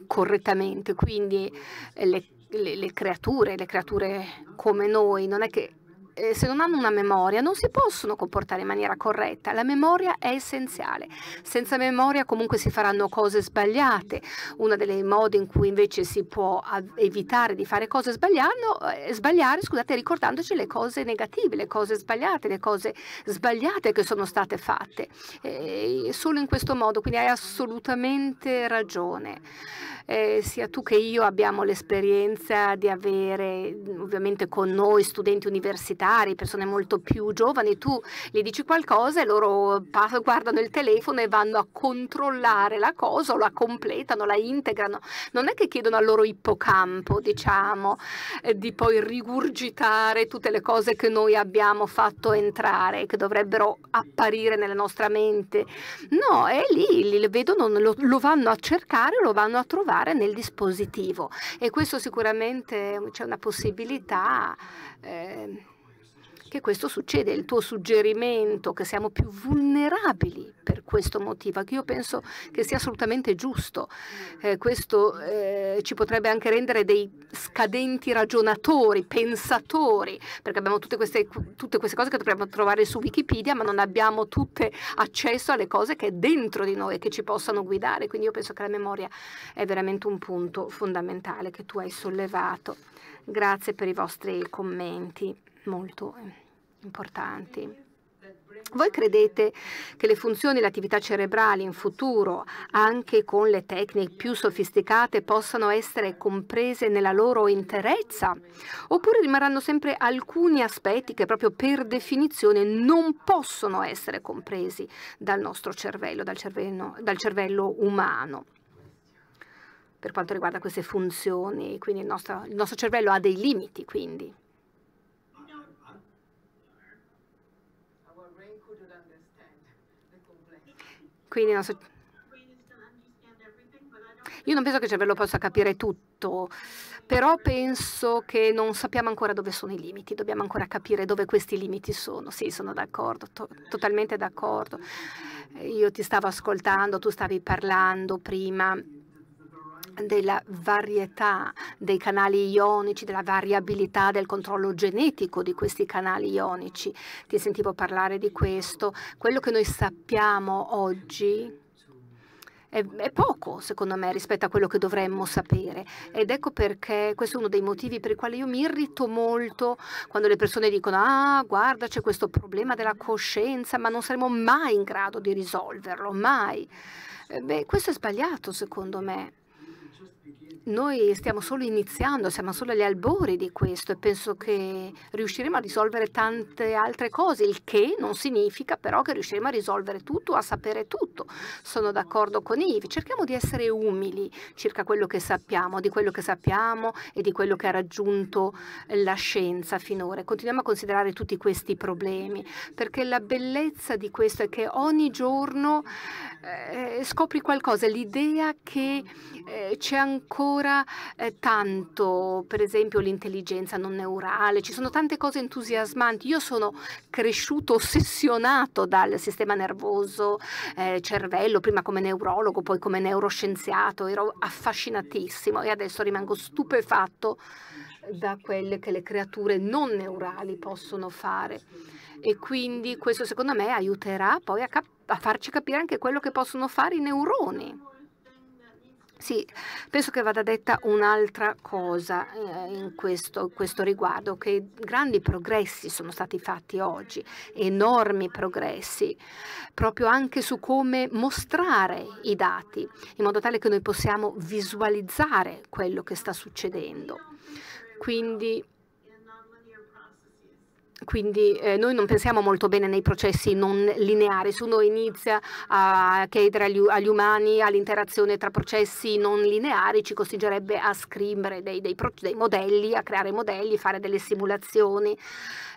correttamente, quindi eh, le, le, le creature, le creature come noi, non è che eh, se non hanno una memoria non si possono comportare in maniera corretta. La memoria è essenziale. Senza memoria comunque si faranno cose sbagliate. Uno dei modi in cui invece si può evitare di fare cose sbagliate, eh, sbagliare, scusate, ricordandoci le cose negative, le cose sbagliate, le cose sbagliate che sono state fatte. Eh, solo in questo modo, quindi hai assolutamente ragione. Eh, sia tu che io abbiamo l'esperienza di avere ovviamente con noi studenti universitari magari persone molto più giovani, tu gli dici qualcosa e loro guardano il telefono e vanno a controllare la cosa la completano, la integrano. Non è che chiedono al loro ippocampo, diciamo, eh, di poi rigurgitare tutte le cose che noi abbiamo fatto entrare, che dovrebbero apparire nella nostra mente. No, è lì, li vedono, lo, lo vanno a cercare, lo vanno a trovare nel dispositivo. E questo sicuramente c'è una possibilità. Eh, che questo succede, il tuo suggerimento che siamo più vulnerabili per questo motivo, che io penso che sia assolutamente giusto. Eh, questo eh, ci potrebbe anche rendere dei scadenti ragionatori, pensatori, perché abbiamo tutte queste, tutte queste cose che dovremmo trovare su Wikipedia, ma non abbiamo tutte accesso alle cose che è dentro di noi, che ci possano guidare. Quindi io penso che la memoria è veramente un punto fondamentale che tu hai sollevato. Grazie per i vostri commenti molto ehm, importanti. Voi credete che le funzioni e le attività cerebrali in futuro, anche con le tecniche più sofisticate, possano essere comprese nella loro interezza? Oppure rimarranno sempre alcuni aspetti che proprio per definizione non possono essere compresi dal nostro cervello, dal cervello, dal cervello umano? Per quanto riguarda queste funzioni, quindi il nostro, il nostro cervello ha dei limiti, quindi. Quindi non so... Io non penso che il cervello possa capire tutto, però penso che non sappiamo ancora dove sono i limiti, dobbiamo ancora capire dove questi limiti sono. Sì, sono d'accordo, to totalmente d'accordo. Io ti stavo ascoltando, tu stavi parlando prima della varietà dei canali ionici, della variabilità del controllo genetico di questi canali ionici. Ti sentivo parlare di questo. Quello che noi sappiamo oggi è, poco, secondo me, rispetto a quello che dovremmo sapere. Ed ecco perché questo è uno dei motivi per i quali io mi irrito molto quando le persone dicono ah, guarda, c'è questo problema della coscienza, ma non saremo mai in grado di risolverlo, mai. Eh, beh, questo è sbagliato, secondo me noi stiamo solo iniziando, siamo solo agli albori di questo e penso che riusciremo a risolvere tante altre cose, il che non significa però che riusciremo a risolvere tutto, a sapere tutto. Sono d'accordo con Ivi, cerchiamo di essere umili circa quello che sappiamo, di quello che sappiamo e di quello che ha raggiunto la scienza finora. Continuiamo a considerare tutti questi problemi, perché la bellezza di questo è che ogni giorno eh, scopri qualcosa, l'idea che eh, c'è ancora eh, tanto, per esempio l'intelligenza non neurale, ci sono tante cose entusiasmanti. Io sono cresciuto ossessionato dal sistema nervoso, cervello, prima come neurologo, poi come neuroscienziato, ero affascinatissimo e adesso rimango stupefatto da quelle che le creature non neurali possono fare. E quindi questo secondo me aiuterà poi a capire a farci capire anche quello che possono fare i neuroni. Sì, penso che vada detta un'altra cosa eh, in questo, questo, riguardo, che grandi progressi sono stati fatti oggi, enormi progressi, proprio anche su come mostrare i dati, in modo tale che noi possiamo visualizzare quello che sta succedendo. Quindi quindi eh, noi non pensiamo molto bene nei processi non lineari, Se uno inizia a chiedere agli, agli umani all'interazione tra processi non lineari, ci costringerebbe a scrivere dei, dei, dei modelli, a creare modelli, fare delle simulazioni,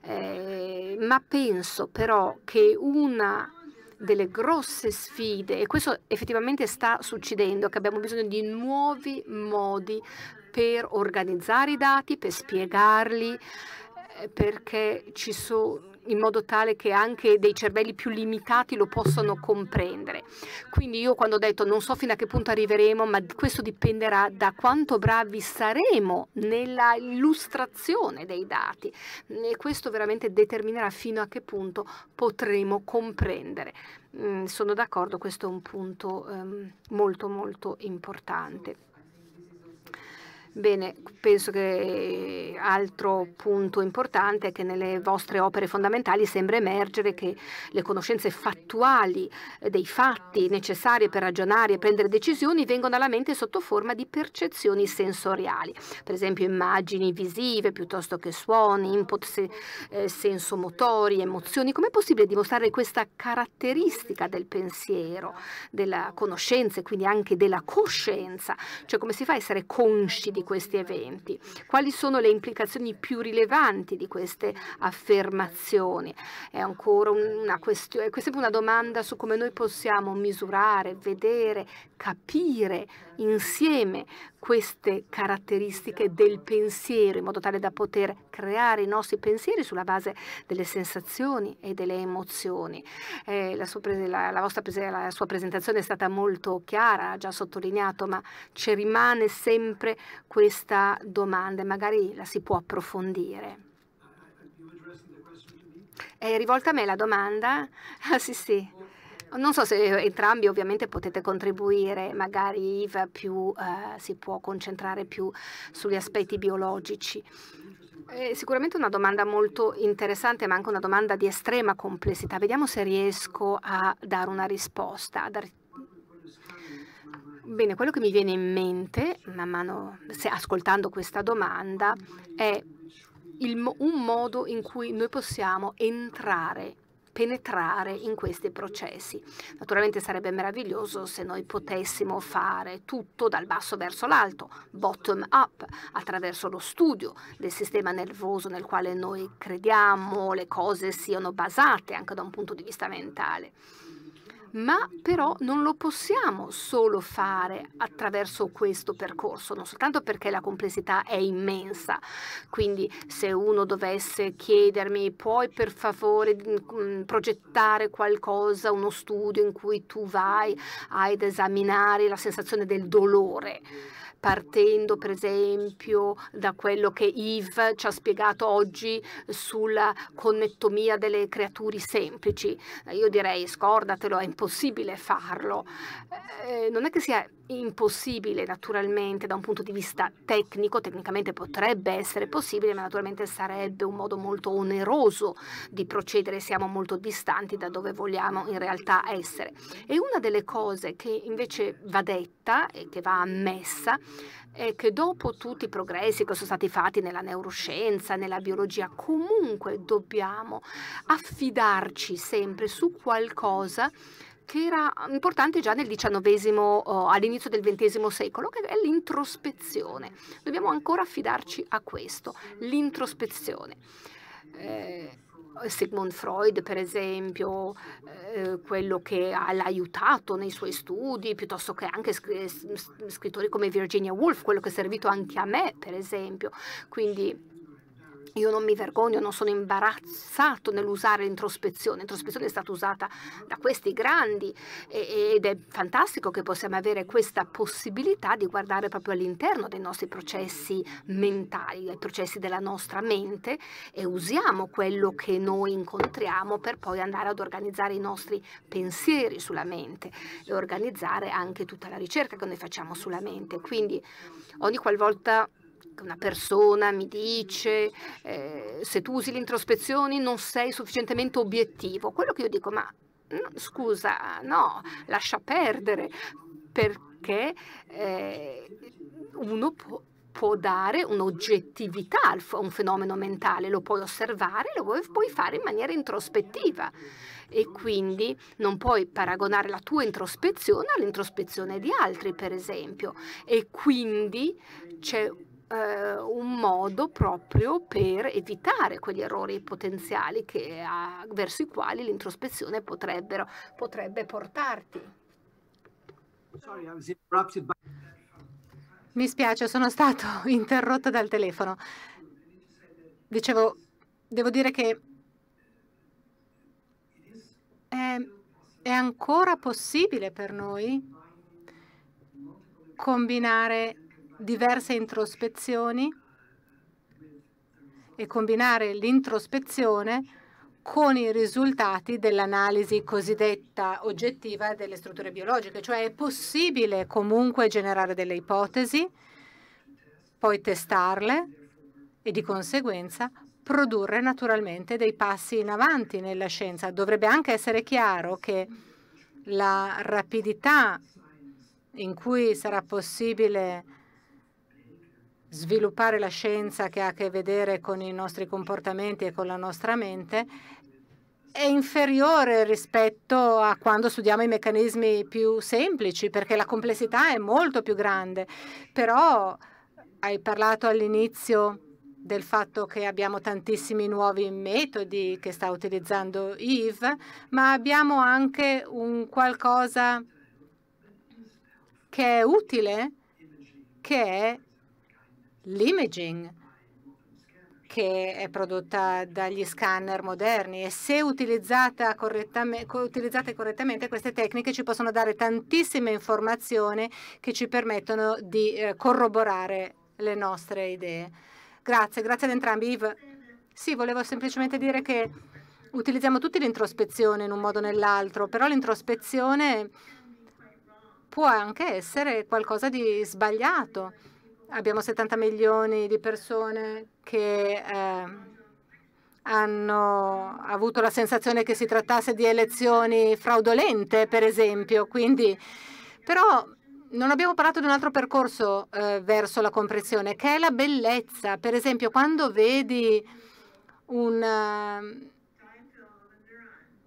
eh, ma penso però che una delle grosse sfide, e questo effettivamente sta succedendo, che abbiamo bisogno di nuovi modi per organizzare i dati, per spiegarli, perché ci sono in modo tale che anche dei cervelli più limitati lo possano comprendere. Quindi io quando ho detto non so fino a che punto arriveremo, ma questo dipenderà da quanto bravi saremo nella illustrazione dei dati e questo veramente determinerà fino a che punto potremo comprendere. Mm, sono d'accordo, questo è un punto um, molto molto importante. Bene, penso che altro punto importante è che nelle vostre opere fondamentali sembra emergere che le conoscenze fattuali eh, dei fatti necessarie per ragionare e prendere decisioni vengono alla mente sotto forma di percezioni sensoriali, per esempio immagini visive piuttosto che suoni, input se, eh, sensomotori, emozioni. Com'è possibile dimostrare questa caratteristica del pensiero, della conoscenza e quindi anche della coscienza? Cioè come si fa a essere consci di questi eventi. Quali sono le implicazioni più rilevanti di queste affermazioni? È ancora una questione, è sempre una domanda su come noi possiamo misurare, vedere, capire insieme queste caratteristiche del pensiero in modo tale da poter creare i nostri pensieri sulla base delle sensazioni e delle emozioni. Eh, la, sua, la, la, vostra, la sua presentazione è stata molto chiara, ha già sottolineato, ma ci rimane sempre questa domanda e magari la si può approfondire. È rivolta a me la domanda? [laughs] Ah sì sì. Non so se eh, entrambi ovviamente potete contribuire, magari Yves più, eh, si può concentrare più sugli aspetti biologici. È sicuramente una domanda molto interessante, ma anche una domanda di estrema complessità. Vediamo se riesco a dare una risposta. Bene, quello che mi viene in mente, man mano, se, ascoltando questa domanda, è il, un modo in cui noi possiamo entrare penetrare in questi processi. Naturalmente sarebbe meraviglioso se noi potessimo fare tutto dal basso verso l'alto, bottom up, attraverso lo studio del sistema nervoso nel quale noi crediamo, le cose siano basate anche da un punto di vista mentale ma però non lo possiamo solo fare attraverso questo percorso, non soltanto perché la complessità è immensa, quindi se uno dovesse chiedermi puoi per favore mm, progettare qualcosa, uno studio in cui tu vai ad esaminare la sensazione del dolore, partendo per esempio da quello che Yves ci ha spiegato oggi sulla connettomia delle creature semplici. Io direi scordatelo, è impossibile farlo. Eh, non è che sia impossibile naturalmente da un punto di vista tecnico, tecnicamente potrebbe essere possibile, ma naturalmente sarebbe un modo molto oneroso di procedere, siamo molto distanti da dove vogliamo in realtà essere. E una delle cose che invece va detta e che va ammessa è che dopo tutti i progressi che sono stati fatti nella neuroscienza, nella biologia, comunque dobbiamo affidarci sempre su qualcosa che era importante già nel XIX, all'inizio del XX secolo, che è l'introspezione. Dobbiamo ancora affidarci a questo, l'introspezione. Eh, Sigmund Freud, per esempio, eh, quello che l'ha aiutato nei suoi studi, piuttosto che anche scrittori come Virginia Woolf, quello che è servito anche a me, per esempio. Quindi io non mi vergogno, non sono imbarazzato nell'usare l'introspezione. L'introspezione è stata usata da questi grandi ed è fantastico che possiamo avere questa possibilità di guardare proprio all'interno dei nostri processi mentali, ai processi della nostra mente e usiamo quello che noi incontriamo per poi andare ad organizzare i nostri pensieri sulla mente e organizzare anche tutta la ricerca che noi facciamo sulla mente. Quindi ogni qualvolta una persona mi dice eh, se tu usi le introspezioni non sei sufficientemente obiettivo. Quello che io dico, ma no, scusa, no, lascia perdere, perché eh, uno può può dare un'oggettività a un fenomeno mentale, lo puoi osservare, lo puoi fare in maniera introspettiva e quindi non puoi paragonare la tua introspezione all'introspezione di altri, per esempio. E quindi c'è eh, un modo proprio per evitare quegli errori potenziali che, a, verso i quali l'introspezione potrebbe portarti. Mi spiace, sono stato [laughs] interrotto dal telefono. Dicevo, devo dire che è, è ancora possibile per noi combinare diverse introspezioni e combinare l'introspezione con i risultati dell'analisi cosiddetta oggettiva delle strutture biologiche, cioè è possibile comunque generare delle ipotesi, poi testarle e di conseguenza produrre naturalmente dei passi in avanti nella scienza. Dovrebbe anche essere chiaro che la rapidità in cui sarà possibile sviluppare la scienza che ha a che vedere con i nostri comportamenti e con la nostra mente è inferiore rispetto a quando studiamo i meccanismi più semplici, perché la complessità è molto più grande. Però hai parlato all'inizio del fatto che abbiamo tantissimi nuovi metodi che sta utilizzando Yves, ma abbiamo anche un qualcosa che è utile, che è l'imaging che è prodotta dagli scanner moderni e se utilizzate correttamente, utilizzate correttamente queste tecniche ci possono dare tantissime informazioni che ci permettono di eh, corroborare le nostre idee. Grazie, grazie ad entrambi. Yves, sì, volevo semplicemente dire che utilizziamo tutti l'introspezione in un modo o nell'altro, però l'introspezione può anche essere qualcosa di sbagliato abbiamo 70 milioni di persone che eh, hanno avuto la sensazione che si trattasse di elezioni fraudolente, per esempio. Quindi, però non abbiamo parlato di un altro percorso eh, verso la comprensione, che è la bellezza. Per esempio, quando vedi un ehm,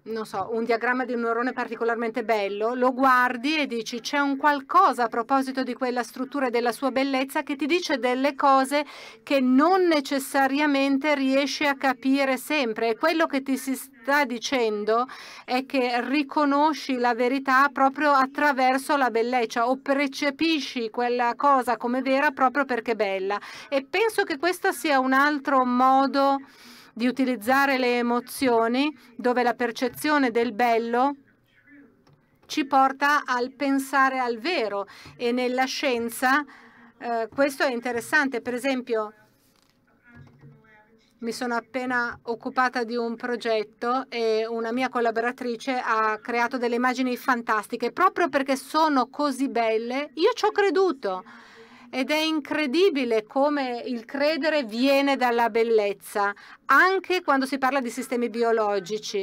non so, un diagramma di un neurone particolarmente bello, lo guardi e dici c'è un qualcosa a proposito di quella struttura e della sua bellezza che ti dice delle cose che non necessariamente riesci a capire sempre. E quello che ti si sta dicendo è che riconosci la verità proprio attraverso la bellezza o percepisci quella cosa come vera proprio perché è bella. E penso che questo sia un altro modo di utilizzare le emozioni, dove la percezione del bello ci porta al pensare al vero e nella scienza eh, questo è interessante. Per esempio, mi sono appena occupata di un progetto e una mia collaboratrice ha creato delle immagini fantastiche. Proprio perché sono così belle, io ci ho creduto ed è incredibile come il credere viene dalla bellezza, anche quando si parla di sistemi biologici.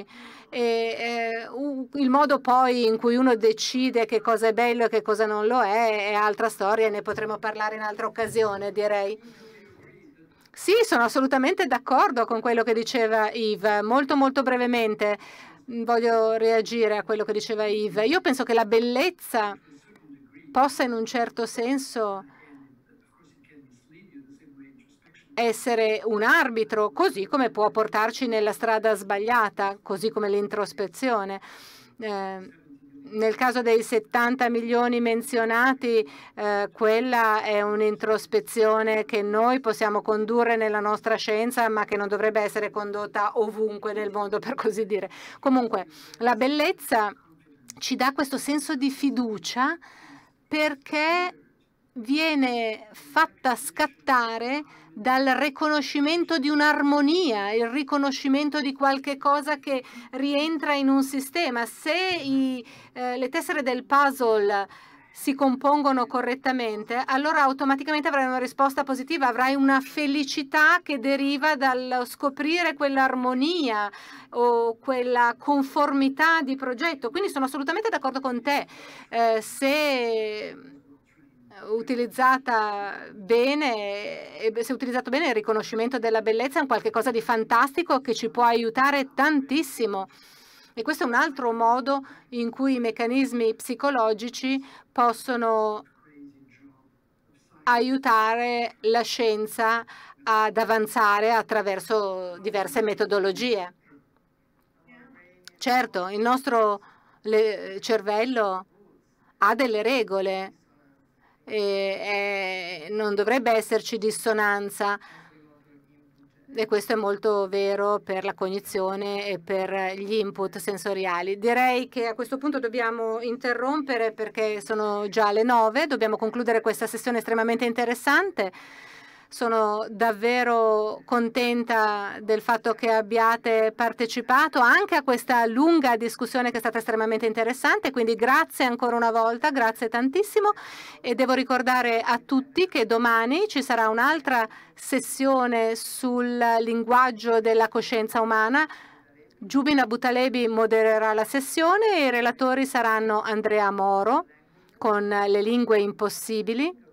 E, eh, il modo poi in cui uno decide che cosa è bello e che cosa non lo è è altra storia, ne potremo parlare in altra occasione, direi. Sì, sono assolutamente d'accordo con quello che diceva Yves, molto molto brevemente mm, voglio reagire a quello che diceva Yves. Io penso che la bellezza possa in un certo senso essere un arbitro, così come può portarci nella strada sbagliata, così come l'introspezione. Eh, nel caso dei 70 milioni menzionati, eh, quella è un'introspezione che noi possiamo condurre nella nostra scienza, ma che non dovrebbe essere condotta ovunque nel mondo, per così dire. Comunque, la bellezza ci dà questo senso di fiducia perché viene fatta scattare dal riconoscimento di un'armonia, il riconoscimento di qualche cosa che rientra in un sistema. Se i, eh, le tessere del puzzle si compongono correttamente, allora automaticamente avrai una risposta positiva, avrai una felicità che deriva dal scoprire quell'armonia o quella conformità di progetto. Quindi sono assolutamente d'accordo con te. Eh, se utilizzata bene, se utilizzato bene il riconoscimento della bellezza è un qualcosa di fantastico che ci può aiutare tantissimo. E questo è un altro modo in cui i meccanismi psicologici possono aiutare la scienza ad avanzare attraverso diverse metodologie. Certo, il nostro cervello ha delle regole e, e non dovrebbe esserci dissonanza e questo è molto vero per la cognizione e per gli input sensoriali. Direi che a questo punto dobbiamo interrompere perché sono già le nove, dobbiamo concludere questa sessione estremamente interessante. Sono davvero contenta del fatto che abbiate partecipato anche a questa lunga discussione che è stata estremamente interessante, quindi grazie ancora una volta, grazie tantissimo e devo ricordare a tutti che domani ci sarà un'altra sessione sul linguaggio della coscienza umana Giubina Butalebi modererà la sessione e i relatori saranno Andrea Moro con Le lingue impossibili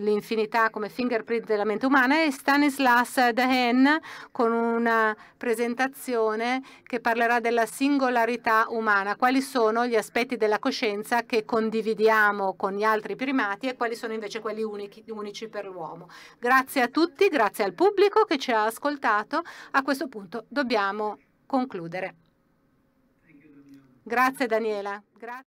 L'infinità come fingerprint della mente umana e Stanislas Dehaene con una presentazione che parlerà della singolarità umana, quali sono gli aspetti della coscienza che condividiamo con gli altri primati e quali sono invece quelli unici, unici per l'uomo. Grazie a tutti, grazie al pubblico che ci ha ascoltato. A questo punto dobbiamo concludere. Grazie Daniela. Grazie.